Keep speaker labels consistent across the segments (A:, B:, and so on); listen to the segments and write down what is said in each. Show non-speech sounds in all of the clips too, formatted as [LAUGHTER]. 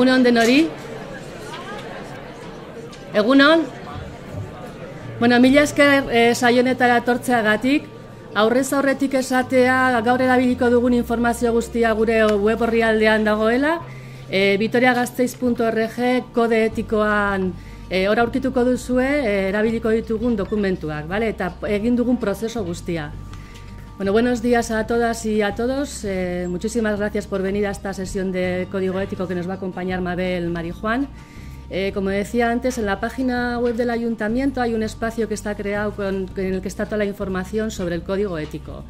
A: Eguno den hori? Egun Bueno, mila esker eh, saionetara tortzea gatik. Aurrez aurretik esatea gaur erabiliko dugun informazio guztia gure web horri aldean dagoela. E, eh, Vitoriagazteiz.org kode etikoan e, eh, ora aurkituko duzue erabiliko ditugun dokumentuak. Vale? Eta egin dugun prozeso guztia. Bueno, buenos días a todas y a todos. Eh, muchísimas gracias por venir a esta sesión de Código Ético que nos va a acompañar Mabel Marijuán. Eh, como decía antes, en la página web del ayuntamiento hay un espacio que está creado en el que está toda la información sobre el código ético.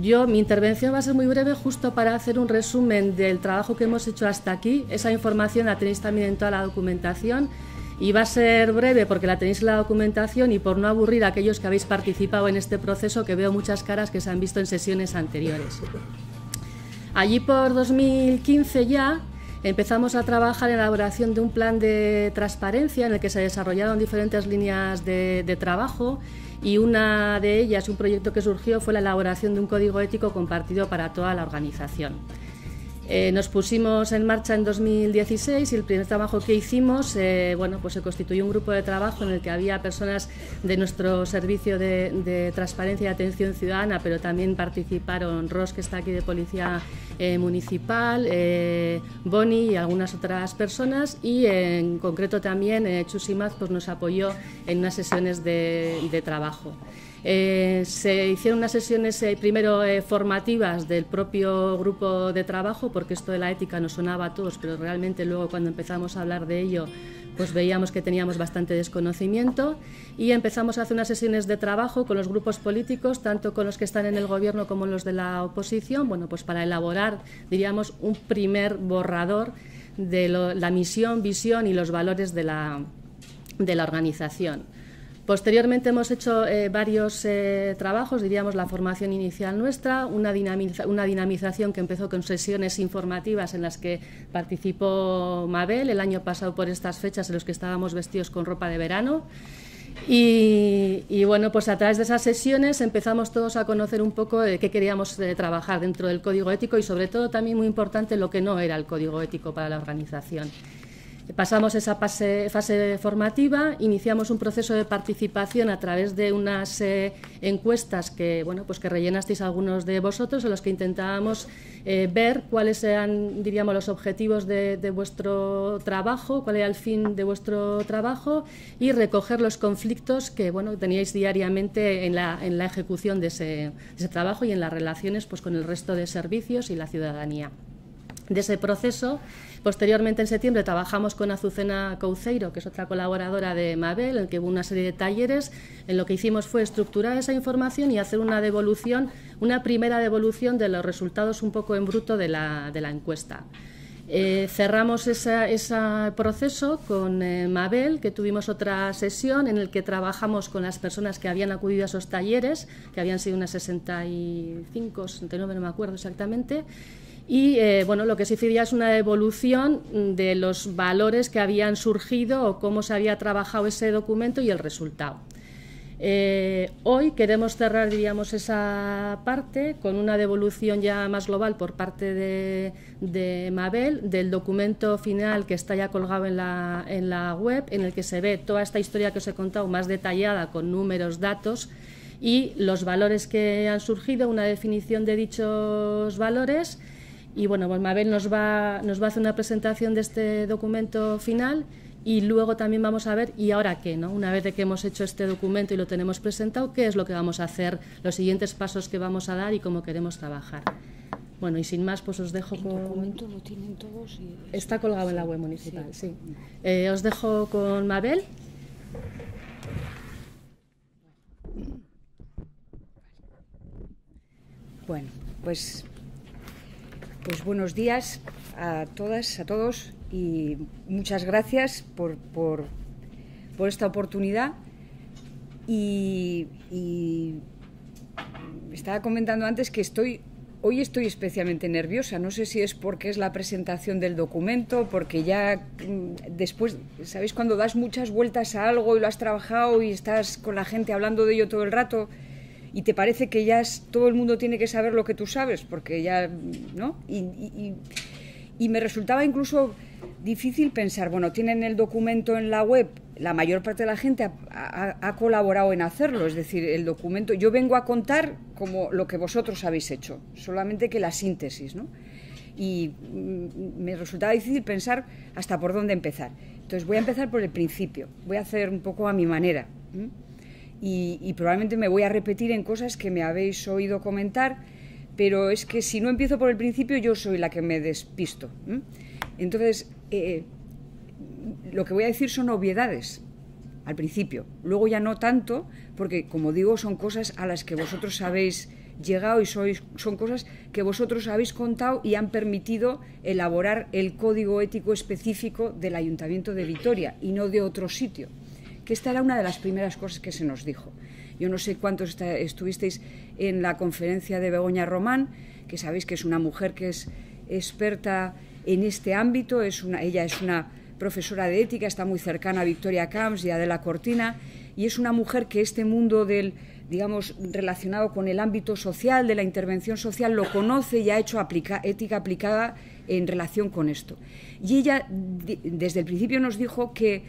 A: Yo, mi intervención va a ser muy breve, justo para hacer un resumen del trabajo que hemos hecho hasta aquí. Esa información la tenéis también en toda la documentación y va a ser breve porque la tenéis en la documentación y por no aburrir a aquellos que habéis participado en este proceso, que veo muchas caras que se han visto en sesiones anteriores. Allí por 2015 ya empezamos a trabajar en la elaboración de un plan de transparencia en el que se desarrollaron diferentes líneas de, de trabajo y una de ellas, un proyecto que surgió, fue la elaboración de un código ético compartido para toda la organización. Eh, nos pusimos en marcha en 2016 y el primer trabajo que hicimos, eh, bueno, pues se constituyó un grupo de trabajo en el que había personas de nuestro servicio de, transparencia y atención ciudadana, pero también participaron Ros, que está aquí de Policía eh, Municipal, Boni y algunas otras personas y en concreto también Chusimaz pues nos apoyó en unas sesiones de trabajo. Eh, se hicieron unas sesiones eh, primero eh, formativas del propio grupo de trabajo, porque esto de la ética nos sonaba a todos, pero realmente luego cuando empezamos a hablar de ello, pues veíamos que teníamos bastante desconocimiento y empezamos a hacer unas sesiones de trabajo con los grupos políticos, tanto con los que están en el gobierno como los de la oposición, bueno, pues para elaborar, diríamos, un primer borrador de la misión, visión y los valores de la organización. Posteriormente hemos hecho eh, varios eh, trabajos, diríamos la formación inicial nuestra, una, dinamización que empezó con sesiones informativas en las que participó Mabel el año pasado por estas fechas en las que estábamos vestidos con ropa de verano. Y, bueno, pues a través de esas sesiones empezamos todos a conocer un poco eh, qué queríamos trabajar dentro del código ético y sobre todo también muy importante lo que no era el código ético para la organización. Pasamos esa fase, formativa, iniciamos un proceso de participación a través de unas eh, encuestas que, bueno, pues que rellenasteis algunos de vosotros, en los que intentábamos eh, ver cuáles eran, diríamos, los objetivos de, vuestro trabajo, cuál era el fin de vuestro trabajo y recoger los conflictos que, bueno, teníais diariamente en la, ejecución de ese, trabajo y en las relaciones pues, con el resto de servicios y la ciudadanía. De ese proceso Posteriormente, en septiembre, trabajamos con Azucena Couceiro, que es otra colaboradora de Mabel, en que hubo una serie de talleres. En lo que hicimos fue estructurar esa información y hacer una devolución, una primera devolución de los resultados un poco en bruto de la, de la encuesta. Eh, cerramos ese proceso con eh, Mabel, que tuvimos otra sesión en la que trabajamos con las personas que habían acudido a esos talleres, que habían sido unas 65, 69, no me acuerdo exactamente. Y eh, bueno, lo que se hacía es una evolución de los valores que habían surgido o cómo se había trabajado ese documento y el resultado. Eh, hoy queremos cerrar, diríamos, esa parte con una devolución ya más global por parte de, Mabel del documento final que está ya colgado en la, web, en el que se ve toda esta historia que os he contado más detallada con números, datos y los valores que han surgido, una definición de dichos valores. Y bueno, pues Mabel nos va a hacer una presentación de este documento final y luego también vamos a ver, ¿y ahora qué? No? Una vez de que hemos hecho este documento y lo tenemos presentado, ¿qué es lo que vamos a hacer, los siguientes pasos que vamos a dar y cómo queremos trabajar? Bueno, y sin más, pues os dejo con... Está colgado en la web municipal, sí. Eh, os dejo con Mabel.
B: Bueno, pues, pues buenos días a todas, a todos y muchas gracias por, esta oportunidad. Y, estaba comentando antes que estoy, hoy estoy especialmente nerviosa. No sé si es porque es la presentación del documento, porque ya mm, después, ¿sabéis? Cuando das muchas vueltas a algo y lo has trabajado y estás con la gente hablando de ello todo el rato y te parece que ya es, todo el mundo tiene que saber lo que tú sabes, porque ya, ¿no? y me resultaba incluso difícil pensar, bueno, tienen el documento en la web, la mayor parte de la gente ha, colaborado en hacerlo, es decir, el documento, yo vengo a contar como lo que vosotros habéis hecho, solamente que la síntesis, ¿no? Y mm, me resultaba difícil pensar hasta por dónde empezar. Entonces voy a empezar por el principio, voy a hacer un poco a mi manera. y probablemente me voy a repetir en cosas que me habéis oído comentar, pero es que si no empiezo por el principio yo soy la que me despisto. Entonces, eh, eh, lo que voy a decir son obviedades al principio, luego ya no tanto, porque como digo son cosas a las que vosotros habéis llegado y sois, son cosas que vosotros habéis contado y han permitido elaborar el código ético específico del Ayuntamiento de Vitoria y no de otro sitio, que esta era una de las primeras cosas que se nos dijo. Yo no sé cuántos estuvisteis en la conferencia de Begoña Román, que sabéis que es una mujer que es experta en este ámbito, ella es una profesora de ética, está muy cercana a Victoria Camps y a Adela Cortina, y es una mujer que este mundo del, digamos, relacionado con el ámbito social, de la intervención social, lo conoce y ha hecho ética aplicada en relación con esto. Y ella desde el principio nos dijo que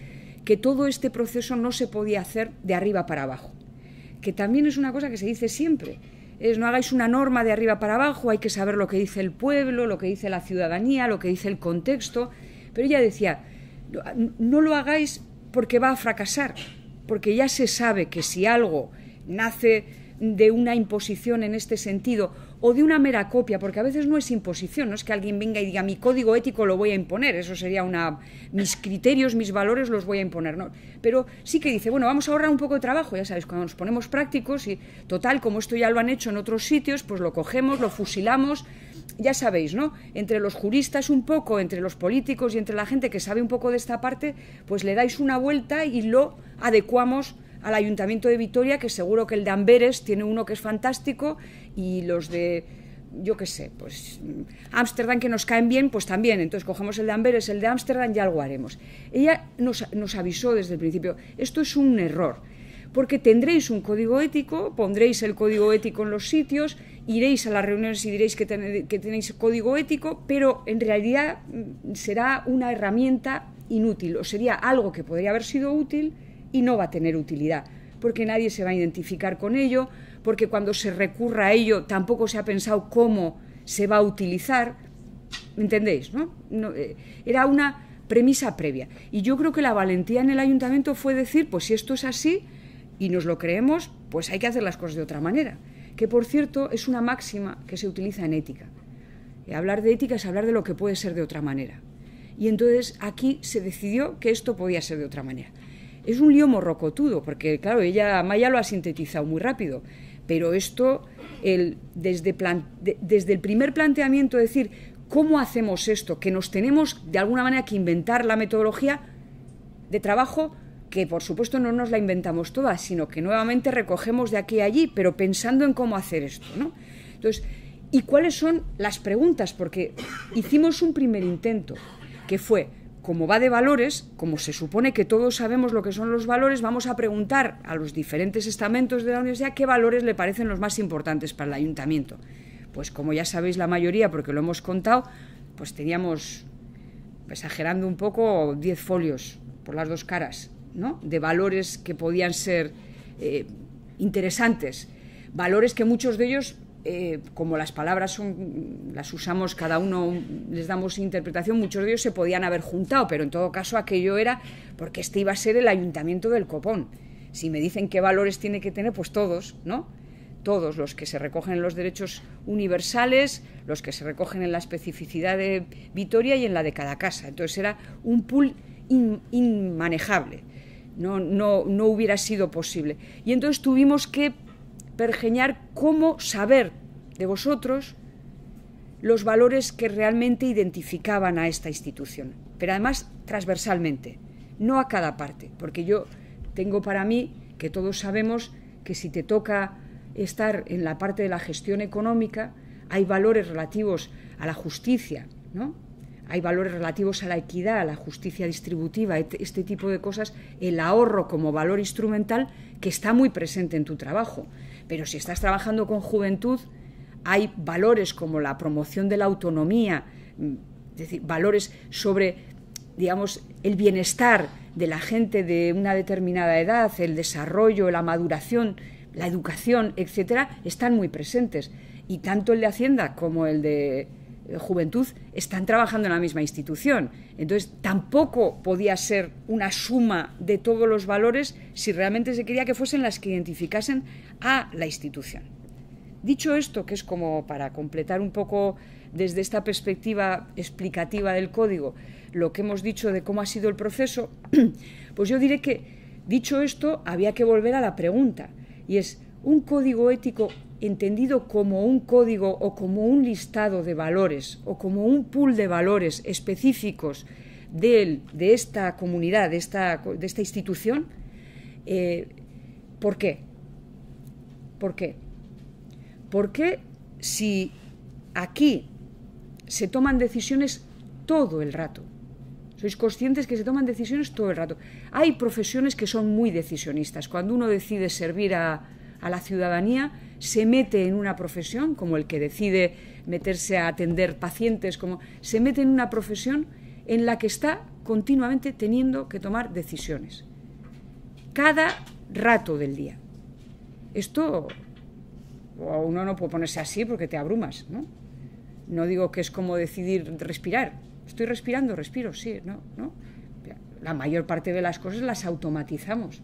B: todo este proceso no se podía hacer de arriba para abajo, que también es una cosa que se dice siempre. Es, no hagáis una norma de arriba para abajo, hay que saber lo que dice el pueblo, lo que dice la ciudadanía, lo que dice el contexto. Pero ella decía, no lo hagáis porque va a fracasar, porque ya se sabe que si algo nace de una imposición en este sentido o de una mera copia, porque a veces no es imposición, no es que alguien venga y diga mi código ético lo voy a imponer, eso sería una mis criterios, mis valores los voy a imponer, no, pero sí que dice, bueno, vamos a ahorrar un poco de trabajo, ya sabéis, cuando nos ponemos prácticos y total, como esto ya lo han hecho en otros sitios, pues lo cogemos, lo fusilamos, ya sabéis, ¿no? Entre los juristas un poco, entre los políticos y entre la gente que sabe un poco de esta parte, pues le dais una vuelta y lo adecuamos al Ayuntamiento de Vitoria, que seguro que el de Amberes tiene uno que es fantástico, y los de, yo qué sé, pues mm, Ámsterdam que nos caen bien, pues también. Entonces cogemos el de Amberes, el de Ámsterdam, ya algo haremos. Ella nos, nos avisó desde el principio, esto es un error porque tendréis un código ético, pondréis el código ético en los sitios, iréis a las reuniones y diréis que, tenéis que, tenéis código ético, pero en realidad mm, será una herramienta inútil o sería algo que podría haber sido útil, y no va a tener utilidad, porque nadie se va a identificar con ello, porque cuando se recurra a ello tampoco se ha pensado cómo se va a utilizar. ...¿me ¿Entendéis? No? Eh, era una premisa previa. Y yo creo que la valentía en el ayuntamiento fue decir, pues si esto es así y nos lo creemos, pues hay que hacer las cosas de otra manera. Que por cierto es una máxima que se utiliza en ética. Y hablar de ética es hablar de lo que puede ser de otra manera. Y entonces aquí se decidió que esto podía ser de otra manera. Es un lío morrocotudo, porque claro, ella, Maya lo ha sintetizado muy rápido, pero esto, desde, el primer planteamiento, decir, ¿cómo hacemos esto? Que nos tenemos de alguna manera que inventar la metodología de trabajo que por supuesto no nos la inventamos todas, sino que nuevamente recogemos de aquí a allí, pero pensando en cómo hacer esto, ¿no? Entonces, ¿y cuáles son las preguntas? Porque hicimos un primer intento, que fue como va de valores, como se supone que todos sabemos lo que son los valores, vamos a preguntar a los diferentes estamentos de la universidad qué valores le parecen los más importantes para el ayuntamiento. Pues como ya sabéis la mayoría, porque lo hemos contado, pues teníamos, exagerando un poco, 10 folios por las dos caras, ¿no? De valores que podían ser eh, interesantes, valores que muchos de ellos eh, como las palabras son, las usamos cada uno, les damos interpretación, muchos de ellos se podían haber juntado, pero en todo caso aquello era porque este iba a ser el ayuntamiento del copón. Si me dicen qué valores tiene que tener, pues todos, ¿no? Todos los que se recogen en los derechos universales, los que se recogen en la especificidad de Vitoria y en la de cada casa. Entonces era un pool inmanejable. No, no, no hubiera sido posible. Y entonces tuvimos que pergeñar cómo saber de vosotros los valores que realmente identificaban a esta institución, pero además transversalmente, no a cada parte, porque yo tengo para mí que todos sabemos que si te toca estar en la parte de la gestión económica, hay valores relativos a la justicia, ¿no? Hay valores relativos a la equidad, a la justicia distributiva, este tipo de cosas, el ahorro como valor instrumental que está muy presente en tu trabajo. Pero si estás trabajando con juventud, hay valores como la promoción de la autonomía, mm, es decir, valores sobre, digamos, el bienestar de la gente de una determinada edad, el desarrollo, la maduración, la educación, etcétera, están muy presentes. Y tanto el de Hacienda como el de eh, juventud están trabajando en la misma institución. Entonces, tampoco podía ser una suma de todos los valores si realmente se quería que fuesen las que identificasen a la institución. Dicho esto, que es como para completar un poco desde esta perspectiva explicativa del código lo que hemos dicho de cómo ha sido el proceso, [CLEARS THROAT] pues yo diré que, dicho esto, había que volver a la pregunta, y es, ¿un código ético entendido como un código o como un listado de valores o como un pool de valores específicos de, esta comunidad, de esta, de esta institución, eh, ¿por qué? ¿Por qué? Porque si aquí se toman decisiones todo el rato, sois conscientes que se toman decisiones todo el rato. Hay profesiones que son muy decisionistas. Cuando uno decide servir a la ciudadanía, se mete en una profesión, como el que decide meterse a atender pacientes, como se mete en una profesión en la que está continuamente teniendo que tomar decisiones. Cada rato del día. Esto uno no puede ponerse así porque te abrumas, ¿no? No digo que es como decidir respirar. Estoy respirando, respiro, sí, no, no. La mayor parte de las cosas las automatizamos.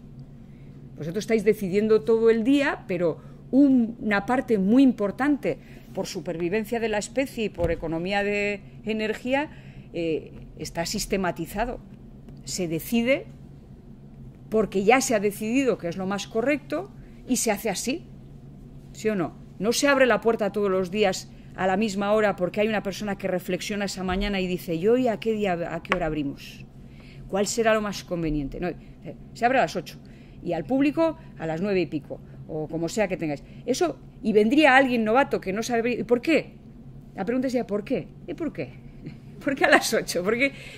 B: Vosotros estáis decidiendo todo el día, pero una parte muy importante por supervivencia de la especie y por economía de energía, eh, está sistematizado. Se decide porque ya se ha decidido que es lo más correcto y se hace así. ¿Sí o no? No se abre la puerta todos los días a la misma hora porque hay una persona que reflexiona esa mañana y dice, ¿yo y a qué, día, a qué hora abrimos? ¿Cuál será lo más conveniente? Eh, se abre a las 8 y al público a las nueve y pico o como sea que tengáis. Eso, y vendría alguien novato que no sabe... ¿Y por qué? La pregunta sería, ¿por qué? ¿Y por qué? [LAUGHS] ¿Por qué a las ocho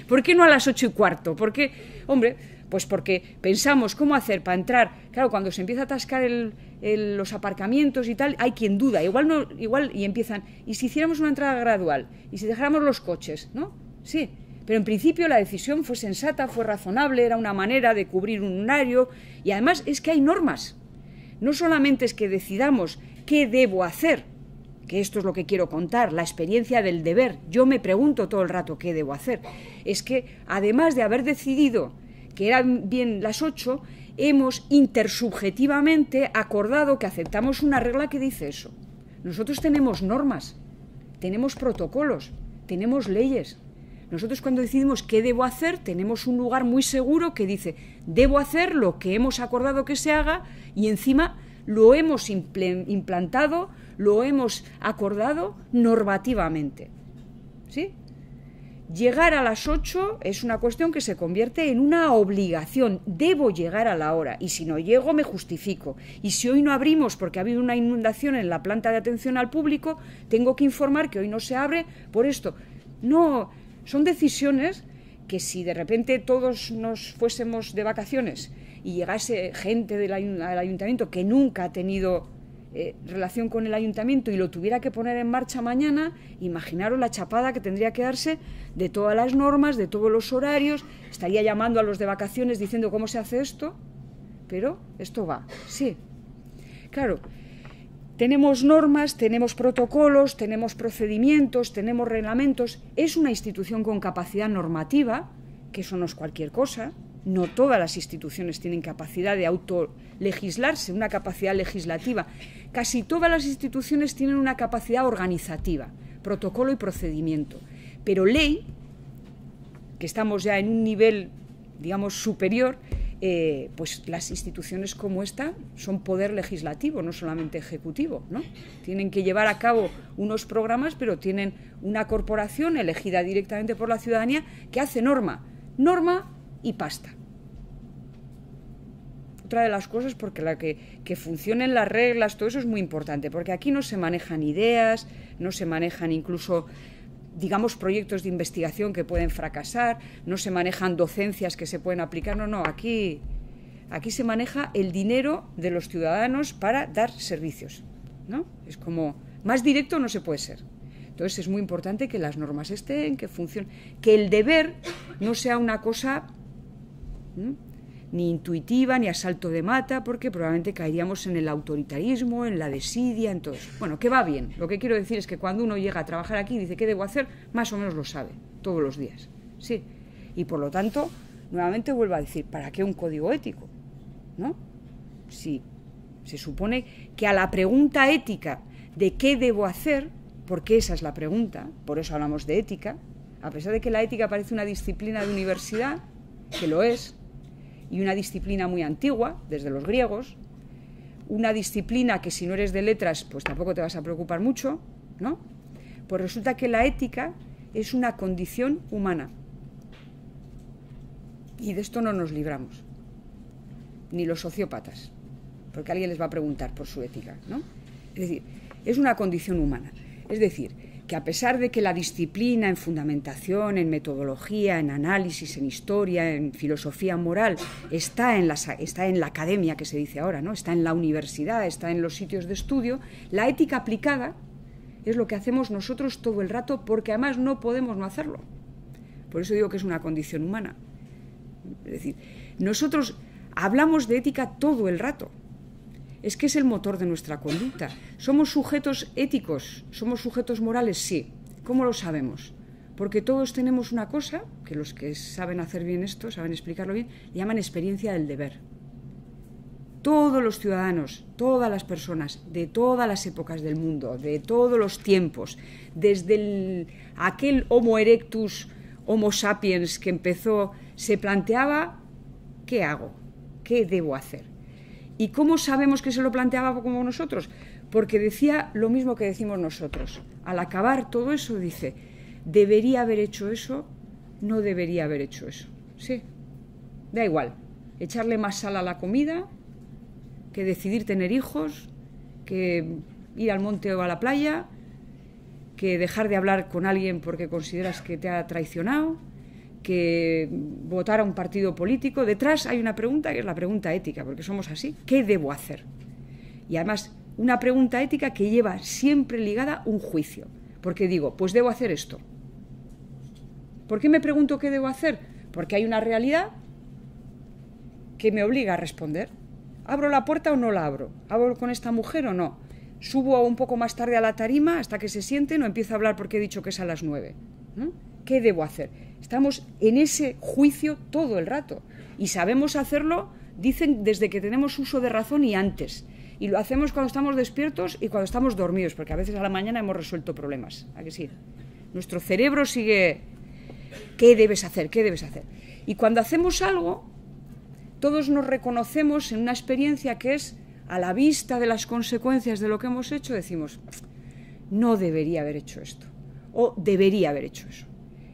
B: ¿Por qué, no a las ocho y cuarto? ¿Por qué? Hombre, pues porque pensamos cómo hacer para entrar. Claro, cuando se empieza a atascar los aparcamientos y tal, hay quien duda. Igual no, igual y empiezan. Y si hiciéramos una entrada gradual y si dejáramos los coches, ¿no? Sí. Pero en principio la decisión fue sensata, fue razonable, era una manera de cubrir un horario y además es que hay normas no solamente es que decidamos qué debo hacer, que esto es lo que quiero contar, la experiencia del deber, yo me pregunto todo el rato qué debo hacer, es que además de haber decidido que eran bien las ocho, hemos intersubjetivamente acordado que aceptamos una regla que dice eso. Nosotros tenemos normas, tenemos protocolos, tenemos leyes, nosotros cuando decidimos qué debo hacer, tenemos un lugar muy seguro que dice, debo hacer lo que hemos acordado que se haga y encima lo hemos implantado, lo hemos acordado normativamente. ¿Sí? Llegar a las 8 es una cuestión que se convierte en una obligación. Debo llegar a la hora y si no llego me justifico. Y si hoy no abrimos porque ha habido una inundación en la planta de atención al público, tengo que informar que hoy no se abre por esto. No, son decisiones que si de repente todos nos fuésemos de vacaciones y llegase gente del ayuntamiento que nunca ha tenido eh, relación con el ayuntamiento y lo tuviera que poner en marcha mañana, imaginaros la chapada que tendría que darse de todas las normas, de todos los horarios, estaría llamando a los de vacaciones diciendo cómo se hace esto, pero esto va, sí. Claro, tenemos normas, tenemos protocolos, tenemos procedimientos, tenemos reglamentos. Es una institución con capacidad normativa, que eso no es cualquier cosa. No todas las instituciones tienen capacidad de autolegislarse, una capacidad legislativa. Casi todas las instituciones tienen una capacidad organizativa, protocolo y procedimiento. Pero ley, que estamos ya en un nivel, digamos, superior, eh, pues las instituciones como esta son poder legislativo, no solamente ejecutivo, ¿no? Tienen que llevar a cabo unos programas, pero tienen una corporación elegida directamente por la ciudadanía que hace norma, norma y pasta. Otra de las cosas, porque la que, que funcionen las reglas, todo eso es muy importante, porque aquí no se manejan ideas, no se manejan incluso digamos, proyectos de investigación que pueden fracasar, no se manejan docencias que se pueden aplicar, no, no, aquí, aquí se maneja el dinero de los ciudadanos para dar servicios, ¿no? Es como, más directo no se puede ser. Entonces es muy importante que las normas estén, que funcionen, que el deber no sea una cosa ni intuitiva, ni a salto de mata, porque probablemente caeríamos en el autoritarismo, en la desidia, en todo eso. Bueno, que va bien. Lo que quiero decir es que cuando uno llega a trabajar aquí y dice, ¿qué debo hacer? Más o menos lo sabe, todos los días. Sí. Y por lo tanto, nuevamente vuelvo a decir, ¿para qué un código ético? ¿No? Si se supone que a la pregunta ética de qué debo hacer, porque esa es la pregunta, por eso hablamos de ética, a pesar de que la ética parece una disciplina de universidad, que lo es, y una disciplina muy antigua, desde los griegos, una disciplina que si no eres de letras, pues tampoco te vas a preocupar mucho, ¿no? Pues resulta que la ética es una condición humana. Y de esto no nos libramos, ni los sociópatas, porque alguien les va a preguntar por su ética, ¿no? Es decir, es una condición humana. Es decir, que a pesar de que la disciplina en fundamentación, en metodología, en análisis, en historia, en filosofía moral, está en la, está en la academia que se dice ahora, ¿no? está en la universidad, está en los sitios de estudio, la ética aplicada es lo que hacemos nosotros todo el rato porque además no podemos no hacerlo. Por eso digo que es una condición humana. Es decir, nosotros hablamos de ética todo el rato es que es el motor de nuestra conducta. ¿Somos sujetos éticos? ¿Somos sujetos morales? Sí. ¿Cómo lo sabemos? Porque todos tenemos una cosa, que los que saben hacer bien esto, saben explicarlo bien, llaman experiencia del deber. Todos los ciudadanos, todas las personas, de todas las épocas del mundo, de todos los tiempos, desde aquel Homo erectus, Homo sapiens que empezó, se planteaba, ¿qué hago? ¿Qué debo hacer? ¿Y cómo sabemos que se lo planteaba como nosotros? Porque decía lo mismo que decimos nosotros. Al acabar todo eso dice, debería haber hecho eso, no debería haber hecho eso. Sí, da igual. Echarle más sal a la comida que decidir tener hijos, que ir al monte o a la playa, que dejar de hablar con alguien porque consideras que te ha traicionado que votar a un partido político, detrás hay una pregunta que es la pregunta ética, porque somos así. ¿Qué debo hacer? Y además, una pregunta ética que lleva siempre ligada un juicio, porque digo, pues debo hacer esto. ¿Por qué me pregunto qué debo hacer? Porque hay una realidad que me obliga a responder. ¿Abro la puerta o no la abro? ¿Abro con esta mujer o no? ¿Subo un poco más tarde a la tarima hasta que se siente no empiezo a hablar porque he dicho que es a las nueve? ¿Mm? ¿Qué debo hacer? Estamos en ese juicio todo el rato y sabemos hacerlo, dicen, desde que tenemos uso de razón y antes. Y lo hacemos cuando estamos despiertos y cuando estamos dormidos, porque a veces a la mañana hemos resuelto problemas. ¿A que sí? Nuestro cerebro sigue, ¿qué debes hacer? ¿Qué debes hacer? Y cuando hacemos algo, todos nos reconocemos en una experiencia que es, a la vista de las consecuencias de lo que hemos hecho, decimos, no debería haber hecho esto, o debería haber hecho eso.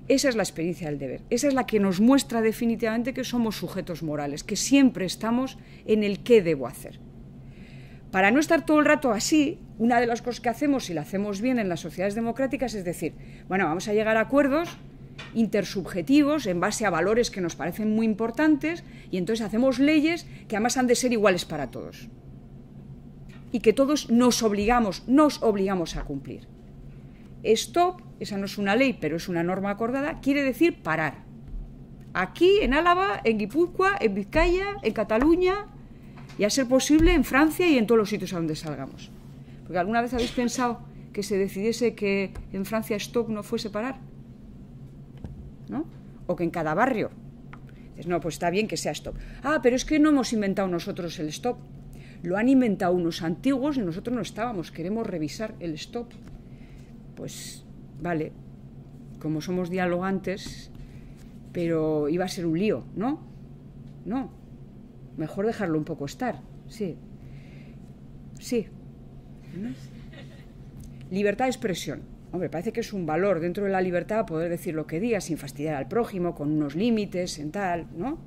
B: Esa es la experiencia del deber, esa es la que nos muestra definitivamente que somos sujetos morales, que siempre estamos en el qué debo hacer. Para no estar todo el rato así, una de las cosas que hacemos, y la hacemos bien en las sociedades democráticas, es decir, bueno, vamos a llegar a acuerdos intersubjetivos en base a valores que nos parecen muy importantes y entonces hacemos leyes que además han de ser iguales para todos y que todos nos obligamos, nos obligamos a cumplir. Stop, esa no es una ley, pero es una norma acordada, quiere decir parar. Aquí, en Álava, en Guipúzcoa, en Vizcaya, en Cataluña y a ser posible en Francia y en todos los sitios a donde salgamos. Porque alguna vez habéis pensado que se decidiese que en Francia stop no fuese parar. ¿No? O que en cada barrio. Dices, no, pues está bien que sea stop. Ah, pero es que no hemos inventado nosotros el stop. Lo han inventado unos antiguos y nosotros no estábamos. Queremos revisar el stop pues vale, como somos dialogantes, pero iba a ser un lío, ¿no? No, mejor dejarlo un poco estar, sí. Sí. Libertad de expresión. Hombre, parece que es un valor dentro de la libertad poder decir lo que digas sin fastidiar al prójimo, con unos límites, en tal, ¿no?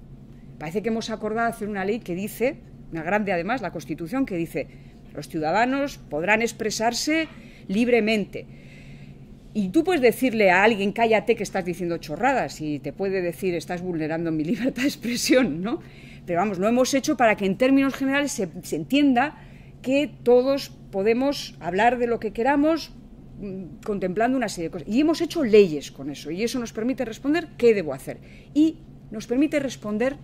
B: Parece que hemos acordado hacer una ley que dice, una grande además, la Constitución, que dice, los ciudadanos podrán expresarse libremente y tú puedes decirle a alguien, cállate que estás diciendo chorradas, y te puede decir, estás vulnerando mi [LAUGHS] libertad de expresión, ¿no? Pero vamos, lo hemos hecho para que en términos generales se, se entienda que todos podemos hablar de lo que queramos mm, contemplando una serie de cosas. Y hemos hecho leyes con eso, y eso nos permite responder qué debo hacer. Y nos permite responder,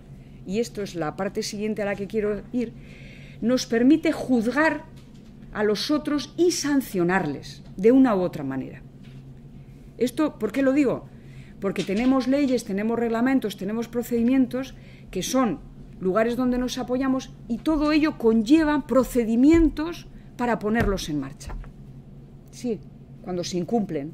B: y esto es la parte siguiente a la que quiero ir, nos permite juzgar a los otros y sancionarles de una u otra manera. Esto, ¿por qué lo digo? Porque tenemos leyes, tenemos reglamentos, tenemos procedimientos que son lugares donde nos apoyamos y todo ello conlleva procedimientos para ponerlos en marcha. Sí, cuando se incumplen,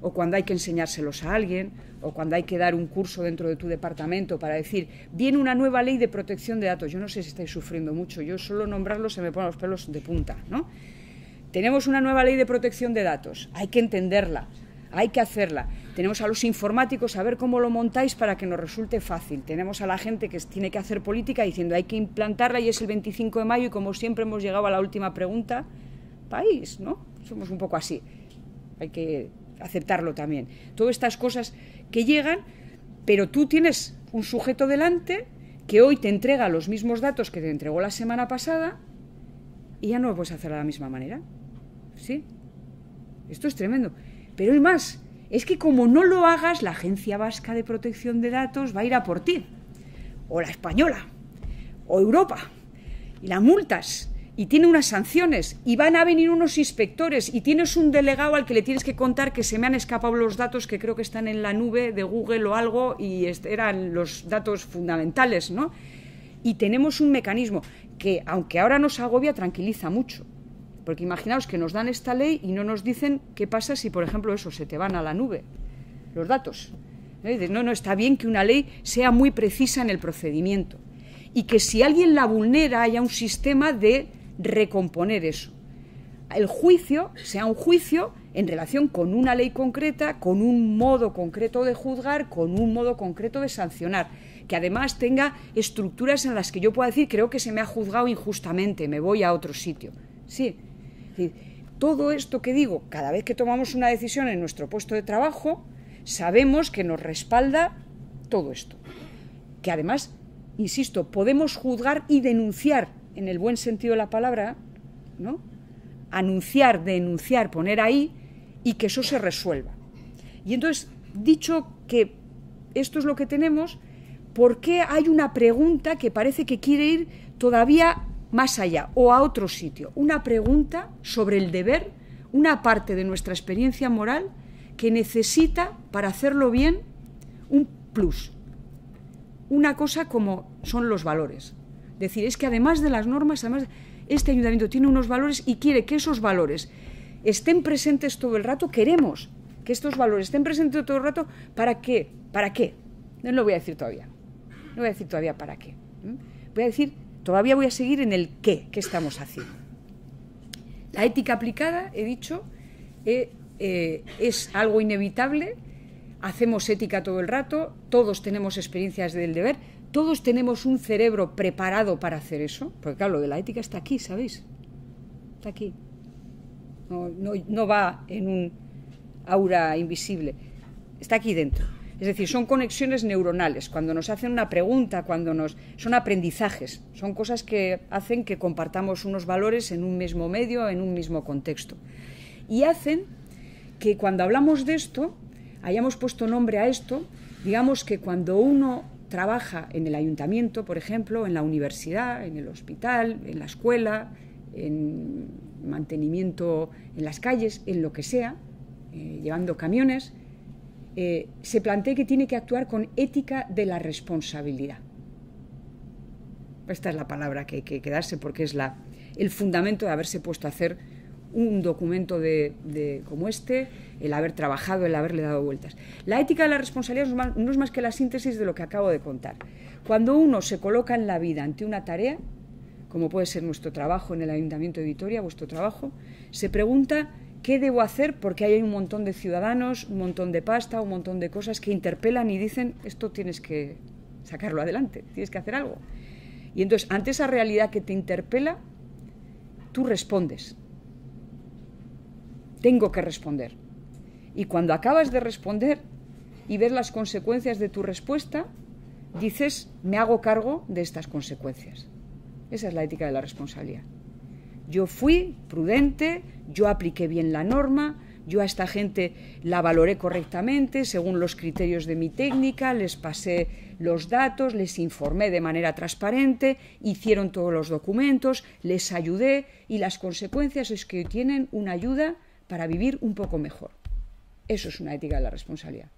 B: o cuando hay que enseñárselos a alguien, o cuando hay que dar un curso dentro de tu departamento para decir, viene una nueva ley de protección de datos. Yo no sé si estáis sufriendo mucho, yo solo nombrarlo se me ponen los pelos de punta, ¿no? Tenemos una nueva ley de protección de datos, hay que entenderla, hay que hacerla. Tenemos a los informáticos a ver cómo lo montáis para que nos resulte fácil. Tenemos a la gente que tiene que hacer política diciendo hay que implantarla y es el 25 de mayo y como siempre hemos llegado a la última pregunta, país, ¿no? Somos un poco así. Hay que aceptarlo también. Todas estas cosas que llegan, pero tú tienes un sujeto delante que hoy te entrega los mismos datos que te entregó la semana pasada y ya no lo puedes hacer de la misma manera. ¿Sí? Esto es tremendo. Pero es más, es que como no lo hagas, la Agencia Vasca de Protección de Datos va a ir a por ti, o la española, o Europa, y la multas, y tiene unas sanciones, y van a venir unos inspectores, y tienes un delegado al que le tienes que contar que se me han escapado los datos que creo que están en la nube de Google o algo, y eran los datos fundamentales, ¿no? Y tenemos un mecanismo que, aunque ahora nos agobia, tranquiliza mucho porque imaginaos que nos dan esta ley y no nos dicen qué pasa si, por ejemplo, eso, se te van a la nube, los datos. ¿No? ¿Eh? no, no, está bien que una ley sea muy precisa en el procedimiento y que si alguien la vulnera haya un sistema de recomponer eso. El juicio sea un juicio en relación con una ley concreta, con un modo concreto de juzgar, con un modo concreto de sancionar, que además tenga estructuras en las que yo pueda decir creo que se me ha juzgado injustamente, me voy a otro sitio. Sí, decir, todo esto que digo, cada vez que tomamos una decisión en nuestro puesto de trabajo, sabemos que nos respalda todo esto. Que además, insisto, podemos juzgar y denunciar, en el buen sentido de la palabra, ¿no? Anunciar, denunciar, poner ahí y que eso se resuelva. Y entonces, dicho que esto es lo que tenemos, ¿por qué hay una pregunta que parece que quiere ir todavía más allá o a otro sitio, una pregunta sobre el deber, una parte de nuestra experiencia moral que necesita, para hacerlo bien, un plus. Una cosa como son los valores. Decir, es que además de las normas, además, este ayuntamiento tiene unos valores y quiere que esos valores estén presentes todo el rato. Queremos que estos valores estén presentes todo el rato. ¿Para qué? ¿Para qué? No lo voy a decir todavía. No voy a decir todavía para qué. Voy a decir todavía voy a seguir en el qué, qué estamos haciendo. La ética aplicada, he dicho, eh, eh, es algo inevitable, hacemos ética todo el rato, todos tenemos experiencias del deber, todos tenemos un cerebro preparado para hacer eso, porque claro, lo de la ética está aquí, ¿sabéis? Está aquí. no va en un aura invisible, está aquí dentro. Es decir, son conexiones neuronales. Cuando nos hacen una pregunta, cuando nos. son aprendizajes, son cosas que hacen que compartamos unos valores en un mismo medio, en un mismo contexto. Y hacen que cuando hablamos de esto, hayamos puesto nombre a esto, digamos que cuando uno trabaja en el ayuntamiento, por ejemplo, en la universidad, en el hospital, en la escuela, en mantenimiento en las calles, en lo que sea, eh, llevando camiones, eh, se plantea que tiene que actuar con ética de la responsabilidad. Esta es la palabra que hay que quedarse porque es la, el fundamento de haberse puesto a hacer un documento de, como este, el haber trabajado, el haberle dado vueltas. La ética de la responsabilidad no es más que la síntesis de lo que acabo de contar. Cuando uno se coloca en la vida ante una tarea, como puede ser nuestro trabajo en el Ayuntamiento de Vitoria, vuestro trabajo, se pregunta ¿Qué debo hacer? Porque hay un montón de ciudadanos, un montón de pasta, un montón de cosas que interpelan y dicen, esto tienes que sacarlo adelante, tienes que hacer algo. Y entonces, ante esa realidad que te interpela, tú respondes. Tengo que responder. Y cuando acabas de responder y ves las consecuencias de tu respuesta, dices, me hago cargo de estas consecuencias. Esa es la ética de la responsabilidad. Yo fui prudente, yo apliqué bien la norma, yo a esta gente la valoré correctamente según los criterios de mi técnica, les pasé los datos, les informé de manera transparente, hicieron todos los documentos, les ayudé y las consecuencias es que tienen una ayuda para vivir un poco mejor. Eso es una ética de la responsabilidad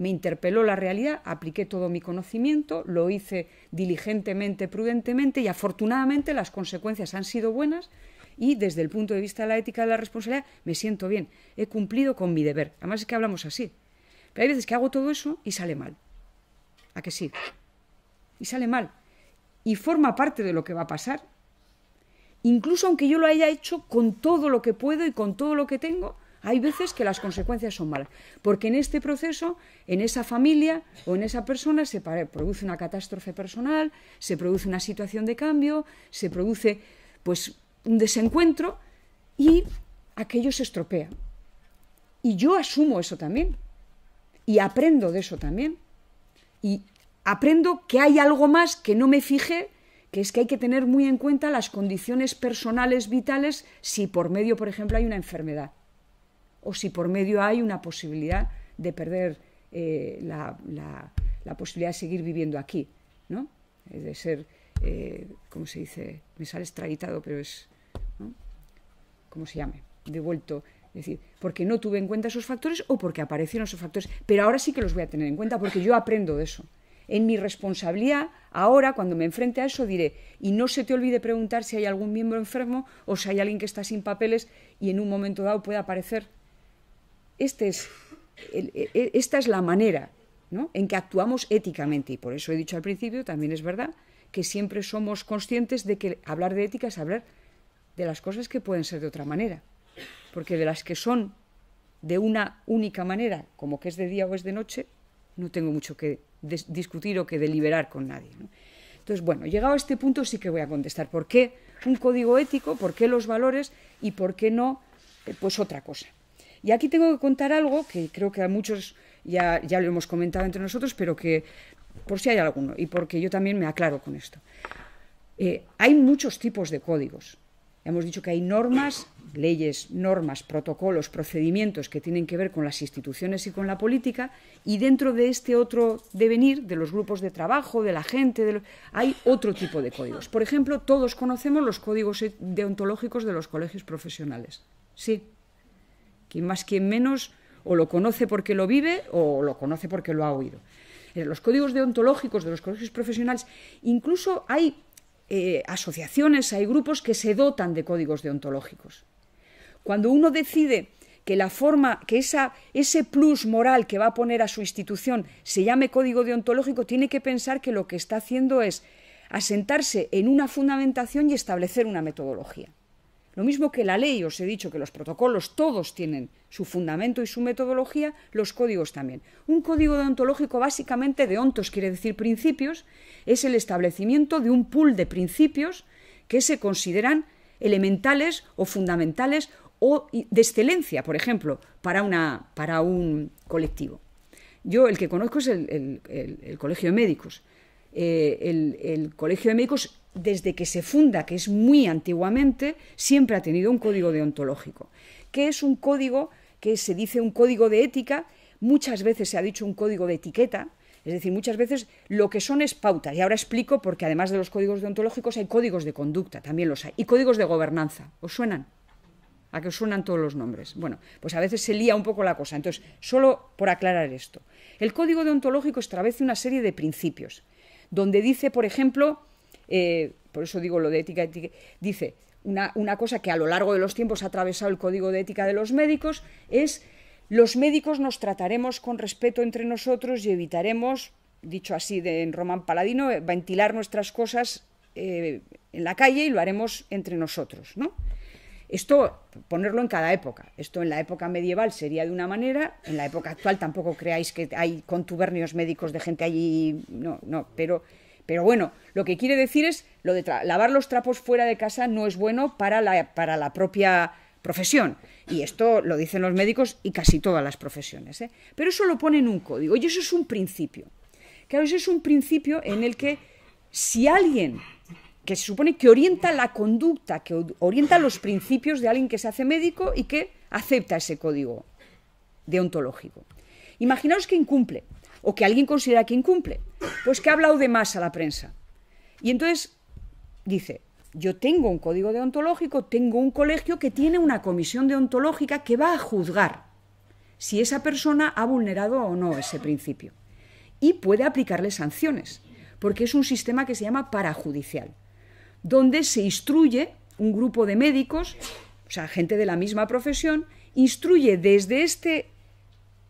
B: me interpeló la realidad, apliqué todo mi conocimiento, lo hice diligentemente, prudentemente y afortunadamente las consecuencias han sido buenas y desde el punto de vista de la ética de la responsabilidad me siento bien, he cumplido con mi deber. Además es que hablamos así. Pero hay veces que hago todo eso y sale mal. ¿A qué sí? Y sale mal. Y forma parte de lo que va a pasar. Incluso aunque yo lo haya hecho con todo lo que puedo y con todo lo que tengo, hay veces que las consecuencias son malas, porque en este proceso, en esa familia o en esa persona se produce una catástrofe personal, se produce una situación de cambio, se produce pues un desencuentro y aquello se estropea. Y yo asumo eso también y aprendo de eso también. Y aprendo que hay algo más que no me fije, que es que hay que tener muy en cuenta las condiciones personales vitales si por medio, por ejemplo, hay una enfermedad o si por medio hay una posibilidad de perder eh, la, posibilidad de seguir viviendo aquí, ¿no? De ser, eh, ¿cómo se dice? Me sale extraditado, pero es, ¿cómo se llame? Devuelto. Es decir, porque no tuve en cuenta esos factores o porque aparecieron esos factores. Pero ahora sí que los voy a tener en cuenta porque yo aprendo de eso. En mi responsabilidad, ahora, cuando me enfrente a eso, diré, y no se te olvide preguntar si hay algún miembro enfermo o si hay alguien que está sin papeles y en un momento dado puede aparecer este e, e, esta es la manera en que actuamos éticamente. Y por eso he dicho al principio, también es verdad, que siempre somos conscientes de que hablar de ética es hablar de las cosas que pueden ser de otra manera. Porque de las que son de una única manera, como que es de día o es de noche, no tengo mucho que discutir o que deliberar con nadie. Entonces, bueno, llegado a este punto sí que voy a contestar por qué un código ético, por qué los valores y por qué no, eh, pues otra cosa. Y aquí tengo que contar algo que creo que a muchos ya, lo hemos comentado entre nosotros, pero que por si hay alguno y porque yo también me aclaro con esto. Eh, hay muchos tipos de códigos. Hemos dicho que hay normas, leyes, normas, protocolos, procedimientos que tienen que ver con las instituciones y con la política, y dentro de este otro devenir, de los grupos de trabajo, de la gente, hay otro tipo de códigos. Por ejemplo, todos conocemos los códigos e-, deontológicos de los colegios profesionales. Sí quien más, quien menos, o lo conoce porque lo vive o lo conoce porque lo ha oído. Eh, los códigos deontológicos de los colegios profesionales, incluso hay eh, asociaciones, hay grupos que se dotan de códigos deontológicos. Cuando uno decide que la forma, que ese plus moral que va a poner a su institución se llame código deontológico, tiene que pensar que lo que está haciendo es asentarse en una fundamentación y establecer una metodología. Lo mismo que la ley, os he dicho que los protocolos todos tienen su fundamento y su metodología, los códigos también. Un código deontológico básicamente de ontos, quiere decir principios, es el establecimiento de un pool de principios que se consideran elementales o fundamentales o de excelencia, por ejemplo, para, una, para un colectivo. Yo el que conozco es el, Colegio de Médicos. el Colegio de Médicos eh, desde que se funda, que es muy antiguamente, siempre ha tenido un código deontológico, que es un código que se dice un código de ética, muchas veces se ha dicho un código de etiqueta, es decir, muchas veces lo que son es pautas. Y ahora explico porque además de los códigos deontológicos hay códigos de conducta, también los hay, y códigos de gobernanza. ¿Os suenan? ¿A que os suenan todos los nombres? Bueno, pues a veces se lía un poco la cosa. Entonces, solo por aclarar esto. El código deontológico establece una serie de principios, donde dice, por ejemplo, eh, por eso digo lo de ética, dice, una, cosa que a lo largo de los tiempos ha atravesado el código de ética de los médicos es los médicos nos trataremos con respeto entre nosotros y evitaremos, dicho así de, en Román Paladino, eh, ventilar nuestras cosas eh, en la calle y lo haremos entre nosotros. ¿no? Esto, ponerlo en cada época. Esto en la época medieval sería de una manera, en la época actual tampoco creáis que hay contubernios médicos de gente allí, no, no, pero pero bueno, lo que quiere decir es lo de lavar los trapos fuera de casa no es bueno para la, propia profesión. Y esto lo dicen los médicos y casi todas las profesiones. ¿eh? Pero eso lo pone en un código y eso es un principio. Claro, eso es un principio en el que si alguien que se supone que orienta la conducta, que orienta los principios de alguien que se hace médico y que acepta ese código deontológico. Imaginaos que incumple o que alguien considera que incumple, pues que ha hablado de más a la prensa. Y entonces dice, yo tengo un código deontológico, tengo un colegio que tiene una comisión deontológica que va a juzgar si esa persona ha vulnerado o no ese principio. Y puede aplicarle sanciones, porque es un sistema que se llama parajudicial, donde se instruye un grupo de médicos, o sea, gente de la misma profesión, instruye desde este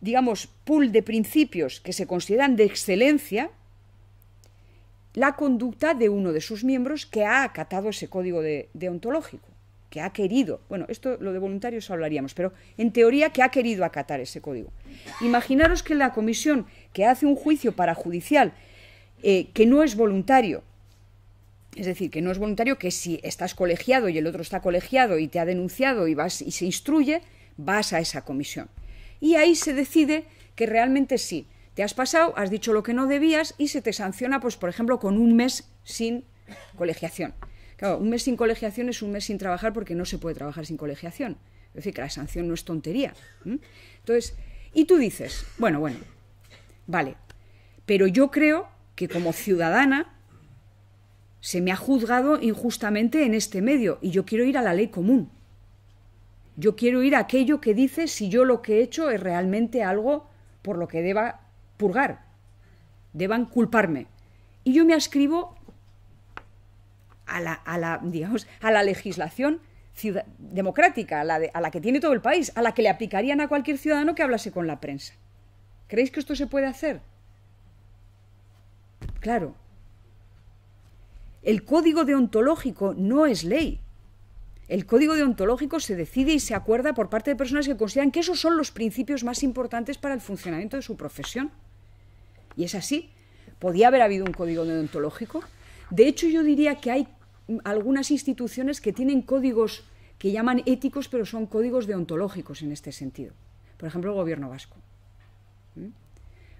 B: digamos, pool de principios que se consideran de excelencia la conducta de uno de sus miembros que ha acatado ese código deontológico, que ha querido, bueno, esto lo de voluntarios hablaríamos, pero en teoría que ha querido acatar ese código. Imaginaros que la comisión que hace un juicio parajudicial judicial eh, que no es voluntario, es decir, que no es voluntario, que si estás colegiado y el otro está colegiado y te ha denunciado y, vas, y se instruye, vas a esa comisión y ahí se decide que realmente sí, te has pasado, has dicho lo que no debías y se te sanciona, pues por ejemplo, con un mes sin colegiación. Claro, un mes sin colegiación es un mes sin trabajar porque no se puede trabajar sin colegiación. Es decir, que la sanción no es tontería. Entonces, y tú dices, bueno, bueno, vale, pero yo creo que como ciudadana se me ha juzgado injustamente en este medio y yo quiero ir a la ley común. Yo quiero ir a aquello que dice si yo lo que he hecho es realmente algo por lo que deba purgar, deban culparme. Y yo me ascribo a la, a la, digamos, a la legislación democrática, a la que tiene todo el país, a la que le aplicarían a cualquier ciudadano que hablase con la prensa. ¿Creéis que esto se puede hacer? Claro. El código deontológico no es ley, el código deontológico se decide y se acuerda por parte de personas que consideran que esos son los principios más importantes para el funcionamiento de su profesión. Y es así. Podía haber habido un código deontológico. De hecho, yo diría que hay algunas instituciones que tienen códigos que llaman éticos, pero son códigos deontológicos en este sentido. Por ejemplo, el gobierno vasco. ¿Mm?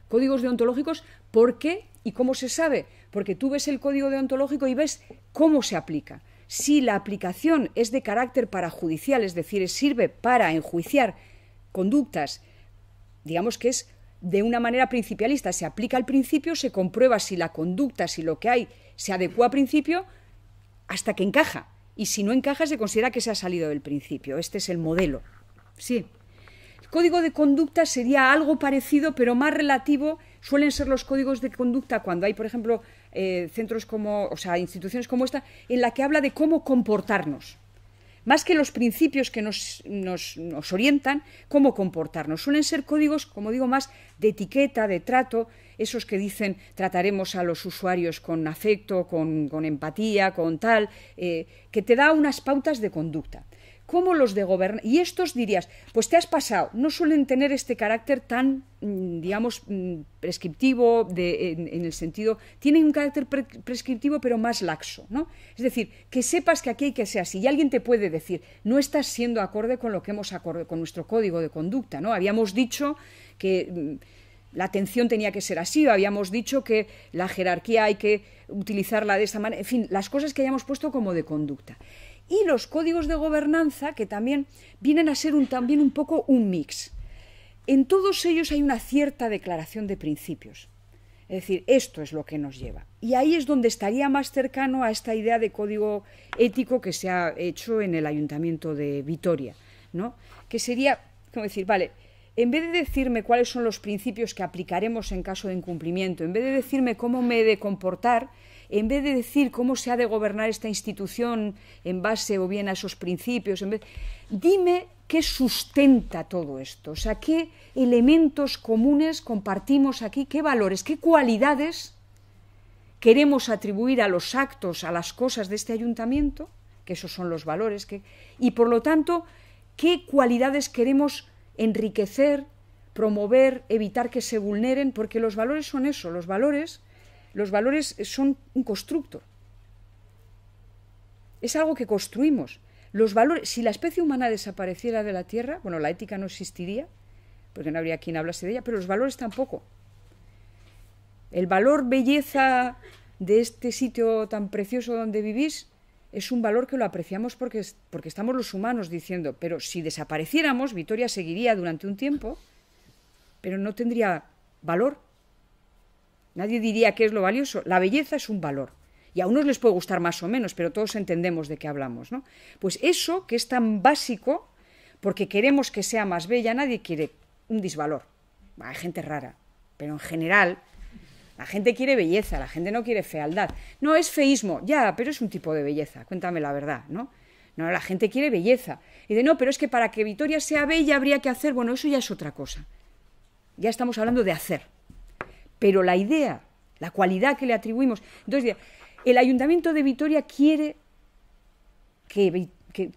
B: Códigos deontológicos, ¿por qué? ¿Y cómo se sabe? Porque tú ves el código deontológico y ves cómo se aplica. Si la aplicación es de carácter parajudicial, es decir, sirve para enjuiciar conductas, digamos que es de una manera principialista, se aplica al principio, se comprueba si la conducta, si lo que hay se adecua al principio, hasta que encaja. Y si no encaja, se considera que se ha salido del principio. Este es el modelo. Sí. El código de conducta sería algo parecido, pero más relativo. Suelen ser los códigos de conducta cuando hay, por ejemplo, eh, centros como, o sea, instituciones como esta, en la que habla de cómo comportarnos. Más que los principios que nos, nos, orientan, cómo comportarnos. Suelen ser códigos, como digo, más de etiqueta, de trato, esos que dicen trataremos a los usuarios con afecto, con, empatía, con tal, eh, que te da unas pautas de conducta como los de gobernar. Y estos dirías, pues te has pasado, no suelen tener este carácter tan, mm, digamos, mm, prescriptivo, en, el sentido, tienen un carácter prescriptivo pero más laxo, ¿no? Es decir, que sepas que aquí hay que ser así. Y alguien te puede decir, no estás siendo acorde con lo que hemos acordado, con nuestro código de conducta, ¿no? Habíamos dicho que mm, la atención tenía que ser así, habíamos dicho que la jerarquía hay que utilizarla de esa manera, en fin, las cosas que hayamos puesto como de conducta y los códigos de gobernanza que también vienen a ser un, también un poco un mix. En todos ellos hay una cierta declaración de principios. Es decir, esto es lo que nos lleva. Y ahí es donde estaría más cercano a esta idea de código ético que se ha hecho en el ayuntamiento de Vitoria, ¿no? Que sería, como decir, vale, en vez de decirme cuáles son los principios que aplicaremos en caso de incumplimiento, en vez de decirme cómo me he de comportar, en vez de decir cómo se ha de gobernar esta institución en base o bien a esos principios, en vez, dime qué sustenta todo esto, o sea, qué elementos comunes compartimos aquí, qué valores, qué cualidades queremos atribuir a los actos, a las cosas de este ayuntamiento, que esos son los valores, que, y por lo tanto, qué cualidades queremos enriquecer, promover, evitar que se vulneren, porque los valores son eso, los valores los valores son un constructo. Es algo que construimos. Los valores, si la especie humana desapareciera de la Tierra, bueno, la ética no existiría, porque no habría quien hablase de ella, pero los valores tampoco. El valor belleza de este sitio tan precioso donde vivís es un valor que lo apreciamos porque, porque estamos los humanos diciendo, pero si desapareciéramos, Vitoria seguiría durante un tiempo, pero no tendría valor Nadie diría que es lo valioso. La belleza es un valor. Y a unos les puede gustar más o menos, pero todos entendemos de qué hablamos, ¿no? Pues eso que es tan básico, porque queremos que sea más bella, nadie quiere un disvalor. Hay gente rara, pero en general la gente quiere belleza, la gente no quiere fealdad. No es feísmo, ya, pero es un tipo de belleza, cuéntame la verdad, ¿no? No, la gente quiere belleza. Y de no, pero es que para que Vitoria sea bella habría que hacer, bueno, eso ya es otra cosa. Ya estamos hablando de hacer pero la idea, la cualidad que le atribuimos. Entonces, el ayuntamiento de Vitoria quiere que,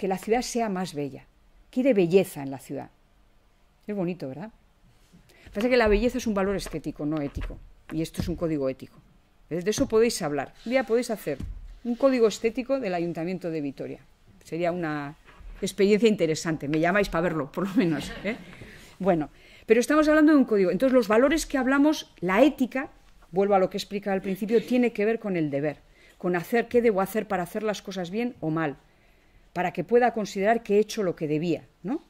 B: la ciudad sea más bella, quiere belleza en la ciudad. Es bonito, ¿verdad? Pasa que la belleza es un valor estético, no ético, y esto es un código ético. De eso podéis hablar. Un podéis hacer un código estético del ayuntamiento de Vitoria. Sería una experiencia interesante. Me llamáis para verlo, por lo menos. ¿eh? Bueno. Pero estamos hablando de un código. Entonces, los valores que hablamos, la ética, vuelvo a lo que explicaba al principio, tiene que ver con el deber, con hacer qué debo hacer para hacer las cosas bien o mal, para que pueda considerar que he hecho lo que debía, ¿no?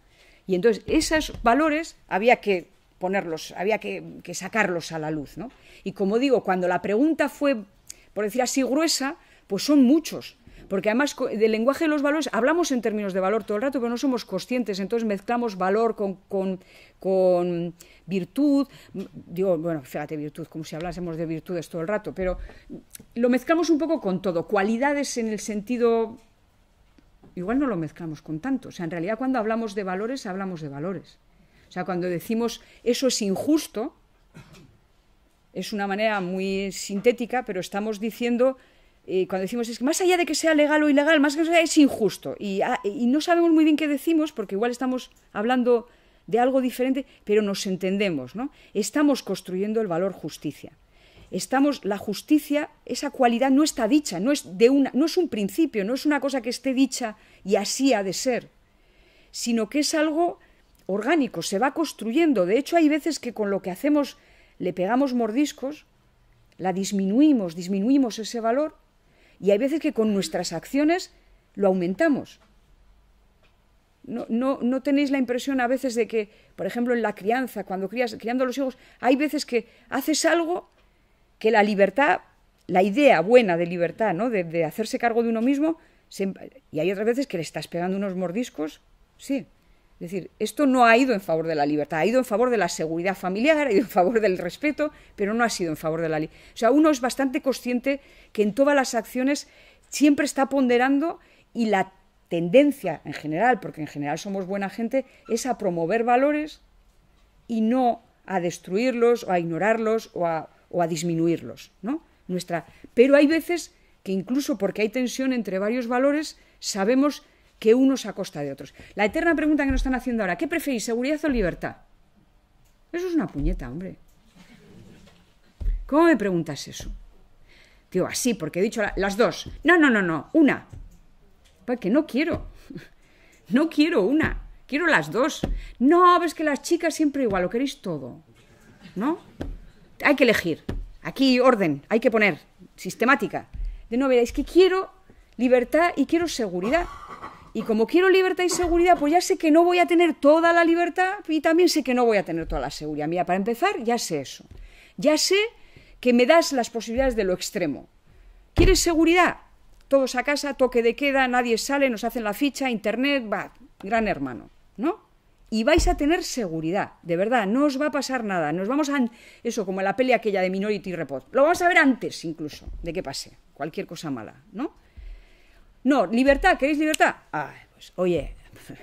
B: Y entonces esos valores había que ponerlos, había que, sacarlos a la luz, ¿no? Y como digo, cuando la pregunta fue, por decir así, gruesa, pues son muchos, porque además del lenguaje de los valores hablamos en términos de valor todo el rato, pero no somos conscientes, entonces mezclamos valor con, con, virtud. Digo, bueno, fíjate, virtud, como si hablásemos de virtudes todo el rato, pero lo mezclamos un poco con todo. Cualidades en el sentido. Igual no lo mezclamos con tanto. O sea, en realidad cuando hablamos de valores, hablamos de valores. O sea, cuando decimos eso es injusto, es una manera muy sintética, pero estamos diciendo cuando decimos es que más allá de que sea legal o ilegal, más que sea es injusto. Y, ah, y, no sabemos muy bien qué decimos, porque igual estamos hablando de algo diferente, pero nos entendemos, ¿no? Estamos construyendo el valor justicia. Estamos, la justicia, esa cualidad no está dicha, no es, de una, no es un principio, no es una cosa que esté dicha y así ha de ser, sino que es algo orgánico, se va construyendo. De hecho, hay veces que con lo que hacemos le pegamos mordiscos, la disminuimos, disminuimos ese valor y hay veces que con nuestras acciones lo aumentamos. No, no, tenéis la impresión a veces de que, por ejemplo, en la crianza, cuando crías, criando a los hijos, hay veces que haces algo que la libertad, la idea buena de libertad, ¿no? de, hacerse cargo de uno mismo, y hay otras veces que le estás pegando unos mordiscos, sí, es decir, esto no ha ido en favor de la libertad, ha ido en favor de la seguridad familiar, ha ido en favor del respeto, pero no ha sido en favor de la ley. O sea, uno es bastante consciente que en todas las acciones siempre está ponderando y la tendencia en general, porque en general somos buena gente, es a promover valores y no a destruirlos o a ignorarlos o a, o a disminuirlos. ¿no? Nuestra, pero hay veces que incluso porque hay tensión entre varios valores, sabemos que unos a costa de otros. La eterna pregunta que nos están haciendo ahora, ¿qué preferís, seguridad o libertad? Eso es una puñeta, hombre. ¿Cómo me preguntas eso? Digo, así, porque he dicho las dos. No, no, no, no, una. Porque pues no quiero. [LAUGHS] No quiero una. Quiero las dos. No, ves que las chicas siempre igual, lo queréis todo. ¿No? Hay que elegir. Aquí orden, hay que poner. Sistemática. De no, veréis que quiero libertad y quiero seguridad. Y como quiero libertad y seguridad, pues ya sé que no voy a tener toda la libertad y también sé que no voy a tener toda la seguridad. Mira, para empezar, ya sé eso. Ya sé que me das las posibilidades de lo extremo. ¿Quieres seguridad? Todos a casa, toque de queda, nadie sale, nos hacen la ficha, internet, va, gran hermano, ¿no? y vais a tener seguridad, de verdad, no os va a pasar nada. Nos vamos a. Eso, como la peli aquella de Minority Report. Lo vamos a ver antes, incluso, de que pase cualquier cosa mala, ¿no? No, libertad, ¿queréis libertad? Ah, pues oye, [LAUGHS]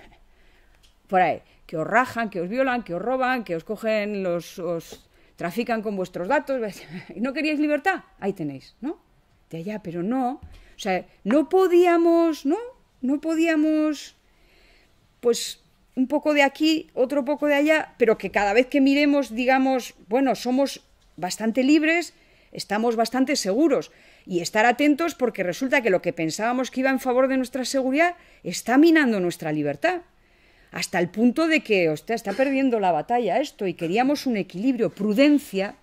B: por ahí, que os rajan, que os violan, que os roban, que os cogen, los, os trafican con vuestros datos. [LAUGHS] ¿No queríais libertad? Ahí tenéis, ¿no? De allá, pero no. O sea, no podíamos, ¿no? No podíamos, pues un poco de aquí, otro poco de allá, pero que cada vez que miremos, digamos, bueno, somos bastante libres, estamos bastante seguros y estar atentos porque resulta que lo que pensábamos que iba en favor de nuestra seguridad está minando nuestra libertad. Hasta el punto de que, usted está perdiendo la batalla esto y queríamos un equilibrio, prudencia.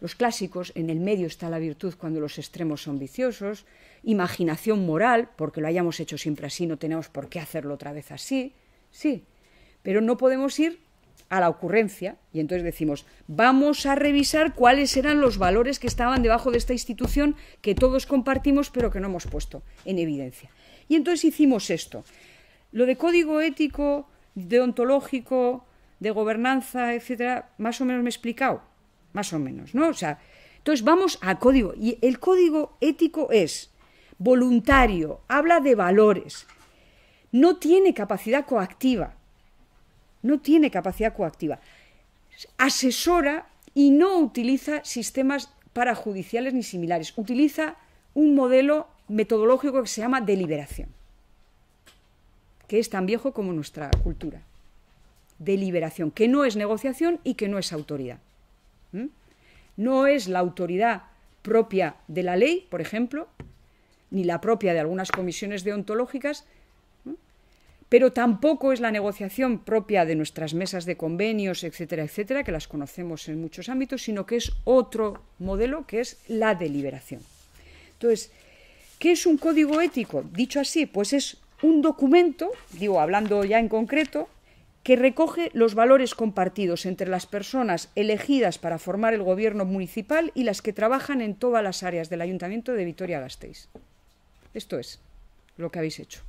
B: Los clásicos, en el medio está la virtud cuando los extremos son viciosos, imaginación moral, porque lo hayamos hecho siempre así, no tenemos por qué hacerlo otra vez así, sí, pero no podemos ir a la ocurrencia y entonces decimos, vamos a revisar cuáles eran los valores que estaban debajo de esta institución que todos compartimos pero que no hemos puesto en evidencia. Y entonces hicimos esto. Lo de código ético, deontológico, de gobernanza, etcétera, más o menos me he explicado, más o menos, ¿no? O sea, entonces vamos a código y el código ético es voluntario, habla de valores, no tiene capacidad coactiva no tiene capacidad coactiva. Asesora y no utiliza sistemas parajudiciales ni similares. Utiliza un modelo metodológico que se llama deliberación, que es tan viejo como nuestra cultura. Deliberación, que no es negociación y que no es autoridad. No es la autoridad propia de la ley, por ejemplo, ni la propia de algunas comisiones deontológicas, pero tampoco es la negociación propia de nuestras mesas de convenios, etcétera, etcétera, que las conocemos en muchos ámbitos, sino que es otro modelo que es la deliberación. Entonces, ¿qué es un código ético? Dicho así, pues es un documento, digo, hablando ya en concreto, que recoge los valores compartidos entre las personas elegidas para formar el gobierno municipal y las que trabajan en todas las áreas del Ayuntamiento de Vitoria-Gasteiz. Esto es lo que habéis hecho.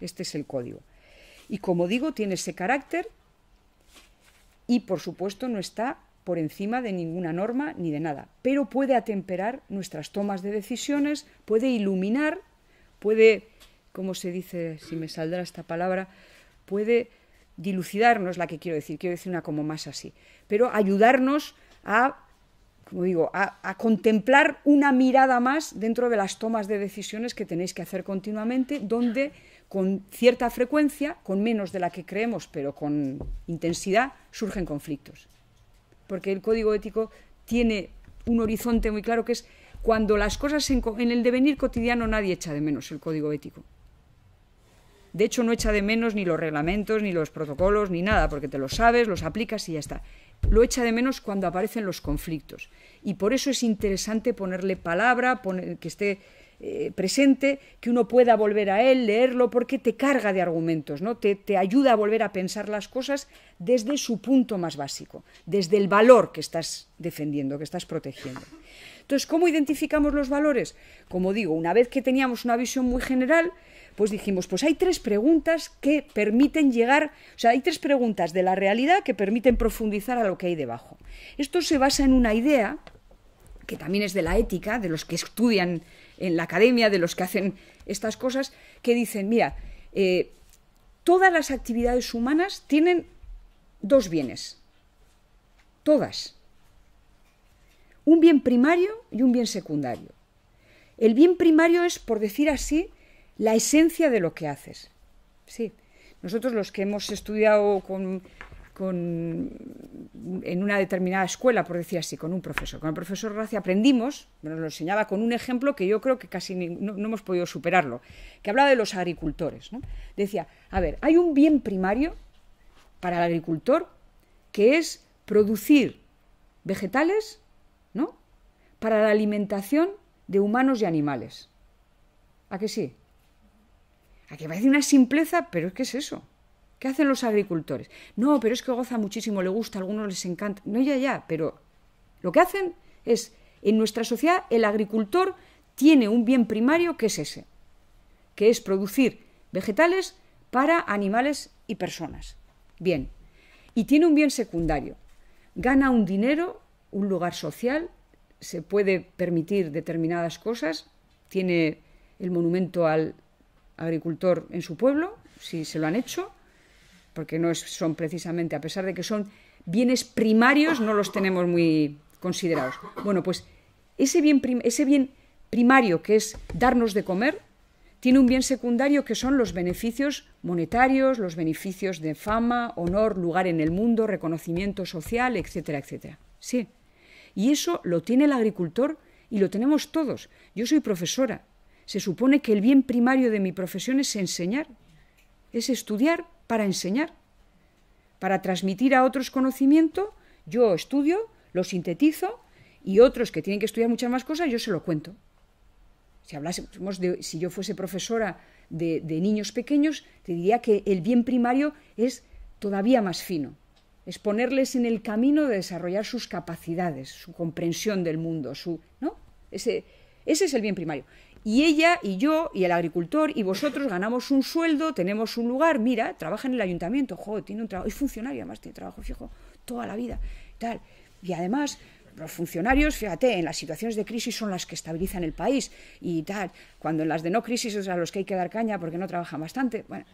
B: Este es el código. Y como digo, tiene ese carácter y por supuesto no está por encima de ninguna norma ni de nada, pero puede atemperar nuestras tomas de decisiones, puede iluminar, puede, como se dice, si me saldrá esta palabra, puede dilucidarnos, la que quiero decir, quiero decir una como más así, pero ayudarnos a, como digo, a, a contemplar una mirada más dentro de las tomas de decisiones que tenéis que hacer continuamente, donde con cierta frecuencia, con menos de la que creemos, pero con intensidad, surgen conflictos. Porque el código ético tiene un horizonte muy claro que es cuando las cosas en, el devenir cotidiano nadie echa de menos el código ético. De hecho, no echa de menos ni los reglamentos, ni los protocolos, ni nada, porque te los sabes, los aplicas y ya está. Lo echa de menos cuando aparecen los conflictos. Y por eso es interesante ponerle palabra, poner, que esté eh, presente, que uno pueda volver a él, leerlo, porque te carga de argumentos, ¿no? Te, te ayuda a volver a pensar las cosas desde su punto más básico, desde el valor que estás defendiendo, que estás protegiendo. Entonces, ¿cómo identificamos los valores? Como digo, una vez que teníamos una visión muy general, pues dijimos, pues hay tres preguntas que permiten llegar, o sea, hay tres preguntas de la realidad que permiten profundizar a lo que hay debajo. Esto se basa en una idea que también es de la ética, de los que estudian en la academia, de los que hacen estas cosas, que dicen, mira, eh, todas las actividades humanas tienen dos bienes, todas. Un bien primario y un bien secundario. El bien primario es, por decir así, la esencia de lo que haces. Sí. Nosotros los que hemos estudiado con en una determinada escuela, por decir así, con un profesor. Con el profesor Gracia aprendimos, nos lo enseñaba con un ejemplo que yo creo que casi no, hemos podido superarlo, que hablaba de los agricultores. Decía, a ver, hay un bien primario para el agricultor que es producir vegetales ¿no? para la alimentación de humanos y animales. ¿A qué sí? A que parece una simpleza, pero es que es eso. ¿Qué hacen los agricultores? No, pero es que goza muchísimo, le gusta, a algunos les encanta. No, ya, ya, pero lo que hacen es, en nuestra sociedad, el agricultor tiene un bien primario que es ese, que es producir vegetales para animales y personas. Bien. Y tiene un bien secundario. Gana un dinero, un lugar social, se puede permitir determinadas cosas, tiene el monumento al agricultor en su pueblo, si se lo han hecho, porque no son precisamente, a pesar de que son bienes primarios, no los tenemos muy considerados. Bueno, pues ese bien, ese bien primario que es darnos de comer, tiene un bien secundario que son los beneficios monetarios, los beneficios de fama, honor, lugar en el mundo, reconocimiento social, etcétera, etcétera. Sí. Y eso lo tiene el agricultor y lo tenemos todos. Yo soy profesora. Se supone que el bien primario de mi profesión es enseñar, es estudiar para enseñar, para transmitir a otros conocimiento. Yo estudio, lo sintetizo y otros que tienen que estudiar muchas más cosas, yo se lo cuento. Si, hablásemos de, si yo fuese profesora de, niños pequeños, te diría que el bien primario es todavía más fino, es ponerles en el camino de desarrollar sus capacidades, su comprensión del mundo, su, ¿no? Ese, ese es el bien primario y ella y yo y el agricultor y vosotros ganamos un sueldo, tenemos un lugar, mira, trabaja en el ayuntamiento, joder, tiene un trabajo, es funcionario además, tiene trabajo fijo toda la vida, tal. Y además, los funcionarios, fíjate, en las situaciones de crisis son las que estabilizan el país y tal, cuando en las de no crisis es a los que hay que dar caña porque no trabajan bastante, bueno.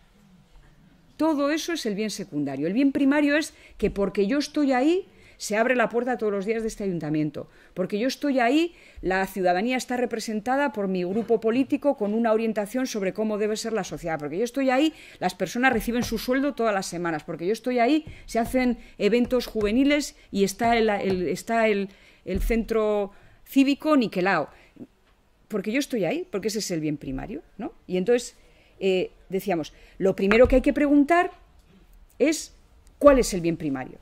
B: Todo eso es el bien secundario. El bien primario es que porque yo estoy ahí, se abre la puerta todos los días de este ayuntamiento, porque yo estoy ahí, la ciudadanía está representada por mi grupo político con una orientación sobre cómo debe ser la sociedad, porque yo estoy ahí, las personas reciben su sueldo todas las semanas, porque yo estoy ahí, se hacen eventos juveniles y está el, está el, centro cívico niquelao, porque yo estoy ahí, porque ese es el bien primario, ¿no? Y entonces eh, decíamos, lo primero que hay que preguntar es cuál es el bien primario.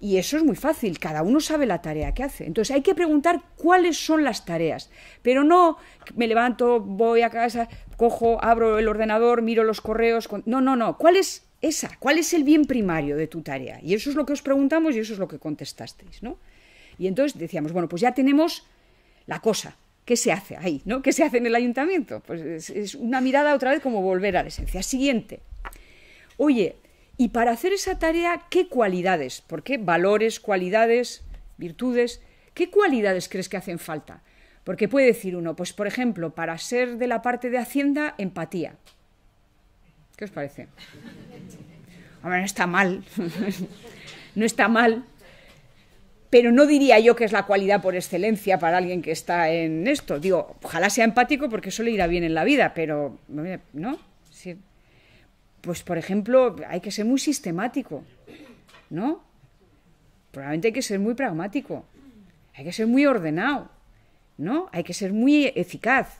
B: Y eso es muy fácil, cada uno sabe la tarea que hace. Entonces hay que preguntar cuáles son las tareas, pero no me levanto, voy a casa, cojo, abro el ordenador, miro los correos. No, no, no. ¿Cuál es esa? ¿Cuál es el bien primario de tu tarea? Y eso es lo que os preguntamos y eso es lo que contestasteis, ¿no? Y entonces decíamos, bueno, pues ya tenemos la cosa. ¿Qué se hace ahí? ¿no? ¿Qué se hace en el ayuntamiento? Pues es una mirada otra vez como volver a la esencia. Siguiente. Oye, y para hacer esa tarea, ¿qué cualidades? ¿Por qué? Valores, cualidades, virtudes. ¿Qué cualidades crees que hacen falta? Porque puede decir uno, pues por ejemplo, para ser de la parte de Hacienda, empatía. ¿Qué os parece? Hombre, no está mal, [LAUGHS] no está mal, pero no diría yo que es la cualidad por excelencia para alguien que está en esto. Digo, ojalá sea empático porque eso le irá bien en la vida, pero, ¿no? Sí, pues por ejemplo, hay que ser muy sistemático, ¿no? Probablemente hay que ser muy pragmático, hay que ser muy ordenado, ¿no? Hay que ser muy eficaz.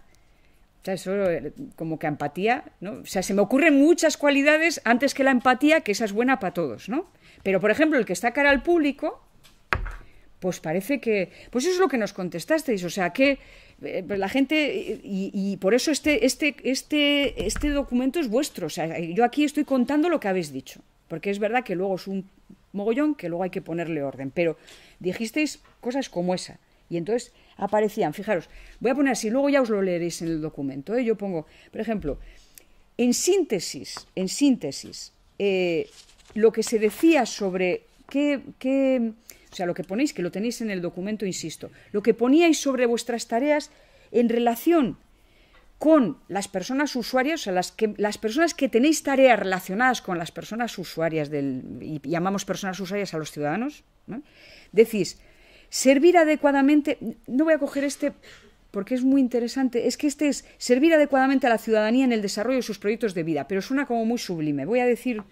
B: O sea, eso, eh, como que empatía, ¿no? O sea, se me ocurren muchas cualidades antes que la empatía, que esa es buena para todos, ¿no? Pero, por ejemplo, el que está cara al público, pues parece que... Pues eso es lo que nos contestasteis, o sea, que eh, la gente, y, por eso este, este, este, este documento es vuestro. O sea, yo aquí estoy contando lo que habéis dicho, porque es verdad que luego es un mogollón que luego hay que ponerle orden, pero dijisteis cosas como esa. Y entonces aparecían, fijaros, voy a poner así, luego ya os lo leeréis en el documento. ¿eh? Yo pongo, por ejemplo, en síntesis, en síntesis, eh, lo que se decía sobre qué, qué o sea, lo que ponéis, que lo tenéis en el documento, insisto, lo que poníais sobre vuestras tareas en relación con las personas usuarias, o sea, las, que, las personas que tenéis tareas relacionadas con las personas usuarias, del, y llamamos personas usuarias a los ciudadanos, decís, servir adecuadamente, no voy a coger este porque es muy interesante, es que este es servir adecuadamente a la ciudadanía en el desarrollo de sus proyectos de vida, pero suena como muy sublime. Voy a decir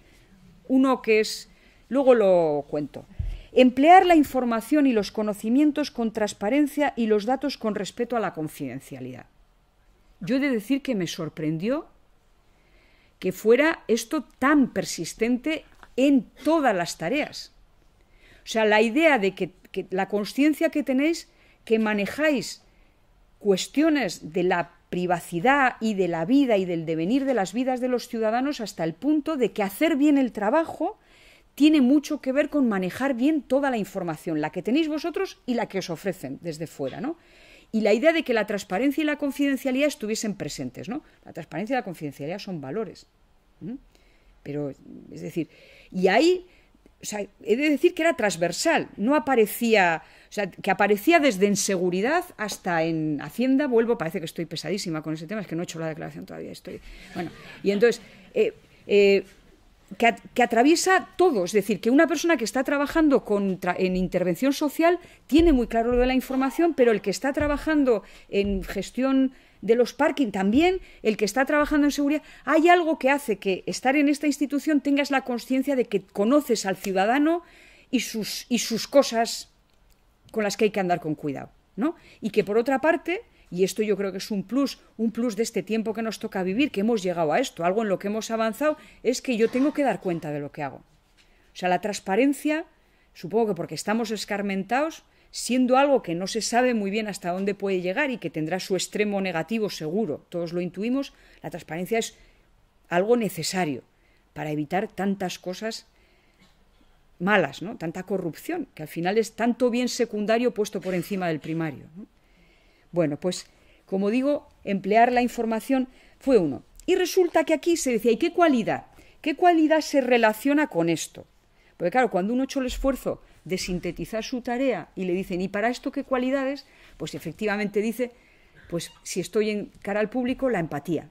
B: uno que es, luego lo cuento. Emplear la información y los conocimientos con transparencia y los datos con respeto a la confidencialidad. Yo he de decir que me sorprendió que fuera esto tan persistente en todas las tareas. O sea, la idea de que, que la conciencia que tenéis, que manejáis cuestiones de la privacidad y de la vida y del devenir de las vidas de los ciudadanos hasta el punto de que hacer bien el trabajo tiene mucho que ver con manejar bien toda la información, la que tenéis vosotros y la que os ofrecen desde fuera, ¿no? Y la idea de que la transparencia y la confidencialidad estuviesen presentes, ¿no? La transparencia y la confidencialidad son valores. Pero, es decir, y ahí o sea, he de decir que era transversal, no aparecía, o sea, que aparecía desde en seguridad hasta en Hacienda, vuelvo, parece que estoy pesadísima con ese tema, es que no he hecho la declaración todavía, estoy, bueno, y entonces, eh, eh, que, atraviesa todo, es decir, que una persona que está trabajando en intervención social tiene muy claro lo de la información, pero el que está trabajando en gestión de los parking también, el que está trabajando en seguridad, hay algo que hace que estar en esta institución tengas la conciencia de que conoces al ciudadano y sus, y sus cosas con las que hay que andar con cuidado, ¿no? Y que por otra parte y esto yo creo que es un plus, un plus de este tiempo que nos toca vivir, que hemos llegado a esto. Algo en lo que hemos avanzado es que yo tengo que dar cuenta de lo que hago. O sea, la transparencia, supongo que porque estamos escarmentados, siendo algo que no se sabe muy bien hasta dónde puede llegar y que tendrá su extremo negativo seguro, todos lo intuimos, la transparencia es algo necesario para evitar tantas cosas malas, ¿no? tanta corrupción, que al final es tanto bien secundario puesto por encima del primario. Bueno, pues como digo, emplear la información fue uno. Y resulta que aquí se decía, ¿y qué cualidad? ¿Qué cualidad se relaciona con esto? Porque claro, cuando uno echa el esfuerzo de sintetizar su tarea y le dicen, ¿y para esto qué cualidades? Pues efectivamente dice, pues si estoy en cara al público, la empatía.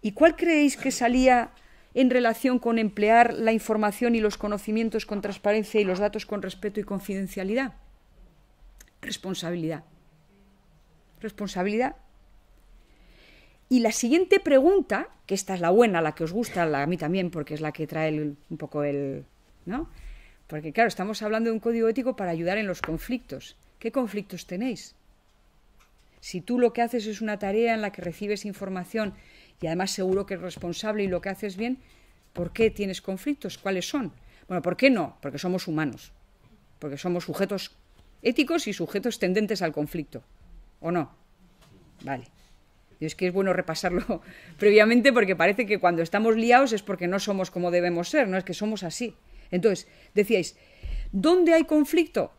B: ¿Y cuál creéis que salía en relación con emplear la información y los conocimientos con transparencia y los datos con respeto y confidencialidad? Responsabilidad responsabilidad. Y la siguiente pregunta, que esta es la buena, la que os gusta, la, a mí también, porque es la que trae un poco el... ¿no? Porque claro, estamos hablando de un código ético para ayudar en los conflictos. ¿Qué conflictos tenéis? Si tú lo que haces es una tarea en la que recibes información y además seguro que es responsable y lo que haces bien, ¿por qué tienes conflictos? ¿Cuáles son? Bueno, ¿por qué no? Porque somos humanos, porque somos sujetos éticos y sujetos tendentes al conflicto. ¿O no? Vale. Y es que es bueno repasarlo [LAUGHS] previamente porque parece que cuando estamos liados es porque no somos como debemos ser, no es que somos así. Entonces, decíais, ¿dónde hay conflicto?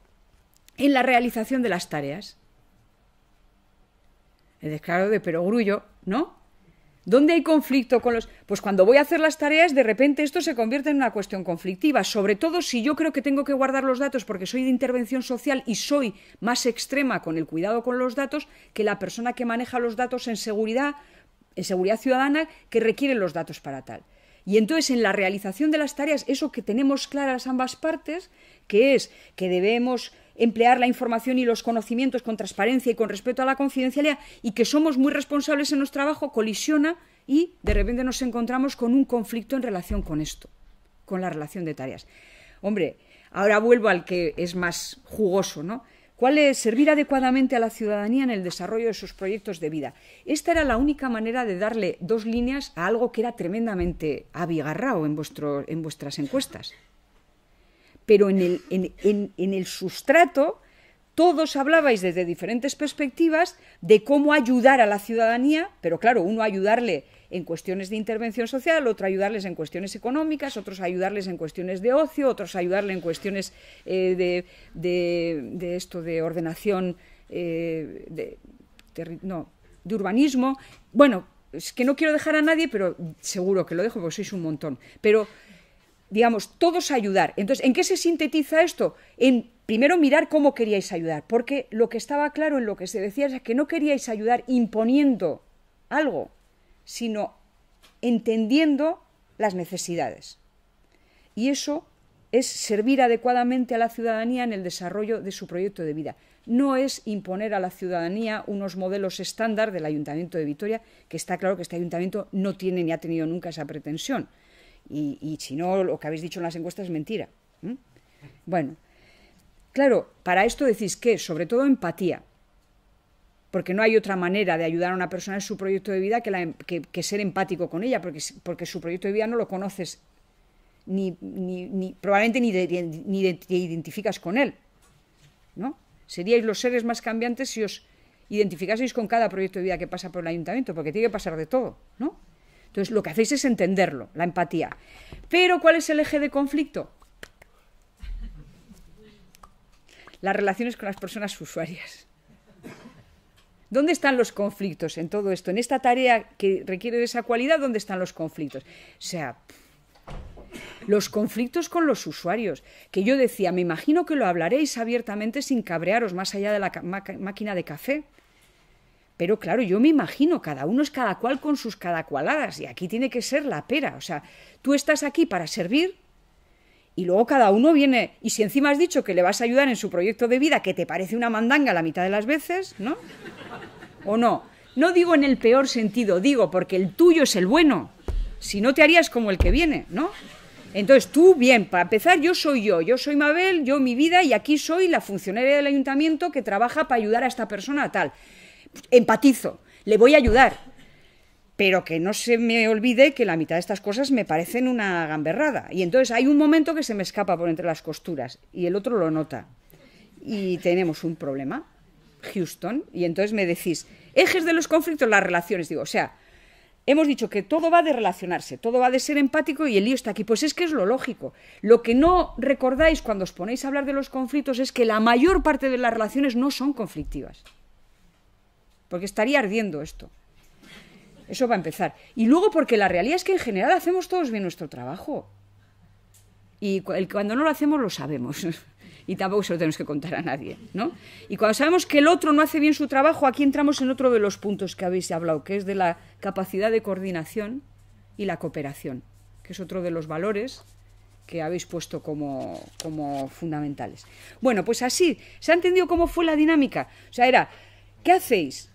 B: En la realización de las tareas. El descaro de perogrullo, ¿no? ¿Dónde hay conflicto con los.? Pues cuando voy a hacer las tareas, de repente esto se convierte en una cuestión conflictiva, sobre todo si yo creo que tengo que guardar los datos porque soy de intervención social y soy más extrema con el cuidado con los datos que la persona que maneja los datos en seguridad, en seguridad ciudadana, que requiere los datos para tal. Y entonces en la realización de las tareas, eso que tenemos claras ambas partes, que es que debemos emplear la información y los conocimientos con transparencia y con respeto a la confidencialidad y que somos muy responsables en nuestro trabajo colisiona y de repente nos encontramos con un conflicto en relación con esto, con la relación de tareas. Hombre, ahora vuelvo al que es más jugoso, ¿no? ¿Cuál es servir adecuadamente a la ciudadanía en el desarrollo de sus proyectos de vida? Esta era la única manera de darle dos líneas a algo que era tremendamente abigarrado en, en vuestras encuestas pero en el, sustrato todos hablabais desde diferentes perspectivas de cómo ayudar a la ciudadanía, pero claro, uno ayudarle en cuestiones de intervención social, otro ayudarles en cuestiones económicas, otros ayudarles en cuestiones de ocio, otros ayudarle en cuestiones eh, de, esto, de ordenación, eh, de, de urbanismo. Bueno, es que no quiero dejar a nadie, pero seguro que lo dejo porque sois un montón. Pero digamos, todos ayudar. Entonces, ¿en qué se sintetiza esto? En primero mirar cómo queríais ayudar, porque lo que estaba claro en lo que se decía es que no queríais ayudar imponiendo algo, sino entendiendo las necesidades. Y eso es servir adecuadamente a la ciudadanía en el desarrollo de su proyecto de vida. No es imponer a la ciudadanía unos modelos estándar del Ayuntamiento de Vitoria, que está claro que este ayuntamiento no tiene ni ha tenido nunca esa pretensión y, si no, lo que habéis dicho en las encuestas es mentira. Bueno, claro, para esto decís que, sobre todo, empatía porque no hay otra manera de ayudar a una persona en su proyecto de vida que, em, ser empático con ella, porque, porque, su proyecto de vida no lo conoces, ni, ni, ni probablemente ni, ni te identificas con él. ¿no? Seríais los seres más cambiantes si os identificaseis con cada proyecto de vida que pasa por el ayuntamiento, porque tiene que pasar de todo. ¿no? Entonces, lo que hacéis es entenderlo, la empatía. Pero, ¿cuál es el eje de conflicto? Las relaciones con las personas usuarias. ¿Dónde están los conflictos en todo esto? En esta tarea que requiere de esa cualidad, ¿dónde están los conflictos? O sea, los conflictos con los usuarios, que yo decía, me imagino que lo hablaréis abiertamente sin cabrearos más allá de la máquina de café. Pero claro, yo me imagino, cada uno es cada cual con sus cada cualadas y aquí tiene que ser la pera. O sea, tú estás aquí para servir y luego cada uno viene, y si encima has dicho que le vas a ayudar en su proyecto de vida, que te parece una mandanga la mitad de las veces, ¿no? ¿O no? No digo en el peor sentido, digo porque el tuyo es el bueno. Si no te harías como el que viene, ¿no? Entonces tú, bien, para empezar, yo soy yo, yo soy Mabel, yo mi vida y aquí soy la funcionaria del ayuntamiento que trabaja para ayudar a esta persona tal empatizo, le voy a ayudar. Pero que no se me olvide que la mitad de estas cosas me parecen una gamberrada. Y entonces hay un momento que se me escapa por entre las costuras y el otro lo nota. Y tenemos un problema, Houston. Y entonces me decís, ejes de los conflictos, las relaciones. Digo, o sea, Hemos dicho que todo va de relacionarse, todo va de ser empático y el lío está aquí. Pues es que es lo lógico. Lo que no recordáis cuando os ponéis a hablar de los conflictos es que la mayor parte de las relaciones no son conflictivas porque estaría ardiendo esto. Eso va a empezar. Y luego porque la realidad es que en general hacemos todos bien nuestro trabajo. Y cuando no lo hacemos lo sabemos. [LAUGHS] Y tampoco se lo tenemos que contar a nadie, ¿no? Y cuando sabemos que el otro no hace bien su trabajo, aquí entramos en otro de los puntos que habéis hablado, que es de la capacidad de coordinación y la cooperación, que es otro de los valores que habéis puesto como, como fundamentales. Bueno, pues así, ¿se ha entendido cómo fue la dinámica? O sea, era, ¿qué hacéis?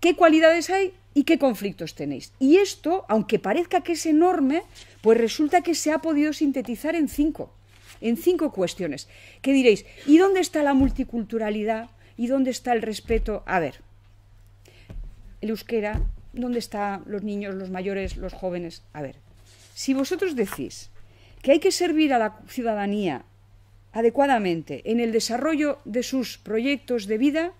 B: qué cualidades hay y qué conflictos tenéis. Y esto, aunque parezca que es enorme, pues resulta que se ha podido sintetizar en cinco, en cinco cuestiones. ¿Qué diréis? ¿Y dónde está la multiculturalidad? ¿Y dónde está el respeto? A ver, el euskera, ¿dónde están los niños, los mayores, los jóvenes? A ver, si vosotros decís que hay que servir a la ciudadanía adecuadamente en el desarrollo de sus proyectos de vida,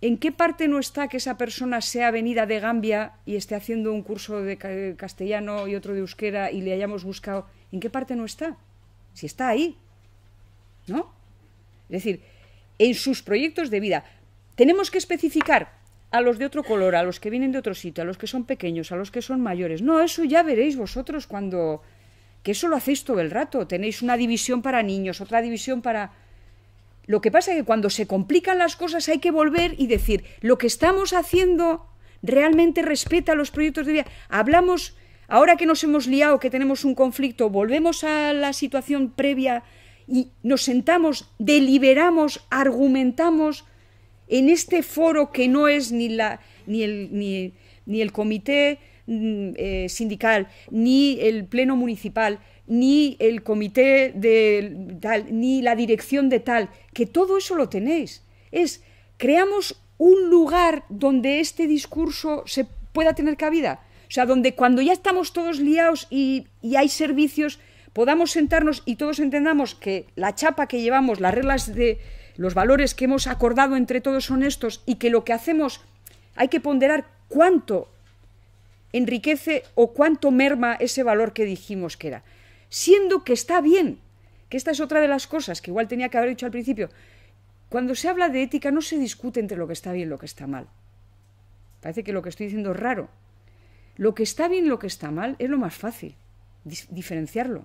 B: ¿En qué parte no está que esa persona sea venida de Gambia y esté haciendo un curso de eh, castellano y otro de euskera y le hayamos buscado? ¿En qué parte no está? Si está ahí, ¿no? Es decir, en sus proyectos de vida. Tenemos que especificar a los de otro color, a los que vienen de otro sitio, a los que son pequeños, a los que son mayores. No, eso ya veréis vosotros cuando... que eso lo hacéis todo el rato. Tenéis una división para niños, otra división para lo que pasa es que cuando se complican las cosas hay que volver y decir, lo que estamos haciendo realmente respeta los proyectos de vida. Hablamos, ahora que nos hemos liado, que tenemos un conflicto, volvemos a la situación previa y nos sentamos, deliberamos, argumentamos en este foro que no es ni, la, ni, el, ni, el comité mm, eh, sindical, ni el pleno municipal, ni el comité de tal, ni la dirección de tal, que todo eso lo tenéis. Es, creamos un lugar donde este discurso se pueda tener cabida. O sea, donde cuando ya estamos todos liados y, y hay servicios, podamos sentarnos y todos entendamos que la chapa que llevamos, las reglas de los valores que hemos acordado entre todos son estos y que lo que hacemos hay que ponderar cuánto enriquece o cuánto merma ese valor que dijimos que era siendo que está bien. Que esta es otra de las cosas que igual tenía que haber dicho al principio. Cuando se habla de ética no se discute entre lo que está bien y lo que está mal. Parece que lo que estoy diciendo es raro. Lo que está bien y lo que está mal es lo más fácil, diferenciarlo.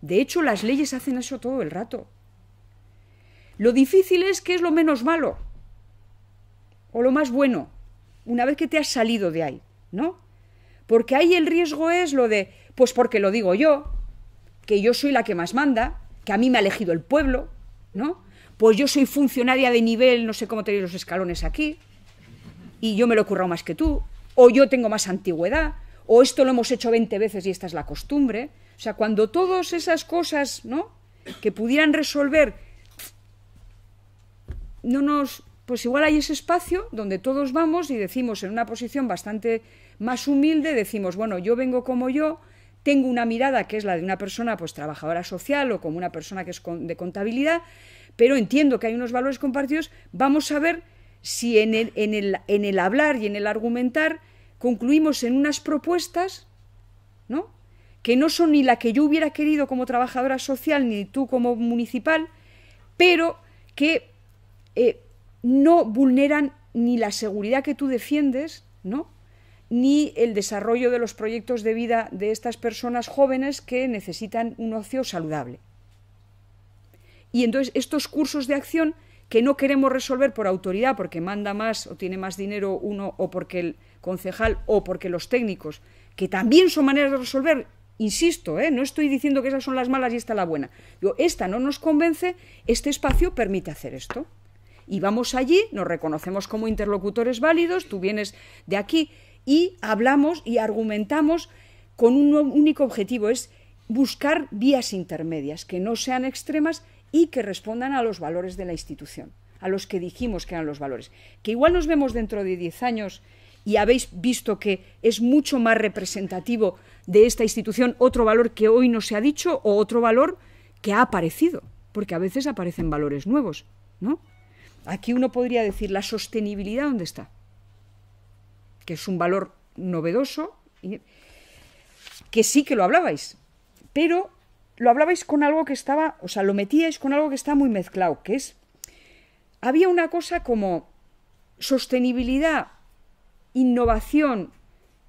B: De hecho, las leyes hacen eso todo el rato. Lo difícil es qué es lo menos malo o lo más bueno, una vez que te has salido de ahí, ¿no? Porque ahí el riesgo es lo de, pues porque lo digo yo, que yo soy la que más manda, que a mí me ha elegido el pueblo, ¿no? Pues yo soy funcionaria de nivel, no sé cómo tenéis los escalones aquí, y yo me lo he currado más que tú, o yo tengo más antigüedad, o esto lo hemos hecho 20 veces y esta es la costumbre. O sea, cuando todas esas cosas, ¿no? Que pudieran resolver, no nos. Pues igual hay ese espacio donde todos vamos y decimos en una posición bastante más humilde, decimos, bueno, yo vengo como yo, tengo una mirada que es la de una persona pues trabajadora social o como una persona que es de contabilidad, pero entiendo que hay unos valores compartidos, vamos a ver si en el, en el, en el hablar y en el argumentar concluimos en unas propuestas, ¿no? que no son ni la que yo hubiera querido como trabajadora social ni tú como municipal, pero que eh, no vulneran ni la seguridad que tú defiendes, ¿no? ni el desarrollo de los proyectos de vida de estas personas jóvenes que necesitan un ocio saludable. Y entonces estos cursos de acción que no queremos resolver por autoridad porque manda más o tiene más dinero uno o porque el concejal o porque los técnicos, que también son maneras de resolver, insisto, ¿eh? no estoy diciendo que esas son las malas y esta la buena. esta no nos convence, este espacio permite hacer esto. Y vamos allí, nos reconocemos como interlocutores válidos, tú vienes de aquí, y hablamos y argumentamos con un único objetivo, es buscar vías intermedias que no sean extremas y que respondan a los valores de la institución, a los que dijimos que eran los valores. Que igual nos vemos dentro de diez años y habéis visto que es mucho más representativo de esta institución otro valor que hoy no se ha dicho o otro valor que ha aparecido, porque a veces aparecen valores nuevos, ¿no? Aquí uno podría decir la sostenibilidad dónde está que es un valor novedoso, que sí que lo hablabais, pero lo hablabais con algo que estaba, o sea, lo metíais con algo que está muy mezclado, que es, había una cosa como sostenibilidad, innovación,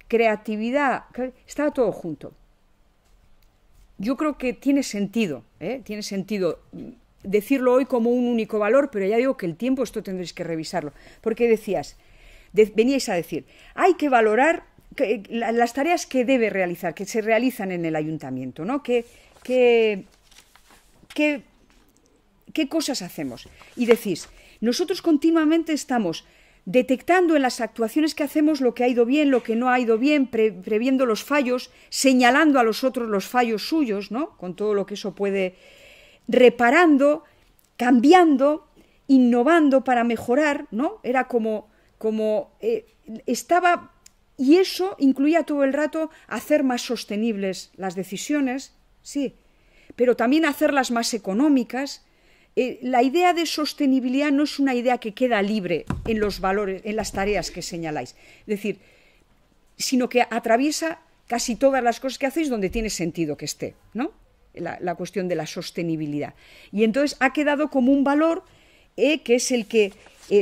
B: creatividad, estaba todo junto. Yo creo que tiene sentido, ¿eh? tiene sentido decirlo hoy como un único valor, pero ya digo que el tiempo esto tendréis que revisarlo, porque decías, veníais a decir, hay que valorar las tareas que debe realizar, que se realizan en el ayuntamiento, ¿no? Que, ¿Qué cosas hacemos? Y decís, nosotros continuamente estamos detectando en las actuaciones que hacemos lo que ha ido bien, lo que no ha ido bien, previendo los fallos, señalando a los otros los fallos suyos, ¿no? Con todo lo que eso puede reparando, cambiando, innovando para mejorar, ¿no? Era como como eh, estaba... Y eso incluía todo el rato hacer más sostenibles las decisiones, sí, pero también hacerlas más económicas. Eh, la idea de sostenibilidad no es una idea que queda libre en los valores, en las tareas que señaláis. Es decir, sino que atraviesa casi todas las cosas que hacéis donde tiene sentido que esté, ¿no? La, cuestión de la sostenibilidad. Y entonces ha quedado como un valor eh, que es el que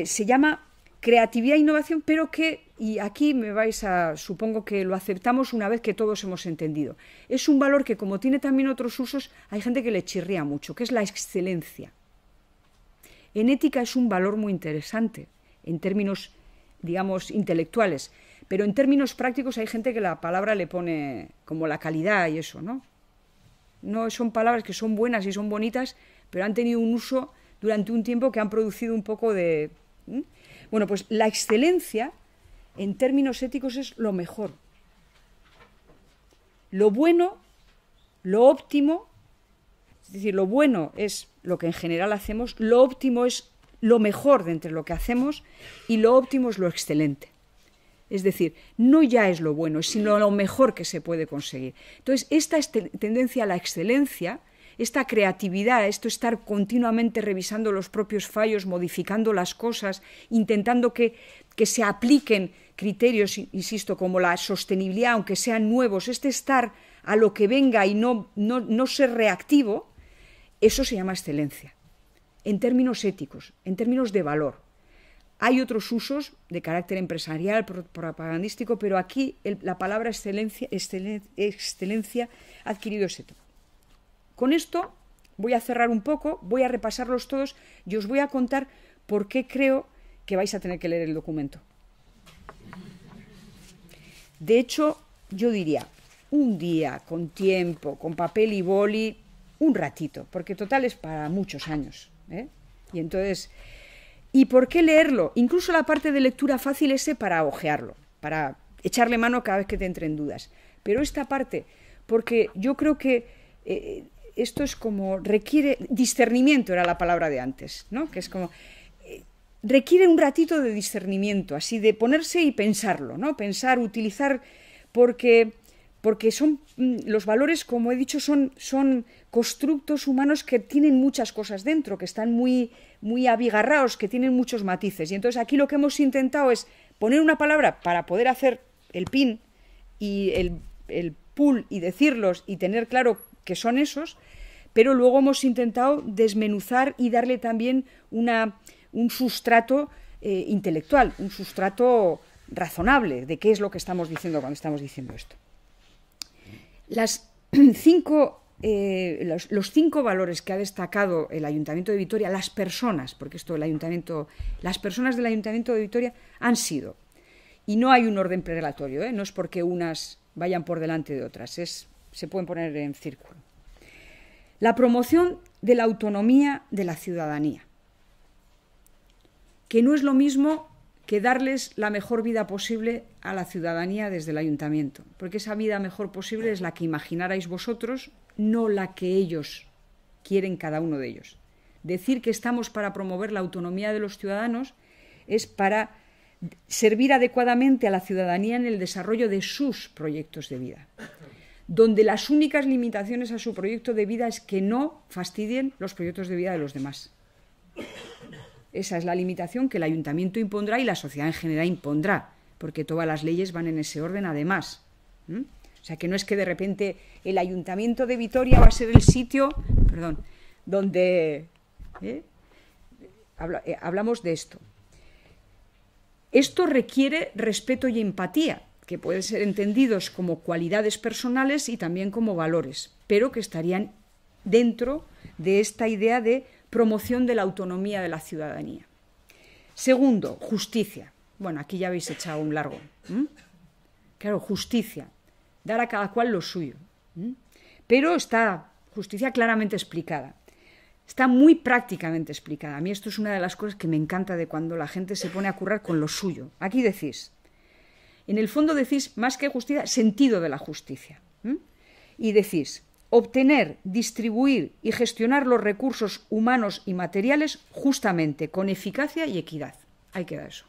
B: se llama creatividad e innovación, pero que, y aquí me vais a, supongo que lo aceptamos una vez que todos hemos entendido, es un valor que como tiene también otros usos, hay gente que le chirría mucho, que es la excelencia. En ética es un valor muy interesante en términos, digamos, intelectuales, pero en términos prácticos hay gente que la palabra le pone como la calidad y eso, ¿no? No son palabras que son buenas y son bonitas, pero han tenido un uso durante un tiempo que han producido un poco de... Bueno, pues la excelencia, en términos éticos, es lo mejor. Lo bueno, lo óptimo, es decir, lo bueno es lo que en general hacemos, lo óptimo es lo mejor de entre lo que hacemos y lo óptimo es lo excelente. Es decir, no ya es lo bueno, sino lo mejor que se puede conseguir. Entonces, esta este, tendencia a la excelencia esta creatividad, esto estar continuamente revisando los propios fallos, modificando las cosas, intentando que, se apliquen criterios, insisto, como la sostenibilidad, aunque sean nuevos, este estar a lo que venga y no, ser reactivo, eso se llama excelencia, en términos éticos, en términos de valor. Hay otros usos de carácter empresarial, propagandístico, pero aquí la palabra excelencia, excelencia, ha adquirido ese tono. Con esto voy a cerrar un poco, voy a repasarlos todos y os voy a contar por qué creo que vais a tener que leer el documento. De hecho, yo diría, un día, con tiempo, con papel y boli, un ratito, porque total es para muchos años. ¿eh? Y entonces, ¿y por qué leerlo? Incluso la parte de lectura fácil es para ojearlo, para echarle mano cada vez que te entren dudas. Pero esta parte, porque yo creo que eh, esto es como requiere discernimiento era la palabra de antes, ¿no? Que es como eh, requiere un ratito de discernimiento, así de ponerse y pensarlo, ¿no? Pensar, utilizar porque porque son mm, los valores, como he dicho, son, son constructos humanos que tienen muchas cosas dentro, que están muy muy abigarrados, que tienen muchos matices. Y entonces aquí lo que hemos intentado es poner una palabra para poder hacer el pin y el, pull y decirlos y tener claro que son esos, pero luego hemos intentado desmenuzar y darle también un sustrato eh, intelectual, un sustrato razonable de qué es lo que estamos diciendo cuando estamos diciendo esto. Las [CLEARS THROAT] eh, los, cinco valores que ha destacado el Ayuntamiento de Vitoria, las personas, porque esto el Ayuntamiento, las personas del Ayuntamiento de Vitoria han sido, y no hay un orden prelatorio, ¿eh? no es porque unas vayan por delante de otras, es se pueden poner en círculo. La promoción de la autonomía de la ciudadanía, que no es lo mismo que darles la mejor vida posible a la ciudadanía desde el ayuntamiento, porque esa vida mejor posible es la que imaginarais vosotros, no la que ellos quieren cada uno de ellos. Decir que estamos para promover la autonomía de los ciudadanos es para servir adecuadamente a la ciudadanía en el desarrollo de sus proyectos de vida donde las únicas limitaciones a su proyecto de vida es que no fastidien los proyectos de vida de los demás. Esa es la limitación que el ayuntamiento impondrá y la sociedad en general impondrá, porque todas las leyes van en ese orden además. O sea, que no es que de repente el ayuntamiento de Vitoria va a ser el sitio, perdón, donde ¿eh? Eh, hablamos de esto. Esto requiere respeto y empatía, que pueden ser entendidos como cualidades personales y también como valores, pero que estarían dentro de esta idea de promoción de la autonomía de la ciudadanía. Segundo, justicia. Bueno, aquí ya habéis echado un largo. Claro, justicia. Dar a cada cual lo suyo. Pero está justicia claramente explicada. Está muy prácticamente explicada. A mí esto es una de las cosas que me encanta de cuando la gente se pone a currar con lo suyo. Aquí decís, en el fondo decís más que justicia, sentido de la justicia. Y decís, obtener, distribuir y gestionar los recursos humanos y materiales justamente, con eficacia y equidad. Hay que dar eso.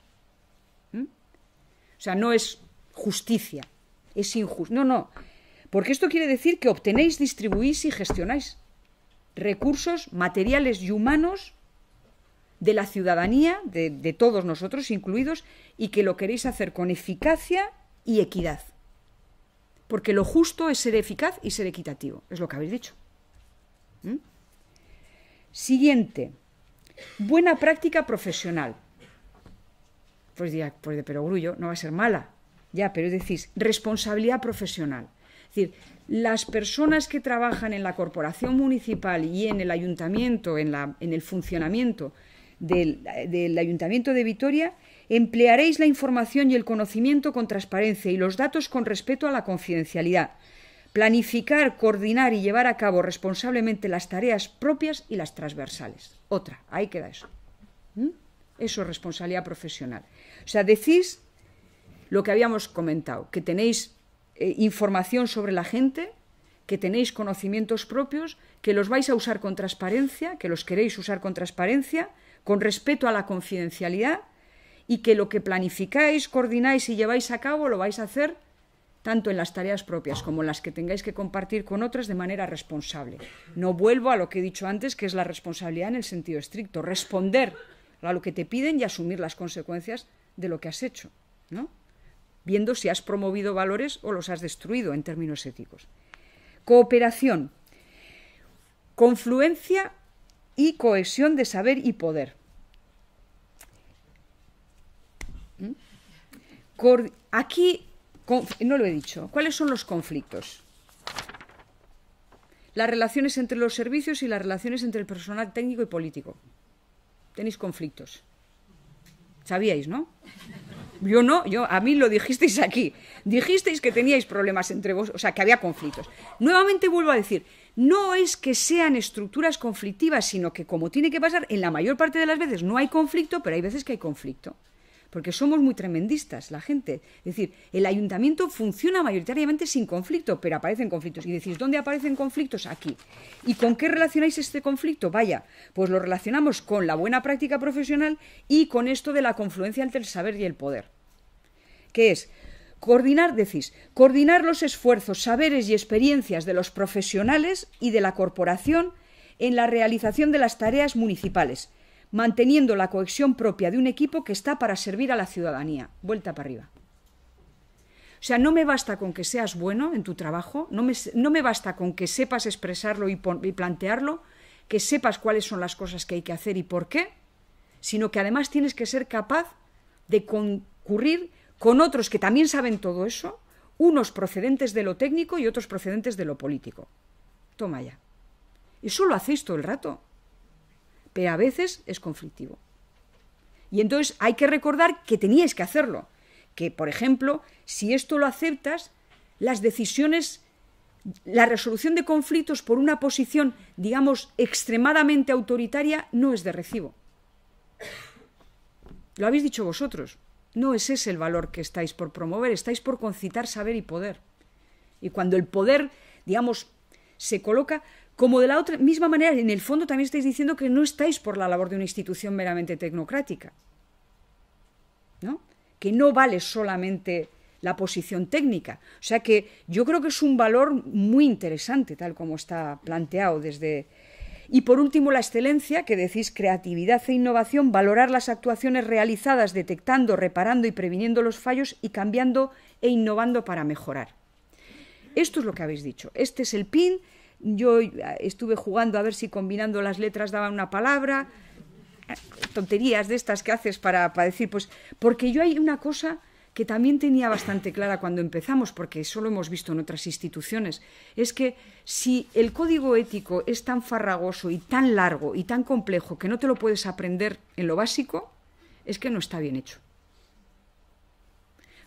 B: O sea, no es justicia, es injusto. No, no. Porque esto quiere decir que obtenéis, distribuís y gestionáis recursos materiales y humanos de la ciudadanía, de, todos nosotros incluidos, y que lo queréis hacer con eficacia y equidad. Porque lo justo es ser eficaz y ser equitativo, es lo que habéis dicho. ¿Mm? Siguiente, buena práctica profesional. Pues ya, pues de perogrullo, no va a ser mala. Ya, pero decís, responsabilidad profesional. Es decir, las personas que trabajan en la corporación municipal y en el ayuntamiento, en, en el funcionamiento del, Ayuntamiento de Vitoria, emplearéis la información y el conocimiento con transparencia y los datos con respeto a la confidencialidad. Planificar, coordinar y llevar a cabo responsablemente las tareas propias y las transversales. Otra, ahí queda eso. ¿Mm? Eso es responsabilidad profesional. O sea, decís lo que habíamos comentado, que tenéis eh, información sobre la gente, que tenéis conocimientos propios, que los vais a usar con transparencia, que los queréis usar con transparencia, con respeto a la confidencialidad y que lo que planificáis, coordináis y lleváis a cabo lo vais a hacer tanto en las tareas propias como en las que tengáis que compartir con otras de manera responsable. No vuelvo a lo que he dicho antes, que es la responsabilidad en el sentido estricto, responder a lo que te piden y asumir las consecuencias de lo que has hecho, ¿no? viendo si has promovido valores o los has destruido en términos éticos cooperación, confluencia y cohesión de saber y poder. ¿Mm? Aquí, no lo he dicho, ¿cuáles son los conflictos? Las relaciones entre los servicios y las relaciones entre el personal técnico y político. Tenéis conflictos. Sabíais, ¿no? Yo no, yo a mí lo dijisteis aquí. Dijisteis que teníais problemas entre vos, o sea, que había conflictos. Nuevamente vuelvo a decir, no es que sean estructuras conflictivas, sino que como tiene que pasar, en la mayor parte de las veces no hay conflicto, pero hay veces que hay conflicto porque somos muy tremendistas la gente. Es decir, el ayuntamiento funciona mayoritariamente sin conflicto, pero aparecen conflictos. Y decís, ¿dónde aparecen conflictos? Aquí. ¿Y con qué relacionáis este conflicto? Vaya, pues lo relacionamos con la buena práctica profesional y con esto de la confluencia entre el saber y el poder. que es? Coordinar, decís, coordinar los esfuerzos, saberes y experiencias de los profesionales y de la corporación en la realización de las tareas municipales manteniendo la cohesión propia de un equipo que está para servir a la ciudadanía. Vuelta para arriba. O sea, no me basta con que seas bueno en tu trabajo, no me, no me basta con que sepas expresarlo y, plantearlo, que sepas cuáles son las cosas que hay que hacer y por qué, sino que además tienes que ser capaz de concurrir con otros que también saben todo eso, unos procedentes de lo técnico y otros procedentes de lo político. Toma ya. Eso lo hacéis todo el rato pero a veces es conflictivo. Y entonces hay que recordar que teníais que hacerlo, que por ejemplo, si esto lo aceptas, las decisiones, la resolución de conflictos por una posición, digamos, extremadamente autoritaria no es de recibo. Lo habéis dicho vosotros, no es ese el valor que estáis por promover, estáis por concitar saber y poder. Y cuando el poder, digamos, se coloca, como de la otra misma manera, en el fondo también estáis diciendo que no estáis por la labor de una institución meramente tecnocrática. Que no vale solamente la posición técnica. O sea que yo creo que es un valor muy interesante, tal como está planteado desde. Y por último, la excelencia, que decís creatividad e innovación, valorar las actuaciones realizadas, detectando, reparando y previniendo los fallos y cambiando e innovando para mejorar. Esto es lo que habéis dicho. Este es el PIN, yo eh, estuve jugando a ver si combinando las letras daba una palabra, eh, tonterías de estas que haces para, para decir, pues, porque yo hay una cosa que también tenía bastante clara cuando empezamos, porque eso lo hemos visto en otras instituciones, es que si el código ético es tan farragoso y tan largo y tan complejo que no te lo puedes aprender en lo básico, es que no está bien hecho.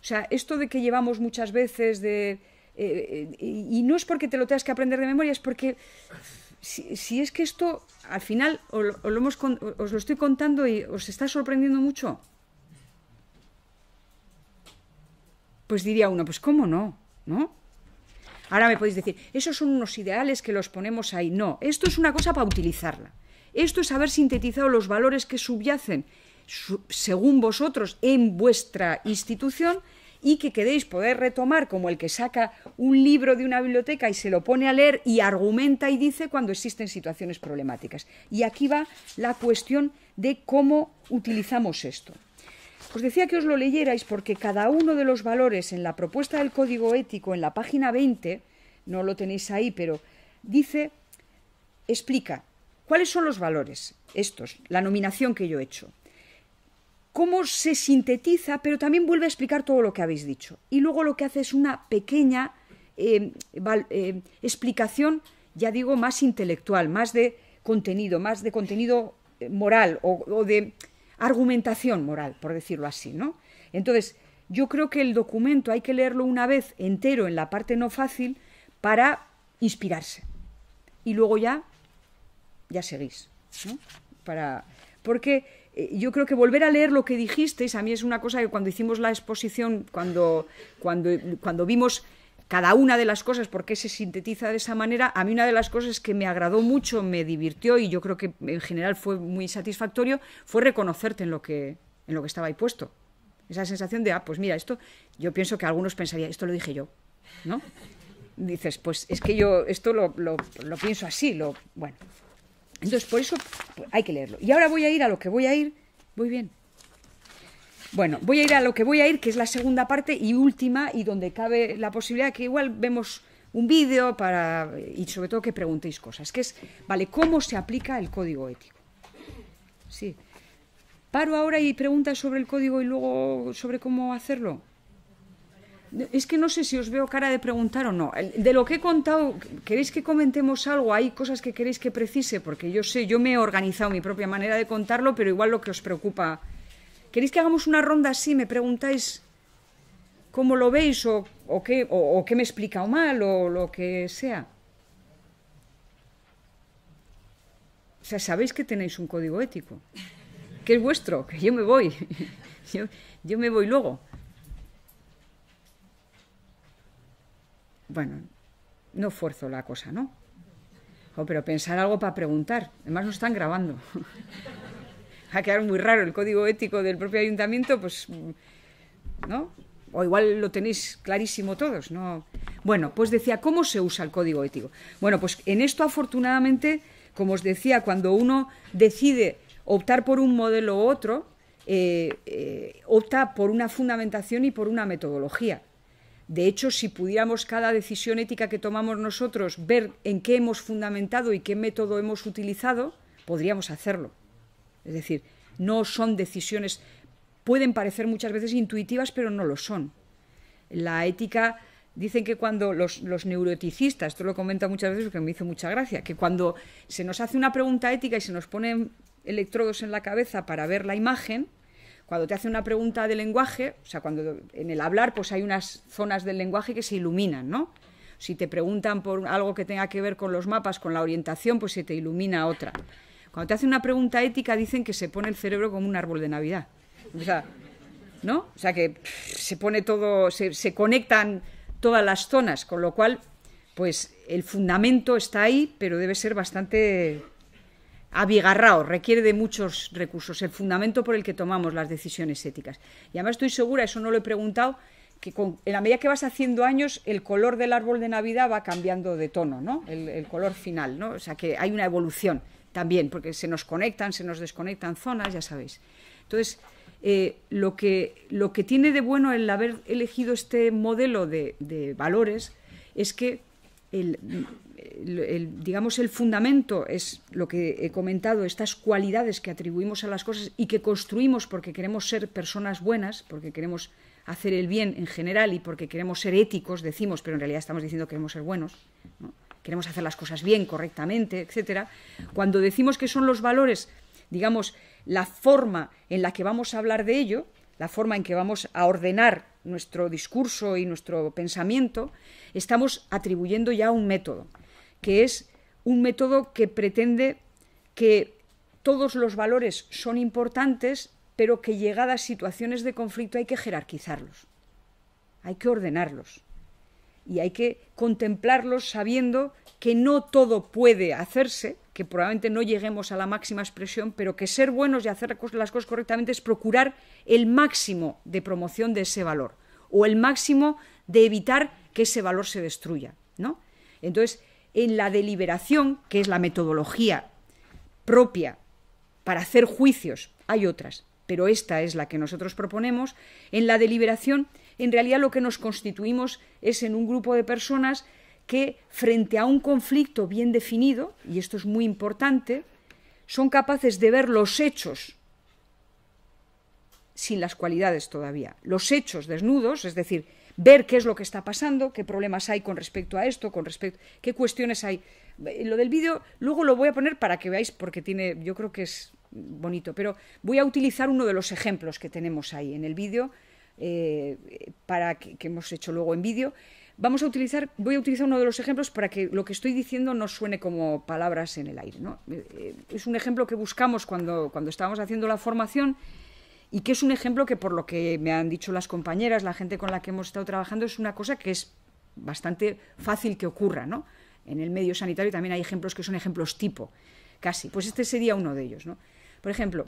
B: O sea, esto de que llevamos muchas veces de eh, eh, y no es porque te lo tengas que aprender de memoria, es porque si, es que esto al final os, lo os lo estoy contando y os está sorprendiendo mucho, pues diría uno, pues cómo no, ¿no? Ahora me podéis decir, esos son unos ideales que los ponemos ahí. No, esto es una cosa para utilizarla. Esto es haber sintetizado los valores que subyacen según vosotros en vuestra institución y que queréis poder retomar como el que saca un libro de una biblioteca y se lo pone a leer y argumenta y dice cuando existen situaciones problemáticas. Y aquí va la cuestión de cómo utilizamos esto. Os decía que os lo leyerais porque cada uno de los valores en la propuesta del código ético en la página 20, no lo tenéis ahí, pero dice, explica cuáles son los valores, estos, la nominación que yo he hecho, cómo se sintetiza, pero también vuelve a explicar todo lo que habéis dicho. Y luego lo que hace es una pequeña eh, eh, explicación, ya digo, más intelectual, más de contenido, más de contenido eh, moral o, de argumentación moral, por decirlo así, ¿no? Entonces, yo creo que el documento hay que leerlo una vez entero en la parte no fácil para inspirarse. Y luego ya, ya seguís, ¿no? Para, porque eh, yo creo que volver a leer lo que dijisteis, a mí es una cosa que cuando hicimos la exposición, cuando, cuando, cuando vimos cada una de las cosas, por qué se sintetiza de esa manera, a mí una de las cosas que me agradó mucho, me divirtió y yo creo que en general fue muy satisfactorio, fue reconocerte en lo que, en lo que estaba ahí puesto. Esa sensación de, ah, pues mira, esto, yo pienso que algunos pensarían, esto lo dije yo, ¿no? Dices, pues es que yo esto lo, lo, lo pienso así, lo, bueno. Entonces, por eso hay que leerlo. Y ahora voy a ir a lo que voy a ir. Muy bien. Bueno, voy a ir a lo que voy a ir, que es la segunda parte y última, y donde cabe la posibilidad que igual vemos un vídeo para. y sobre todo que preguntéis cosas, que es, vale, ¿cómo se aplica el código ético? Sí. Paro ahora y preguntas sobre el código y luego sobre cómo hacerlo. Es que no sé si os veo cara de preguntar o no. De lo que he contado, ¿queréis que comentemos algo? ¿Hay cosas que queréis que precise? Porque yo sé, yo me he organizado mi propia manera de contarlo, pero igual lo que os preocupa. ¿Queréis que hagamos una ronda así? ¿Me preguntáis cómo lo veis o, qué, o, me he explicado mal o lo que sea? O sea, sabéis que tenéis un código ético, que es vuestro, que yo me voy. [LAUGHS] yo me voy luego. bueno, no fuerzo la cosa, ¿no? Oh, pero pensar algo para preguntar. Además, nos están grabando. Ha [LAUGHS] a quedar muy raro el código ético del propio ayuntamiento, pues, ¿no? O igual lo tenéis clarísimo todos, ¿no? Bueno, pues decía, ¿cómo se usa el código ético? Bueno, pues en esto afortunadamente, como os decía, cuando uno decide optar por un modelo u otro, eh, eh, opta por una fundamentación y por una metodología. De hecho, si pudiéramos cada decisión ética que tomamos nosotros ver en qué hemos fundamentado y qué método hemos utilizado, podríamos hacerlo. Es decir, no son decisiones, pueden parecer muchas veces intuitivas, pero no lo son. La ética, dicen que cuando los, neuroticistas, esto lo comenta muchas veces porque me hizo mucha gracia, que cuando se nos hace una pregunta ética y se nos ponen electrodos en la cabeza para ver la imagen, cuando te hace una pregunta de lenguaje, o sea, cuando en el hablar pues hay unas zonas del lenguaje que se iluminan, ¿no? Si te preguntan por algo que tenga que ver con los mapas, con la orientación, pues se te ilumina otra. Cuando te hace una pregunta ética dicen que se pone el cerebro como un árbol de Navidad. O sea, ¿no? O sea que se pone todo, se conectan todas las zonas, con lo cual, pues el fundamento está ahí, pero debe ser bastante abigarrao, requiere de muchos recursos, el fundamento por el que tomamos las decisiones éticas. Y además estoy segura, eso no lo he preguntado, que en la medida que vas haciendo años, el color del árbol de Navidad va cambiando de tono, ¿no? El, color final, ¿no? O sea que hay una evolución también, porque se nos conectan, se nos desconectan zonas, ya sabéis. Entonces, eh, lo, que, lo que tiene de bueno el haber elegido este modelo de, de valores es que el, el, digamos, el fundamento es lo que he comentado, estas cualidades que atribuimos a las cosas y que construimos porque queremos ser personas buenas, porque queremos hacer el bien en general y porque queremos ser éticos, decimos, pero en realidad estamos diciendo que queremos ser buenos, queremos hacer las cosas bien, correctamente, etcétera. Cuando decimos que son los valores, digamos, la forma en la que vamos a hablar de ello, la forma en que vamos a ordenar nuestro discurso y nuestro pensamiento, estamos atribuyendo ya un método que es un método que pretende que todos los valores son importantes, pero que llegadas situaciones de conflicto hay que jerarquizarlos, hay que ordenarlos y hay que contemplarlos sabiendo que no todo puede hacerse, que probablemente no lleguemos a la máxima expresión, pero que ser buenos y hacer las cosas correctamente es procurar el máximo de promoción de ese valor o el máximo de evitar que ese valor se destruya, ¿no? Entonces, en la deliberación, que es la metodología propia para hacer juicios, hay otras, pero esta es la que nosotros proponemos, en la deliberación en realidad lo que nos constituimos es en un grupo de personas que frente a un conflicto bien definido, y esto es muy importante, son capaces de ver los hechos sin las cualidades todavía, los hechos desnudos, es decir, ver qué es lo que está pasando, qué problemas hay con respecto a esto, con respecto qué cuestiones hay. Eh, lo del vídeo luego lo voy a poner para que veáis porque tiene, yo creo que es bonito, pero voy a utilizar uno de los ejemplos que tenemos ahí en el vídeo eh, para que, hemos hecho luego en vídeo. Vamos a utilizar, voy a utilizar uno de los ejemplos para que lo que estoy diciendo no suene como palabras en el aire. ¿no? Eh, es un ejemplo que buscamos cuando, cuando estábamos haciendo la formación y que es un ejemplo que por lo que me han dicho las compañeras, la gente con la que hemos estado trabajando, es una cosa que es bastante fácil que ocurra, ¿no? En el medio sanitario también hay ejemplos que son ejemplos tipo, casi. Pues este sería uno de ellos, ¿no? Por ejemplo,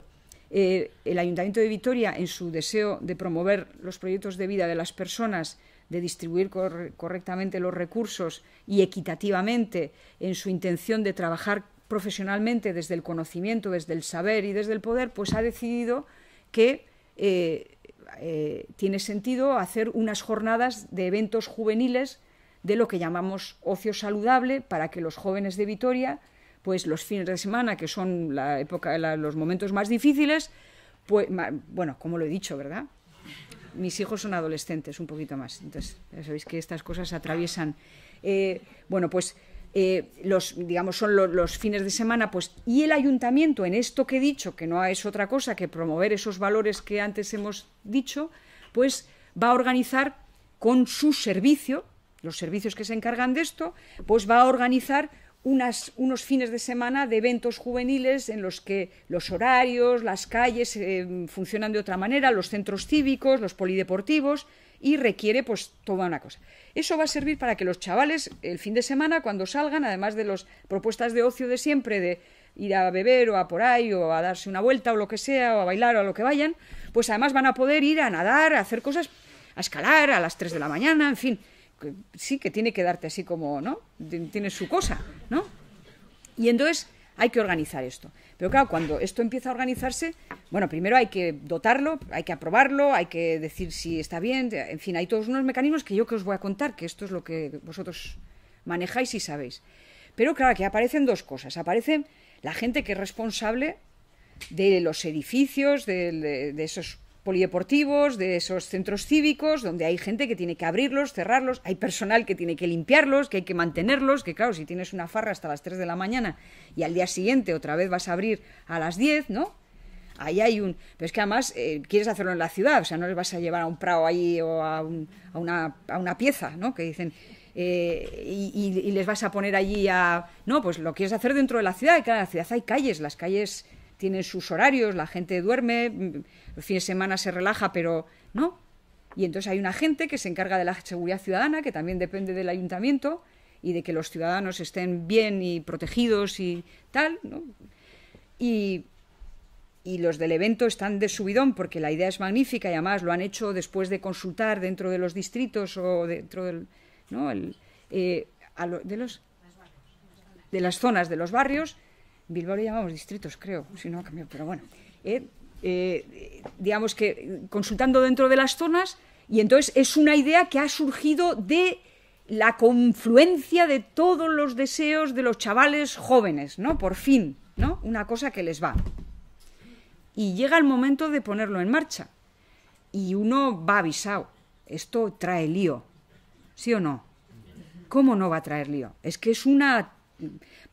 B: eh, el Ayuntamiento de Vitoria, en su deseo de promover los proyectos de vida de las personas, de distribuir correctamente los recursos y equitativamente, en su intención de trabajar profesionalmente desde el conocimiento, desde el saber y desde el poder, pues ha decidido que eh, eh, tiene sentido hacer unas jornadas de eventos juveniles de lo que llamamos ocio saludable para que los jóvenes de Vitoria, pues los fines de semana, que son la época, los momentos más difíciles, pues, bueno, como lo he dicho, ¿verdad? Mis hijos son adolescentes, un poquito más, entonces ya sabéis que estas cosas atraviesan. Eh, bueno, pues eh, los, digamos, son los, fines de semana, pues, y el ayuntamiento, en esto que he dicho, que no es otra cosa que promover esos valores que antes hemos dicho, pues va a organizar con su servicio, los servicios que se encargan de esto, pues va a organizar unas, unos fines de semana de eventos juveniles en los que los horarios, las calles eh, funcionan de otra manera, los centros cívicos, los polideportivos, y requiere pues toda una cosa. Eso va a servir para que los chavales el fin de semana cuando salgan, además de las propuestas de ocio de siempre, de ir a beber o a por ahí o a darse una vuelta o lo que sea o a bailar o a lo que vayan, pues además van a poder ir a nadar, a hacer cosas, a escalar a las 3 de la mañana, en fin, sí que tiene que darte así como, ¿no? tiene su cosa, ¿no? Y entonces hay que organizar esto. Pero claro, cuando esto empieza a organizarse, bueno, primero hay que dotarlo, hay que aprobarlo, hay que decir si está bien, en fin, hay todos unos mecanismos que yo que os voy a contar, que esto es lo que vosotros manejáis y sabéis. Pero claro, que aparecen dos cosas. Aparece la gente que es responsable de los edificios, de esos polideportivos, de esos centros cívicos, donde hay gente que tiene que abrirlos, cerrarlos, hay personal que tiene que limpiarlos, que hay que mantenerlos, que claro, si tienes una farra hasta las 3 de la mañana y al día siguiente otra vez vas a abrir a las 10, ¿no? Ahí hay un... Pero es que además eh, quieres hacerlo en la ciudad, o sea, no les vas a llevar a un prado ahí o a, una, pieza, ¿no? Que dicen, eh, y, les vas a poner allí a... No, pues lo quieres hacer dentro de la ciudad, y claro, en la ciudad hay calles, las calles tienen sus horarios, la gente duerme, los fines de semana se relaja, pero no. Y entonces hay una gente que se encarga de la seguridad ciudadana, que también depende del ayuntamiento y de que los ciudadanos estén bien y protegidos y tal, ¿no? Y, los del evento están de subidón porque la idea es magnífica y además lo han hecho después de consultar dentro de los distritos o dentro del... Eh, de de las zonas de los barrios Bilbao le llamamos distritos, creo, si no ha cambiado, pero bueno. Eh, eh, digamos que consultando dentro de las zonas, y entonces es una idea que ha surgido de la confluencia de todos los deseos de los chavales jóvenes, ¿no? Por fin, ¿no? Una cosa que les va. Y llega el momento de ponerlo en marcha. Y uno va avisado. Esto trae lío. ¿Sí o no? ¿Cómo no va a traer lío? Es que es una...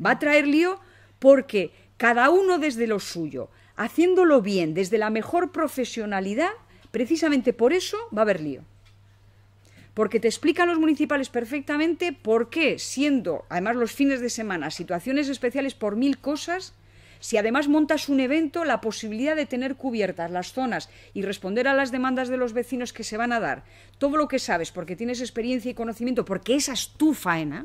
B: Va a traer lío porque cada uno desde lo suyo, haciéndolo bien, desde la mejor profesionalidad, precisamente por eso va a haber lío. Porque te explican los municipales perfectamente por qué, siendo además los fines de semana situaciones especiales por mil cosas, si además montas un evento, la posibilidad de tener cubiertas las zonas y responder a las demandas de los vecinos que se van a dar, todo lo que sabes porque tienes experiencia y conocimiento, porque esa es tu faena,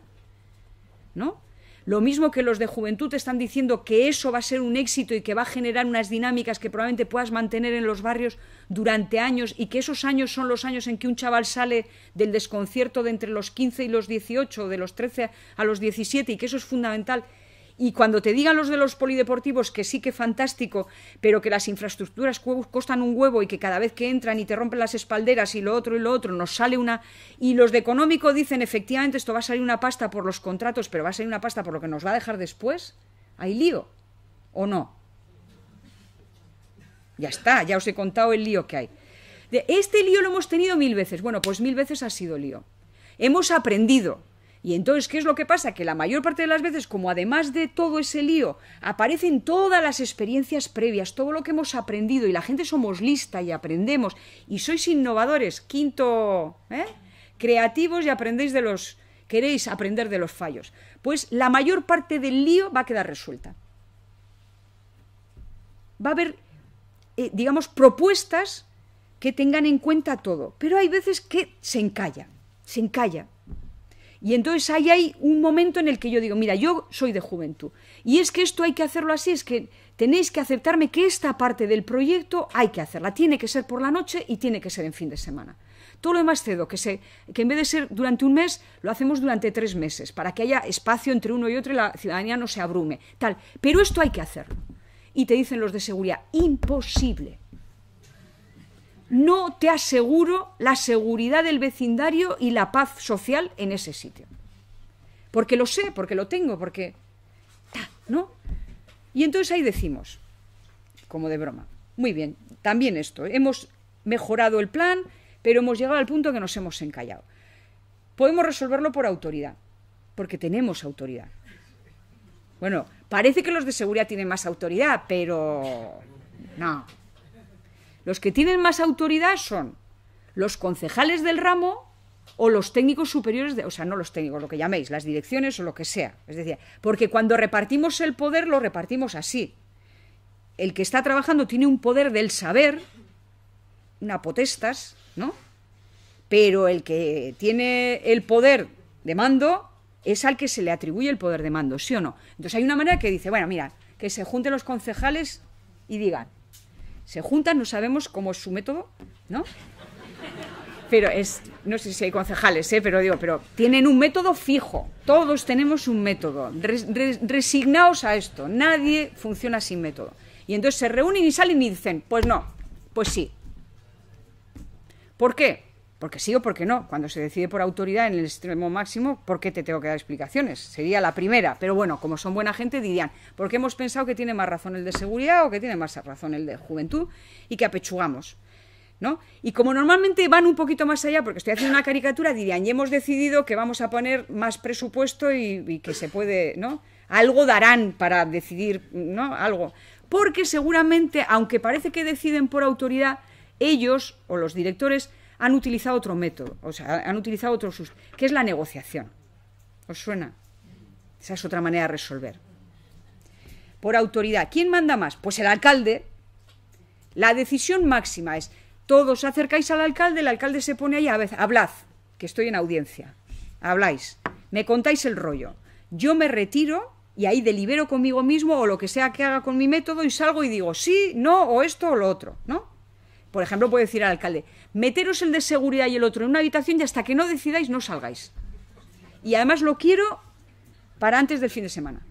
B: ¿no? Lo mismo que los de juventud están diciendo que eso va a ser un éxito y que va a generar unas dinámicas que probablemente puedas mantener en los barrios durante años y que esos años son los años en que un chaval sale del desconcierto de entre los 15 y los 18, de los 13 a los 17 y que eso es fundamental y cuando te digan los de los polideportivos que sí que fantástico, pero que las infraestructuras costan un huevo y que cada vez que entran y te rompen las espalderas y lo otro y lo otro, nos sale una... Y los de económico dicen, efectivamente, esto va a salir una pasta por los contratos, pero va a salir una pasta por lo que nos va a dejar después, ¿hay lío? ¿O no? Ya está, ya os he contado el lío que hay. este lío lo hemos tenido mil veces. Bueno, pues mil veces ha sido lío. Hemos aprendido, y entonces, ¿qué es lo que pasa? Que la mayor parte de las veces, como además de todo ese lío, aparecen todas las experiencias previas, todo lo que hemos aprendido, y la gente somos lista y aprendemos, y sois innovadores, quinto, ¿eh? creativos y aprendéis de los, queréis aprender de los fallos. Pues la mayor parte del lío va a quedar resuelta. Va a haber, eh, digamos, propuestas que tengan en cuenta todo, pero hay veces que se encalla, se encalla, y entonces ahí hay un momento en el que yo digo, mira, yo soy de juventud. Y es que esto hay que hacerlo así, es que tenéis que aceptarme que esta parte del proyecto hay que hacerla. Tiene que ser por la noche y tiene que ser en fin de semana. Todo lo demás cedo, que, se, que en vez de ser durante un mes, lo hacemos durante tres meses, para que haya espacio entre uno y otro y la ciudadanía no se abrume. Tal. Pero esto hay que hacerlo. Y te dicen los de seguridad, imposible no te aseguro la seguridad del vecindario y la paz social en ese sitio. Porque lo sé, porque lo tengo, porque... ¿No? Y entonces ahí decimos, como de broma, muy bien, también esto, hemos mejorado el plan, pero hemos llegado al punto que nos hemos encallado. Podemos resolverlo por autoridad, porque tenemos autoridad. Bueno, parece que los de seguridad tienen más autoridad, pero no, los que tienen más autoridad son los concejales del ramo o los técnicos superiores, de, o sea, no los técnicos, lo que llaméis, las direcciones o lo que sea. Es decir, porque cuando repartimos el poder lo repartimos así. El que está trabajando tiene un poder del saber, una potestas, ¿no? Pero el que tiene el poder de mando es al que se le atribuye el poder de mando, ¿sí o no? Entonces hay una manera que dice, bueno, mira, que se junten los concejales y digan, se juntan, no sabemos cómo es su método, ¿no? Pero es, no sé si hay concejales, ¿eh? pero digo, pero tienen un método fijo. Todos tenemos un método. resignaos a esto. Nadie funciona sin método. Y entonces se reúnen y salen y dicen, pues no, pues sí. ¿Por qué? porque sí o porque no. Cuando se decide por autoridad en el extremo máximo, ¿por qué te tengo que dar explicaciones? Sería la primera, pero bueno, como son buena gente dirían, ¿por qué hemos pensado que tiene más razón el de seguridad o que tiene más razón el de juventud y que apechugamos. ¿No? Y como normalmente van un poquito más allá, porque estoy haciendo una caricatura, dirían, y hemos decidido que vamos a poner más presupuesto y, y que se puede, ¿no? Algo darán para decidir, ¿no? Algo. Porque seguramente, aunque parece que deciden por autoridad, ellos o los directores han utilizado otro método, o sea, han utilizado otro, que es la negociación. ¿Os suena? Esa es otra manera de resolver. Por autoridad. ¿Quién manda más? Pues el alcalde. La decisión máxima es, todos acercáis al alcalde, el alcalde se pone ahí, a veces, hablad, que estoy en audiencia, habláis, me contáis el rollo. Yo me retiro y ahí delibero conmigo mismo o lo que sea que haga con mi método y salgo y digo sí, no, o esto o lo otro, ¿no? Por ejemplo, puede decir al alcalde, meteros el de seguridad y el otro en una habitación y hasta que no decidáis no salgáis. Y además lo quiero para antes del fin de semana.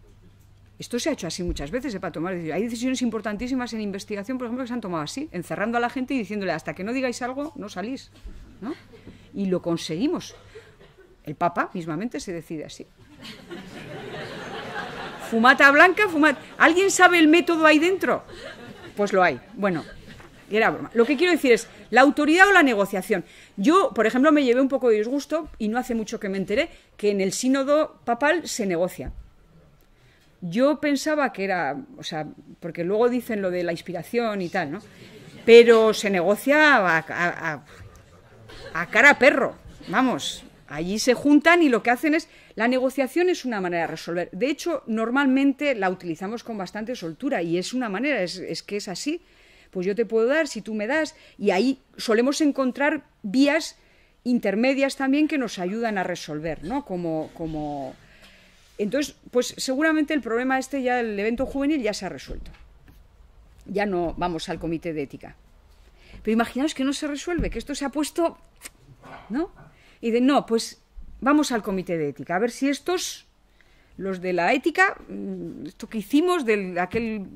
B: Esto se ha hecho así muchas veces ¿eh? para tomar Hay decisiones importantísimas en investigación, por ejemplo, que se han tomado así, encerrando a la gente y diciéndole hasta que no digáis algo, no salís. Y lo conseguimos. El Papa mismamente se decide así. Fumata blanca, fumata. ¿Alguien sabe el método ahí dentro? Pues lo hay. Bueno, lo que quiero decir es la autoridad o la negociación. Yo, por ejemplo, me llevé un poco de disgusto y no hace mucho que me enteré que en el sínodo papal se negocia. Yo pensaba que era, o sea, porque luego dicen lo de la inspiración y tal, ¿no? Pero se negocia a, cara a, cara perro, vamos, Allí se juntan y lo que hacen es, la negociación es una manera de resolver. De hecho, normalmente la utilizamos con bastante soltura y es una manera, es que es así pues yo te puedo dar si tú me das. Y ahí solemos encontrar vías intermedias también que nos ayudan a resolver, ¿no? Como, como... Entonces, pues seguramente el problema este ya el evento juvenil ya se ha resuelto. Ya no vamos al comité de ética. Pero imaginaos que no se resuelve, que esto se ha puesto, ¿no? Y de no, pues vamos al comité de ética, a ver si estos, los de la ética, mm, esto que hicimos, de aquel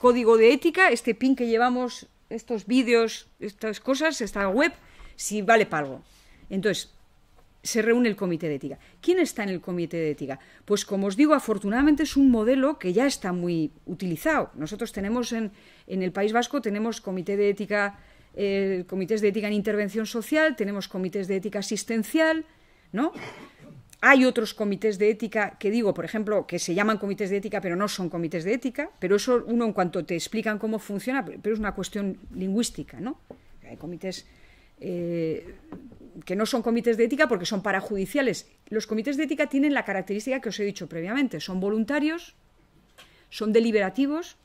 B: código de ética, este pin que llevamos, estos vídeos, estas cosas, esta web, si vale para algo. Entonces, se reúne el comité de ética. ¿Quién está en el comité de ética? Pues como os digo, afortunadamente es un modelo que ya está muy utilizado. Nosotros tenemos en, el País Vasco, tenemos comité de ética, eh, comités de ética en intervención social, tenemos comités de ética asistencial, ¿no? Hay otros comités de ética que digo, por ejemplo, que se llaman comités de ética, pero no son comités de ética, pero eso uno en cuanto te explican cómo funciona, pero es una cuestión lingüística, ¿no? Hay comités eh, que no son comités de ética porque son parajudiciales. Los comités de ética tienen la característica que os he dicho previamente, son voluntarios, son deliberativos,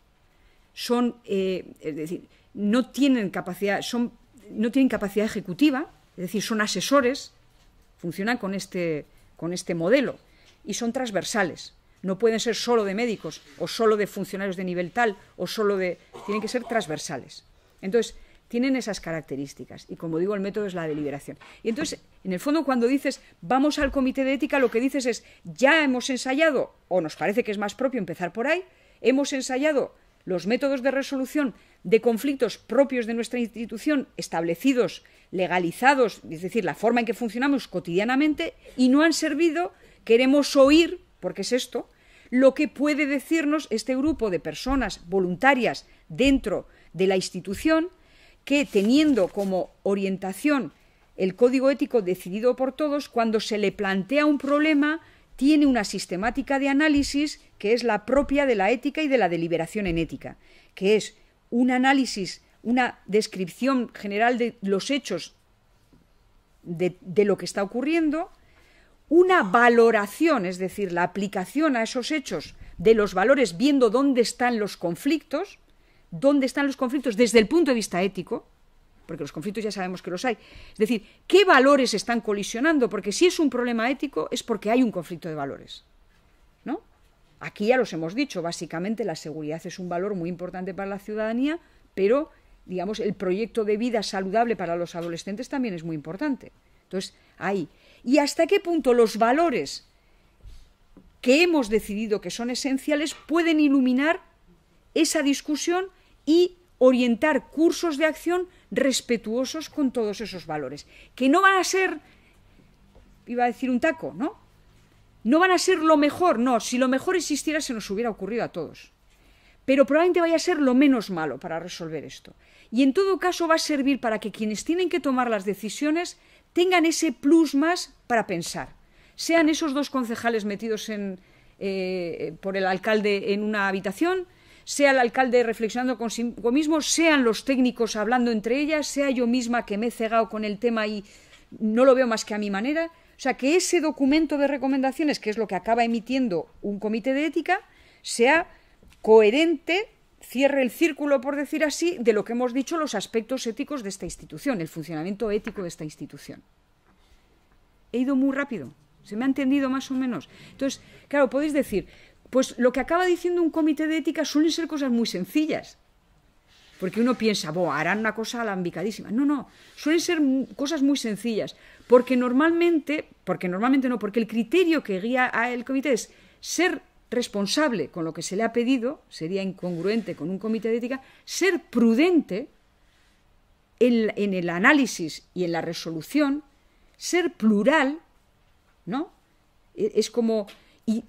B: son, eh, es decir, no tienen capacidad, son, no tienen capacidad ejecutiva, es decir, son asesores, funcionan con este con este modelo y son transversales. No pueden ser solo de médicos o solo de funcionarios de nivel tal o solo de... Tienen que ser transversales. Entonces, tienen esas características y como digo, el método es la deliberación. Y entonces, en el fondo, cuando dices vamos al comité de ética, lo que dices es ya hemos ensayado, o nos parece que es más propio empezar por ahí, hemos ensayado los métodos de resolución de conflictos propios de nuestra institución, establecidos, legalizados, es decir, la forma en que funcionamos cotidianamente, y no han servido, queremos oír, porque es esto, lo que puede decirnos este grupo de personas voluntarias dentro de la institución que, teniendo como orientación el código ético decidido por todos, cuando se le plantea un problema, tiene una sistemática de análisis que es la propia de la ética y de la deliberación en ética, que es un análisis, una descripción general de los hechos de, lo que está ocurriendo, una valoración, es decir, la aplicación a esos hechos de los valores viendo dónde están los conflictos, dónde están los conflictos desde el punto de vista ético, porque los conflictos ya sabemos que los hay. Es decir, ¿qué valores están colisionando? Porque si es un problema ético es porque hay un conflicto de valores. Aquí ya los hemos dicho, básicamente la seguridad es un valor muy importante para la ciudadanía, pero digamos el proyecto de vida saludable para los adolescentes también es muy importante. Entonces, ahí. ¿Y hasta qué punto los valores que hemos decidido que son esenciales pueden iluminar esa discusión y orientar cursos de acción respetuosos con todos esos valores, que no van a ser, iba a decir un taco, ¿no? no van a ser lo mejor, no, si lo mejor existiera se nos hubiera ocurrido a todos. Pero probablemente vaya a ser lo menos malo para resolver esto. Y en todo caso va a servir para que quienes tienen que tomar las decisiones tengan ese plus más para pensar. Sean esos dos concejales metidos eh, por el alcalde en una habitación, sea el alcalde reflexionando consigo mismo, sean los técnicos hablando entre ellas, sea yo misma que me he cegado con el tema y no lo veo más que a mi manera. O sea, que ese documento de recomendaciones, que es lo que acaba emitiendo un comité de ética, sea coherente, cierre el círculo, por decir así, de lo que hemos dicho los aspectos éticos de esta institución, el funcionamiento ético de esta institución. He ido muy rápido, se me ha entendido más o menos. Entonces, claro, podéis decir, pues lo que acaba diciendo un comité de ética suelen ser cosas muy sencillas. Porque uno piensa, bo, harán una cosa alambicadísima. No, no, suelen ser cosas muy sencillas. Porque normalmente, porque normalmente no, porque el criterio que guía el comité es ser responsable con lo que se le ha pedido, sería incongruente con un comité de ética, ser prudente en, el análisis y en la resolución, ser plural, ¿no? E, es como... Y,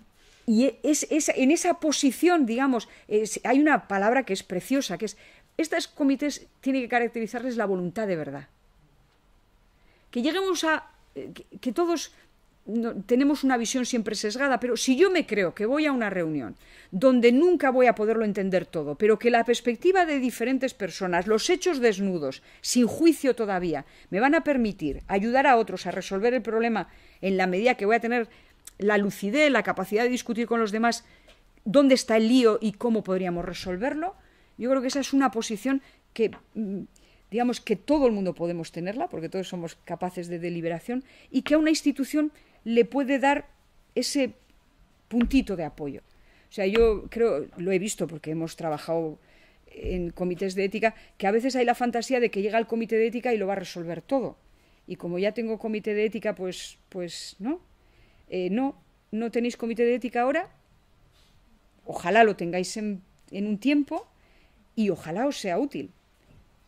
B: es, en esa posición, digamos, hay una palabra que es preciosa, que es, estos comités tiene que caracterizarles la voluntad de verdad que lleguemos a... Eh, que, todos tenemos una visión siempre sesgada, pero si yo me creo que voy a una reunión donde nunca voy a poderlo entender todo, pero que la perspectiva de diferentes personas, los hechos desnudos, sin juicio todavía, me van a permitir ayudar a otros a resolver el problema en la medida que voy a tener la lucidez, la capacidad de discutir con los demás dónde está el lío y cómo podríamos resolverlo, yo creo que esa es una posición que mm, digamos que todo el mundo podemos tenerla, porque todos somos capaces de deliberación, y que a una institución le puede dar ese puntito de apoyo. O sea, yo creo, lo he visto porque hemos trabajado en comités de ética, que a veces hay la fantasía de que llega el comité de ética y lo va a resolver todo. Y como ya tengo comité de ética, pues, pues no. Eh, no, no tenéis comité de ética ahora. Ojalá lo tengáis en un tiempo y ojalá os sea útil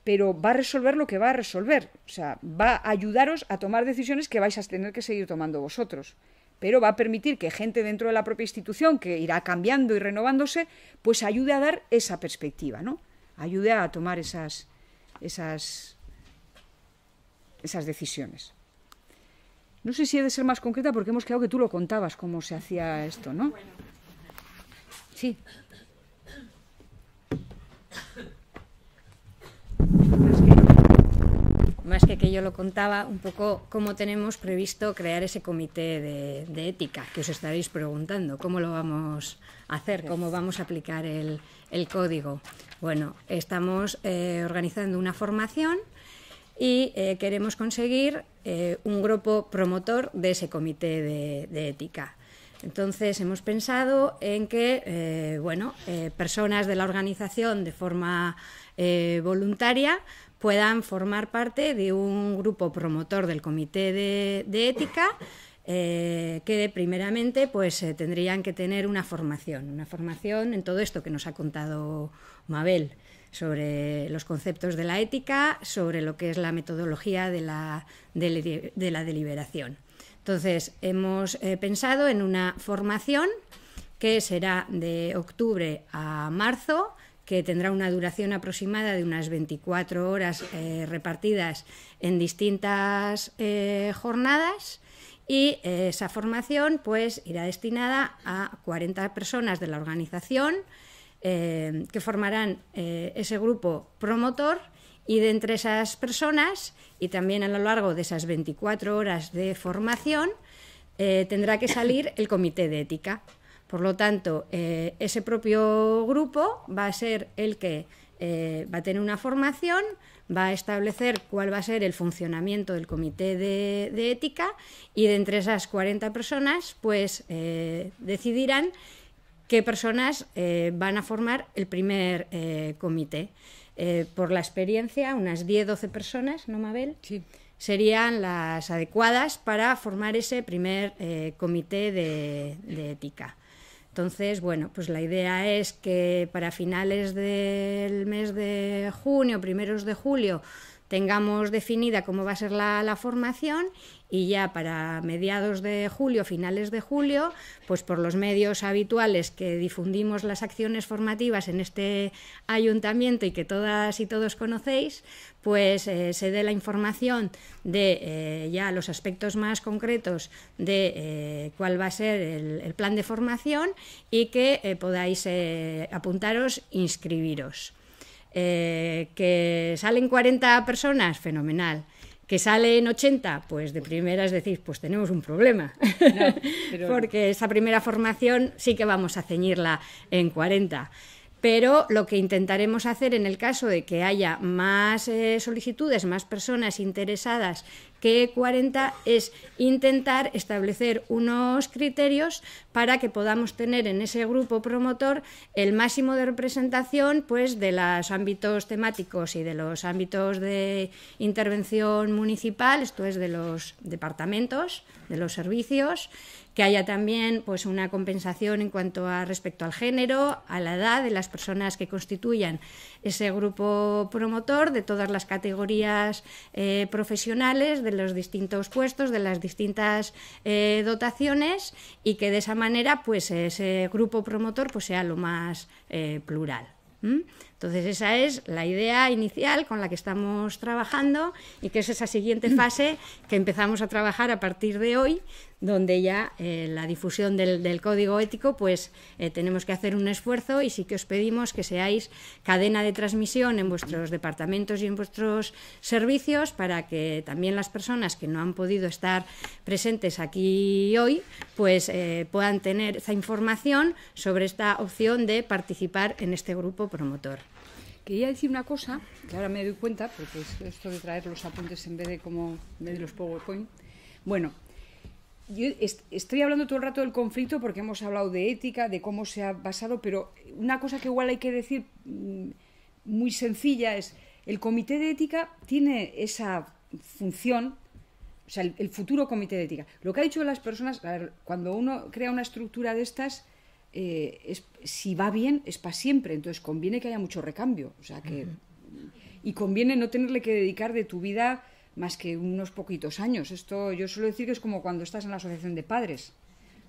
B: pero va a resolver lo que va a resolver. O sea, va a ayudaros a tomar decisiones que vais a tener que seguir tomando vosotros. Pero va a permitir que gente dentro de la propia institución, que irá cambiando y renovándose, pues ayude a dar esa perspectiva, ¿no? Ayude a tomar esas, esas, esas decisiones. No sé si he de ser más concreta porque hemos quedado que tú lo contabas, cómo se hacía esto, ¿no?
C: Sí más que, que yo lo contaba, un poco cómo tenemos previsto crear ese comité de, ética, que os estaréis preguntando, cómo lo vamos a hacer, pues cómo vamos a aplicar el, código. Bueno, estamos eh, organizando una formación y eh, queremos conseguir eh, un grupo promotor de ese comité de ética. Entonces hemos pensado en que, eh, bueno, eh, personas de la organización de forma eh, voluntaria puedan formar parte de un grupo promotor del comité de, ética. que primeramente pues tendrían que tener una formación, una formación en todo esto que nos ha contado Mabel sobre los conceptos de la ética, sobre lo que es la metodología de la deliberación. Entonces, hemos eh, pensado en una formación que será de octubre a marzo, que tendrá una duración aproximada de unas 24 horas eh, repartidas en distintas eh, jornadas y esa formación pues irá destinada a 40 personas de la organización que formarán ese grupo promotor y de entre esas personas, y también a lo largo de esas 24 horas de formación, eh, tendrá que salir el comité de ética. Por lo tanto, eh, ese propio grupo va a ser el que eh, va a tener una formación, va a establecer cuál va a ser el funcionamiento del comité de, de ética y de entre esas 40 personas, pues decidirán qué personas van a formar el primer comité. Eh, por la experiencia, unas 10-12 personas, ¿no, Mabel? Sí. Serían las adecuadas para formar ese primer eh, comité de, ética. Entonces, bueno, pues la idea es que para finales del mes de junio, primeros de julio, tengamos definida cómo va a ser la, formación y ya para mediados de julio, finales de julio, pues por los medios habituales que difundimos las acciones formativas en este ayuntamiento y que todas y todos conocéis, pues eh, se dé la información de eh, ya los aspectos más concretos de eh, cuál va a ser el, el, plan de formación y que podáis apuntaros, inscribiros. que salen 40 personas, fenomenal que sale en 80, pues de primera es decir, pues tenemos un problema, [LAUGHS] porque esa primera formación sí que vamos a ceñirla en 40. Pero lo que intentaremos hacer en el caso de que haya más eh, solicitudes, más personas interesadas que 40, es intentar establecer unos criterios para que podamos tener en ese grupo promotor el máximo de representación pues, de los ámbitos temáticos y de los ámbitos de intervención municipal, esto es de los departamentos, de los servicios, que haya también pues, una compensación en cuanto a respecto al género, a la edad de las personas que constituyan ese grupo promotor, de todas las categorías eh, profesionales, de los distintos puestos, de las distintas eh, dotaciones y que de esa manera manera pues ese grupo promotor pues sea lo más eh, plural. Entonces esa es la idea inicial con la que estamos trabajando y que es esa siguiente mm. fase que empezamos a trabajar a partir de hoy, donde ya eh, la difusión del, código ético, pues eh, tenemos que hacer un esfuerzo y sí que os pedimos que seáis cadena de transmisión en vuestros departamentos y en vuestros servicios para que también las personas que no han podido estar presentes aquí hoy, pues eh, puedan tener esa información sobre esta opción de participar en este grupo promotor. Quería decir una cosa,
B: que ahora me doy cuenta, porque es esto de traer los apuntes en vez de como de los PowerPoint. Bueno, yo estoy hablando todo el rato del conflicto porque hemos hablado de ética, de cómo se ha basado, pero una cosa que igual hay que decir mm, muy sencilla es, el comité de ética tiene esa función, o sea, el, el futuro comité de ética. Lo que ha dicho las personas, cuando uno crea una estructura de estas, eh, si va bien, es para siempre. Entonces conviene que haya mucho recambio. O sea que. Y conviene no tenerle que dedicar de tu vida más que unos poquitos años. Esto yo suelo decir que es como cuando estás en la asociación de padres.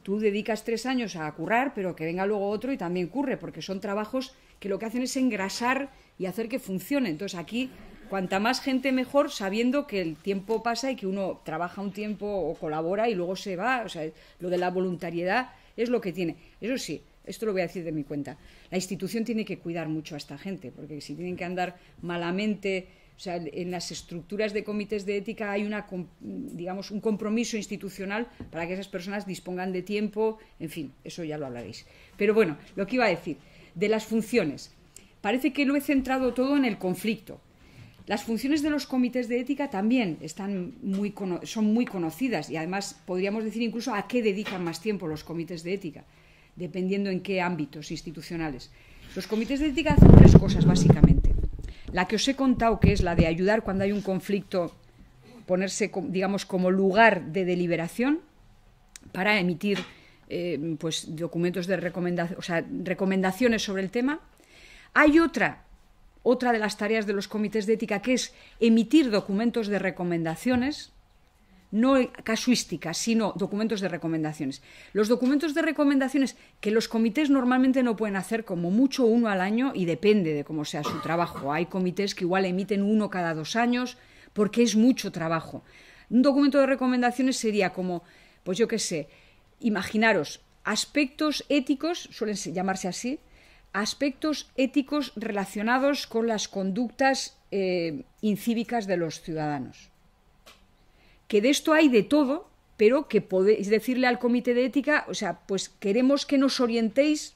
B: Tú dedicas tres años a currar, pero que venga luego otro y también curre, porque son trabajos que lo que hacen es engrasar y hacer que funcione. Entonces aquí, cuanta más gente mejor, sabiendo que el tiempo pasa y que uno trabaja un tiempo o colabora y luego se va. O sea, lo de la voluntariedad es lo que tiene. Eso sí, esto lo voy a decir de mi cuenta. La institución tiene que cuidar mucho a esta gente, porque si tienen que andar malamente, o sea, en las estructuras de comités de ética hay una, digamos, un compromiso institucional para que esas personas dispongan de tiempo, en fin, eso ya lo hablaréis. Pero bueno, lo que iba a decir, de las funciones. Parece que lo he centrado todo en el conflicto. Las funciones de los comités de ética también están muy, son muy conocidas y además podríamos decir incluso a qué dedican más tiempo los comités de ética, dependiendo en qué ámbitos institucionales. Los comités de ética hacen tres cosas básicamente. La que os he contado, que es la de ayudar cuando hay un conflicto, ponerse, digamos, como lugar de deliberación para emitir eh, pues, documentos de recomendación, o sea, recomendaciones sobre el tema. Hay otra otra de las tareas de los comités de ética, que es emitir documentos de recomendaciones, no casuísticas, sino documentos de recomendaciones. Los documentos de recomendaciones que los comités normalmente no pueden hacer como mucho uno al año y depende de cómo sea su trabajo. Hay comités que igual emiten uno cada dos años porque es mucho trabajo. Un documento de recomendaciones sería como, pues yo qué sé, imaginaros, aspectos éticos, suelen llamarse así, aspectos éticos relacionados con las conductas eh, incívicas de los ciudadanos. Que de esto hay de todo, pero que podéis decirle al comité de ética, o sea, pues queremos que nos orientéis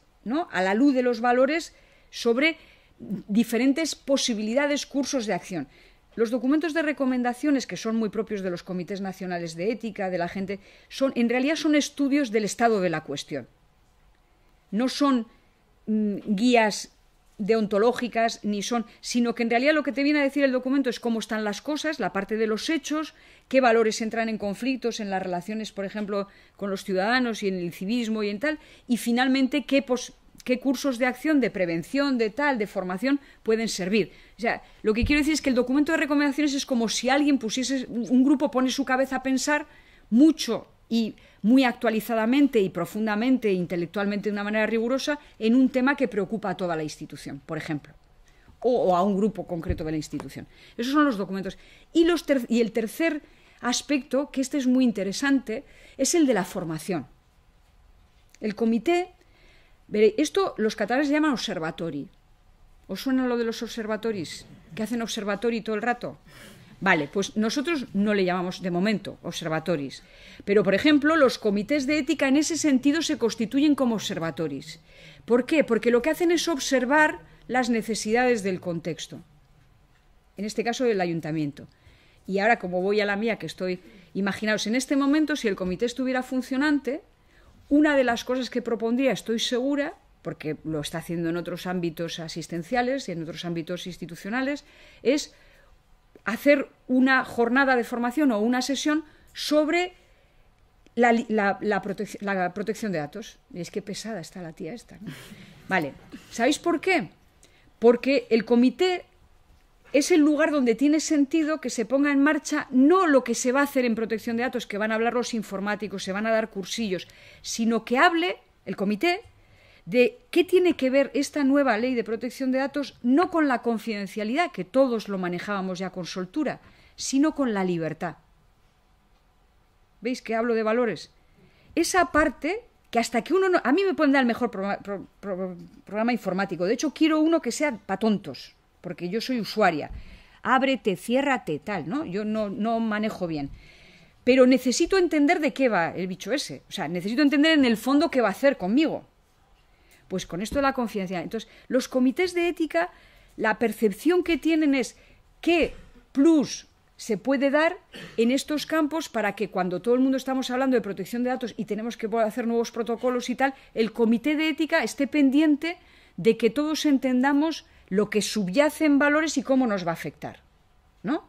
B: a la luz de los valores sobre diferentes posibilidades, cursos de acción. Los documentos de recomendaciones, que son muy propios de los comités nacionales de ética, de la gente, son, en realidad son estudios del estado de la cuestión. No son Mm, guías deontológicas ni son, sino que en realidad lo que te viene a decir el documento es cómo están las cosas, la parte de los hechos, qué valores entran en conflictos, en las relaciones, por ejemplo, con los ciudadanos y en el civismo y en tal, y finalmente qué, qué cursos de acción, de prevención, de tal, de formación pueden servir. O sea, lo que quiero decir es que el documento de recomendaciones es como si alguien pusiese, un grupo pone su cabeza a pensar mucho y muy actualizadamente y profundamente, intelectualmente de una manera rigurosa, en un tema que preocupa a toda la institución, por ejemplo, o, a un grupo concreto de la institución. Esos son los documentos. Y, los y el tercer aspecto, que este es muy interesante, es el de la formación. El comité, esto los catalanes llaman observatori. ¿Os suena lo de los observatoris? Que hacen observatori todo el rato. Vale, pues nosotros no le llamamos de momento observatoris, pero por ejemplo los comités de ética en ese sentido se constituyen como observatoris. ¿Por qué? Porque lo que hacen es observar las necesidades del contexto, en este caso del ayuntamiento. Y ahora como voy a la mía que estoy, imaginaos en este momento si el comité estuviera funcionante, una de las cosas que propondría, estoy segura, porque lo está haciendo en otros ámbitos asistenciales y en otros ámbitos institucionales, es hacer una jornada de formación o una sesión sobre la, protección de datos. es que pesada está la tía esta. Vale, ¿sabéis por qué? Porque el comité es el lugar donde tiene sentido que se ponga en marcha no lo que se va a hacer en protección de datos, que van a hablar los informáticos, se van a dar cursillos, sino que hable el comité de qué tiene que ver esta nueva ley de protección de datos no con la confidencialidad, que todos lo manejábamos ya con soltura, sino con la libertad. ¿Veis que hablo de valores? Esa parte que hasta que uno A mí me pueden dar el mejor programa informático. De hecho, quiero uno que sea para tontos, porque yo soy usuaria. Ábrete, ciérrate, tal, ¿no? Yo no, no manejo bien. Pero necesito entender de qué va el bicho ese. O sea, necesito entender en el fondo qué va a hacer conmigo. Pues con esto de la confianza. Entonces, los comités de ética, la percepción que tienen es qué plus se puede dar en estos campos para que cuando todo el mundo estamos hablando de protección de datos y tenemos que hacer nuevos protocolos y tal, el comité de ética esté pendiente de que todos entendamos lo que subyace en valores y cómo nos va a afectar. ¿No?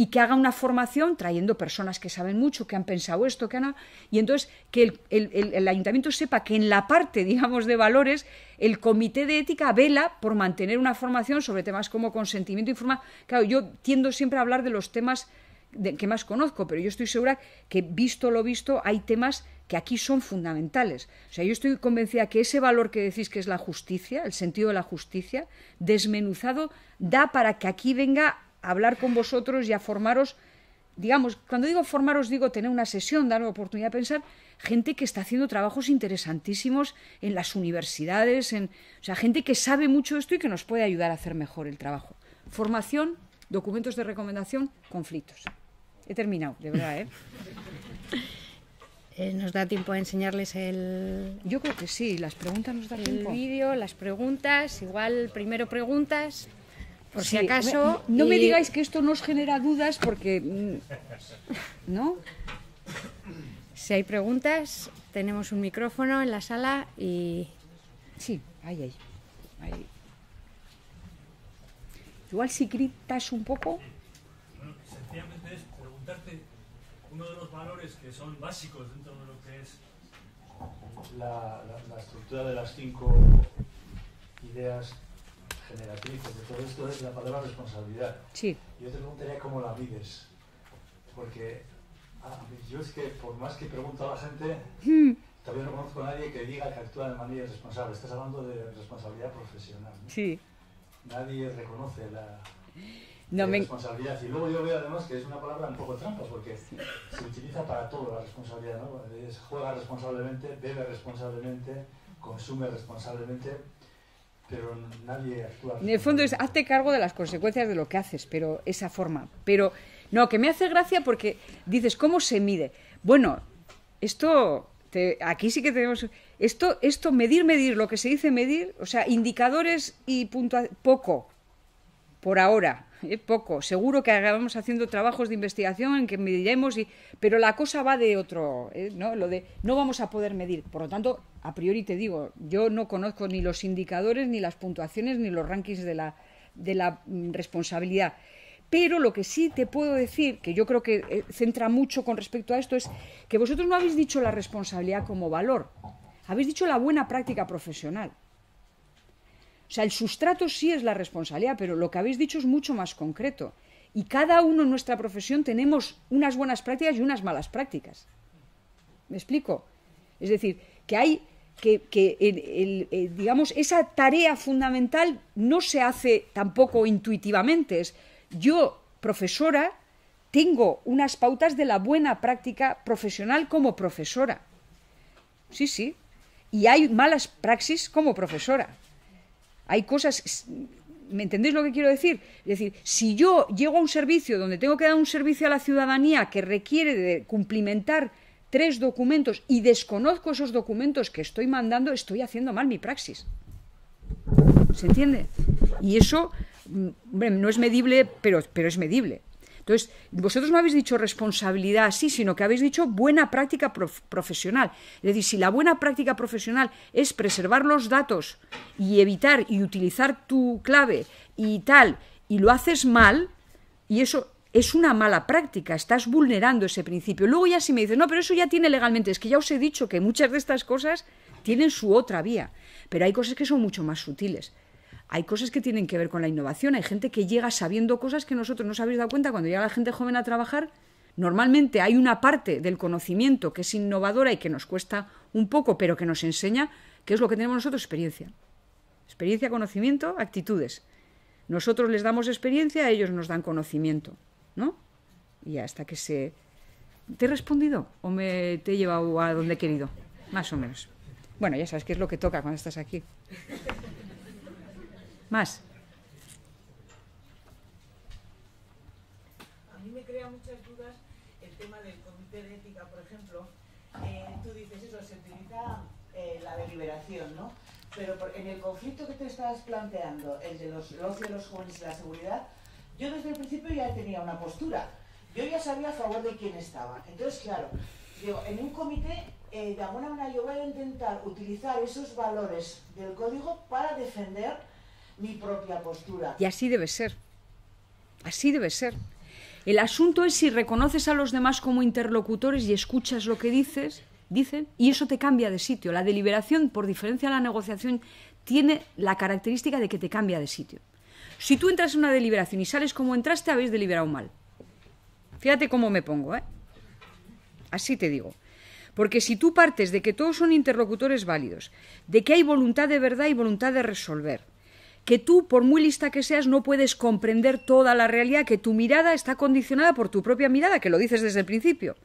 B: y que haga una formación trayendo personas que saben mucho, que han pensado esto, que han... Y entonces que el, ayuntamiento sepa que en la parte, [LAUGHS] digamos, de valores, el comité de ética vela por mantener una formación sobre temas como consentimiento informado. Claro, yo tiendo siempre a hablar de los temas que más conozco, pero yo estoy segura que, visto lo visto, hay temas que aquí son fundamentales. O sea, yo estoy convencida que ese valor que decís que es la justicia, el sentido de la justicia, desmenuzado, da para que aquí venga hablar con vosotros y a formaros, digamos, cuando digo formaros digo tener una sesión, dar la oportunidad de pensar, gente que está haciendo trabajos interesantísimos en las universidades, en, o sea, gente que sabe mucho esto y que nos puede ayudar a hacer mejor el trabajo. Formación, documentos de recomendación, conflictos. He terminado, de
C: verdad, ¿eh? eh nos da tiempo a enseñarles el... Yo creo que sí, las preguntas nos da tiempo. El vídeo, las preguntas, igual primero preguntas,
B: por si acaso. No, me digáis
C: que esto nos genera dudas porque. Mm, ¿No? Si hay preguntas, tenemos un micrófono en la sala y. Sí, ahí, ahí.
B: Igual si gritas un poco. Bueno, sencillamente es preguntarte uno de los valores que son básicos dentro de lo que es la estructura de las cinco ideas generatriz, de todo esto es la palabra responsabilidad. Yo te preguntaría cómo la vives, porque yo es que por más que pregunto a la gente, hmm. todavía no conozco a nadie que diga
D: que actúa de manera irresponsable. Estás hablando de responsabilidad profesional. Nadie
B: reconoce la, eh, responsabilidad. Y luego yo veo además que es una palabra un poco trampa, porque se utiliza para todo la responsabilidad, juega responsablemente, bebe responsablemente, consume responsablemente pero nadie actúa. En el fondo es hazte cargo de las consecuencias de lo que haces, pero esa forma. Pero no, que me hace gracia porque dices, ¿cómo se mide? Bueno, esto, aquí sí que tenemos... Esto, esto, medir, medir, lo que se dice medir, o sea, indicadores y puntuación poco por ahora, ¿eh? poco. Seguro que acabamos haciendo trabajos de investigación en que mediremos, y, pero la cosa va de otro, ¿eh? ¿no? Lo de no vamos a poder medir. Por lo tanto, a priori te digo, yo no conozco ni los indicadores, ni las puntuaciones, ni los rankings de la, de la mm, responsabilidad. Pero lo que sí te puedo decir, que yo creo que eh, centra mucho con respecto a esto, es que vosotros no habéis dicho la responsabilidad como valor, habéis dicho la buena práctica profesional. O sea, el sustrato sí es la responsabilidad, pero lo que habéis dicho es mucho más concreto. Y cada uno en nuestra profesión tenemos unas buenas prácticas y unas malas prácticas. ¿Me explico? Es decir, que hay que, eh, digamos, esa tarea fundamental no se hace tampoco intuitivamente. Es, yo, profesora, tengo unas pautas de la buena práctica profesional como profesora. Sí, sí. Y hay malas praxis como profesora. Hay cosas, ¿me entendéis lo que quiero decir? Es decir, si yo llego a un servicio donde tengo que dar un servicio a la ciudadanía que requiere de cumplimentar tres documentos y desconozco esos documentos que estoy mandando, estoy haciendo mal mi praxis. ¿Se entiende? Y eso, mm, no es medible, pero, pero es medible. Entonces, vosotros no habéis dicho responsabilidad así, sino que habéis dicho buena práctica profesional. Es decir, si la buena práctica profesional es preservar los datos y evitar y utilizar tu clave y tal, y lo haces mal, y eso es una mala práctica, estás vulnerando ese principio. Luego ya si me dices, no, pero eso ya tiene legalmente, es que ya os he dicho que muchas de estas cosas tienen su otra vía, pero hay cosas que son mucho más sutiles hay cosas que tienen que ver con la innovación, hay gente que llega sabiendo cosas que nosotros no os habéis dado cuenta cuando llega la gente joven a trabajar. Normalmente hay una parte del conocimiento que es innovadora y que nos cuesta un poco, pero que nos enseña, que es lo que tenemos nosotros, experiencia. Experiencia, conocimiento, actitudes. Nosotros les damos experiencia, ellos nos dan conocimiento, ¿no? Y hasta que se... ¿Te he respondido o me te he llevado a donde he querido? Más o menos. Bueno, ya sabes qué es lo que toca cuando estás aquí. Más.
D: A mí me crea muchas dudas el tema del comité de ética, por ejemplo. Eh, tú dices eso, se utiliza eh, la deliberación, ¿no? Pero en el conflicto que te estás planteando, el de los, los jóvenes y la seguridad, yo desde el principio ya tenía una postura. Yo ya sabía a favor de quién estaba. Entonces, claro, digo, en un comité, eh, de alguna manera yo voy a intentar utilizar esos valores del código para defender mi propia postura. Y así
B: debe ser. Así debe ser. El asunto es si reconoces a los demás como interlocutores y escuchas lo que dices, dicen, y eso te cambia de sitio. La deliberación, por diferencia a la negociación, tiene la característica de que te cambia de sitio. Si tú entras en una deliberación y sales como entraste, habéis deliberado mal. Fíjate cómo me pongo, ¿eh? Así te digo. Porque si tú partes de que todos son interlocutores válidos, de que hay voluntad de verdad y voluntad de resolver, que tú, por muy lista que seas, no puedes comprender toda la realidad, que tu mirada está condicionada por tu propia mirada, que lo dices desde el principio,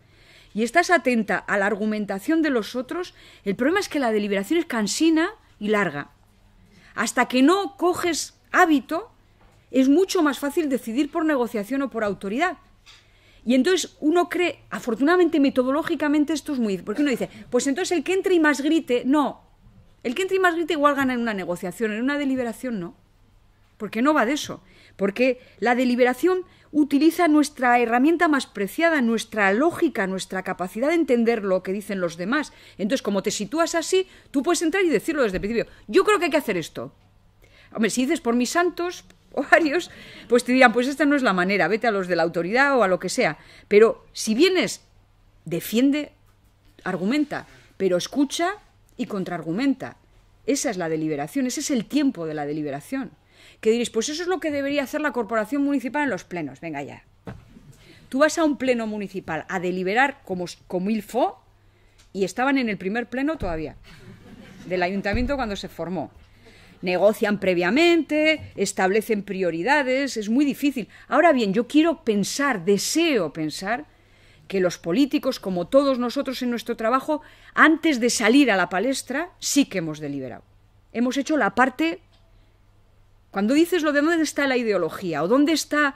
B: y estás atenta a la argumentación de los otros, el problema es que la deliberación es cansina y larga. Hasta que no coges hábito, es mucho más fácil decidir por negociación o por autoridad. Y entonces uno cree, afortunadamente metodológicamente esto es muy... Porque uno dice, pues entonces el que entre y más grite, no, el que entre y más grita igual gana en una negociación, en una deliberación no. Porque no va de eso. Porque la deliberación utiliza nuestra herramienta más preciada, nuestra lógica, nuestra capacidad de entender lo que dicen los demás. Entonces, como te sitúas así, tú puedes entrar y decirlo desde el principio. Yo creo que hay que hacer esto. Hombre, si dices por mis santos o [LAUGHS] varios, pues te dirán, pues esta no es la manera, vete a los de la autoridad o a lo que sea. Pero si vienes, defiende, argumenta, pero escucha y contraargumenta. Esa es la deliberación, ese es el tiempo de la deliberación. Que diréis, pues eso es lo que debería hacer la corporación municipal en los plenos. Venga ya. Tú vas a un pleno municipal a deliberar como, como ILFO y estaban en el primer pleno todavía del ayuntamiento cuando se formó. Negocian previamente, establecen prioridades, es muy difícil. Ahora bien, yo quiero pensar, deseo pensar que los políticos, como todos nosotros en nuestro trabajo, antes de salir a la palestra, sí que hemos deliberado. Hemos hecho la parte... Cuando dices lo de dónde está la ideología o dónde está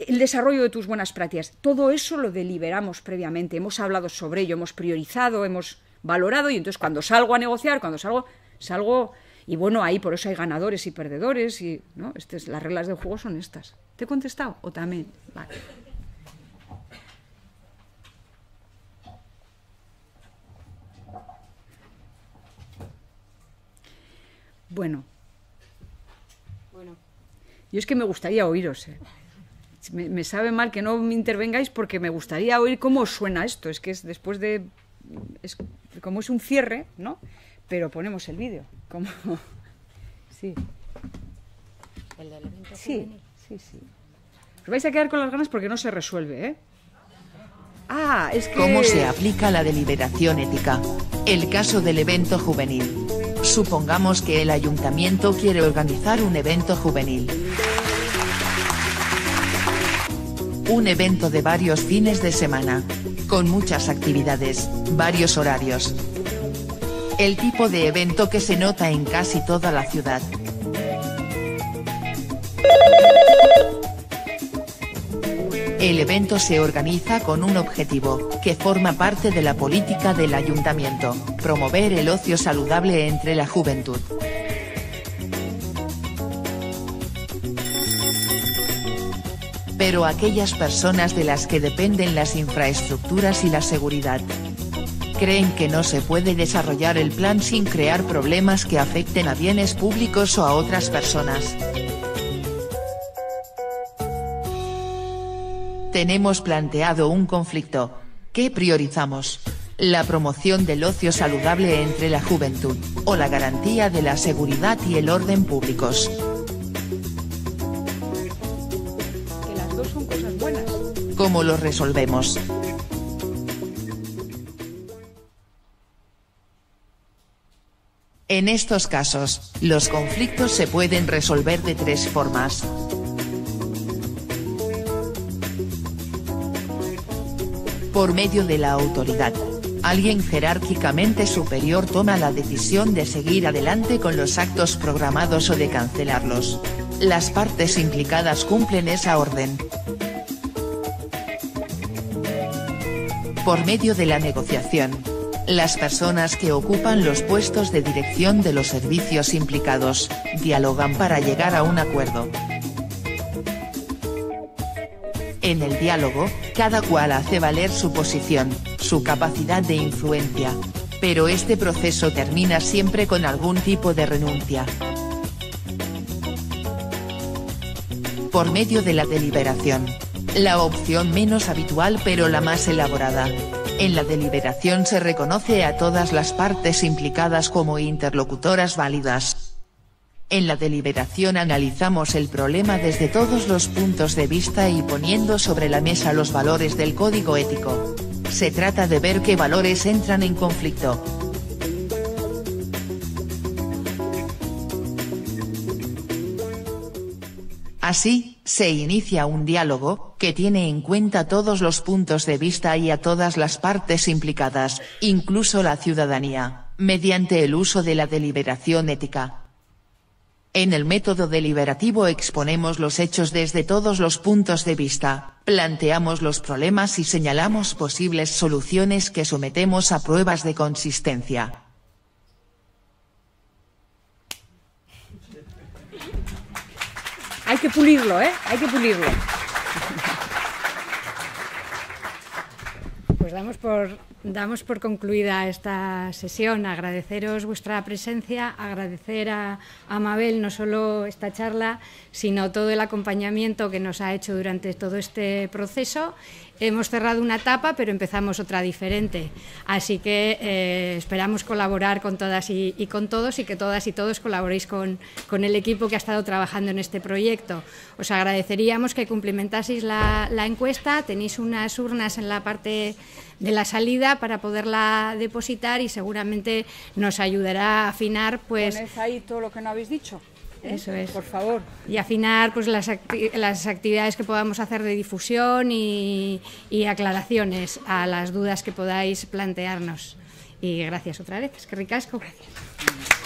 B: el desarrollo de tus buenas prácticas, todo eso lo deliberamos previamente, hemos hablado sobre ello, hemos priorizado, hemos valorado y entonces cuando salgo a negociar, cuando salgo, salgo y bueno, ahí por eso hay ganadores y perdedores y ¿no? Estas, las reglas del juego son estas. ¿Te he contestado? ¿O también? Vale. Bueno. Bueno. Yo es que me gustaría oíros. Eh. Me, sabe mal que no me intervengáis porque me gustaría oír cómo suena esto. Es que es después de... Es, como es un cierre, ¿no? Pero ponemos el vídeo. Como... [LAUGHS] sí.
A: El sí,
B: sí, sí. Os vais a quedar con las ganas porque no se resuelve, ¿eh? Ah, es que... ¿Cómo se
D: aplica la deliberación ética? El caso del evento juvenil. Supongamos que el ayuntamiento quiere organizar un evento juvenil. Un evento de varios fines de semana. Con muchas actividades, varios horarios. El tipo de evento que se nota en casi toda la ciudad. El evento se organiza con un objetivo, que forma parte de la política del ayuntamiento, promover el ocio saludable entre la juventud. Pero aquellas personas de las que dependen las infraestructuras y la seguridad. Creen que no se puede desarrollar el plan sin crear problemas que afecten a bienes públicos o a otras personas. tenemos planteado un conflicto. ¿Qué priorizamos? ¿La promoción del ocio saludable entre la juventud, o la garantía de la seguridad y el orden públicos? buenas. ¿Cómo lo resolvemos? En estos casos, los conflictos se pueden resolver de tres formas. por medio de la autoridad. Alguien jerárquicamente superior toma la decisión de seguir adelante con los actos programados o de cancelarlos. Las partes implicadas cumplen esa orden. Por medio de la negociación. Las personas que ocupan los puestos de dirección de los servicios implicados, dialogan para llegar a un acuerdo. En el diálogo, cada cual hace valer su posición, su capacidad de influencia. Pero este proceso termina siempre con algún tipo de renuncia. Por medio de la deliberación. La opción menos habitual pero la más elaborada. En la deliberación se reconoce a todas las partes implicadas como interlocutoras válidas. En la deliberación analizamos el problema desde todos los puntos de vista y poniendo sobre la mesa los valores del código ético. Se trata de ver qué valores entran en conflicto, Así, se inicia un diálogo, que tiene en cuenta todos los puntos de vista y a todas las partes implicadas, incluso la ciudadanía, mediante el uso de la deliberación ética. En el método deliberativo exponemos los hechos desde todos los puntos de vista, planteamos los problemas y señalamos posibles soluciones que sometemos a pruebas de consistencia.
C: Hay que
B: pulirlo, ¿eh? Hay que pulirlo. [LAUGHS]
C: Pues damos por Damos por concluida esta sesión. Agradeceros vuestra presencia, agradecer a, Mabel no solo esta charla, sino todo el acompañamiento que nos ha hecho durante todo este proceso. Hemos cerrado una etapa, pero empezamos otra diferente. Así que eh, esperamos colaborar con todas y, con todos y que todas y todos colaboréis con, con, el equipo que ha estado trabajando en este proyecto. Os agradeceríamos que cumplimentaseis la encuesta. Tenéis unas urnas en la parte de la salida para poderla depositar y seguramente nos ayudará a afinar pues...
B: ahí todo lo que no habéis dicho.
C: Eso es. Por favor. Y afinar pues las, las actividades que podamos hacer de difusión y, y aclaraciones a las dudas que podáis plantearnos. Y gracias otra vez. Es que ricasco. Gracias.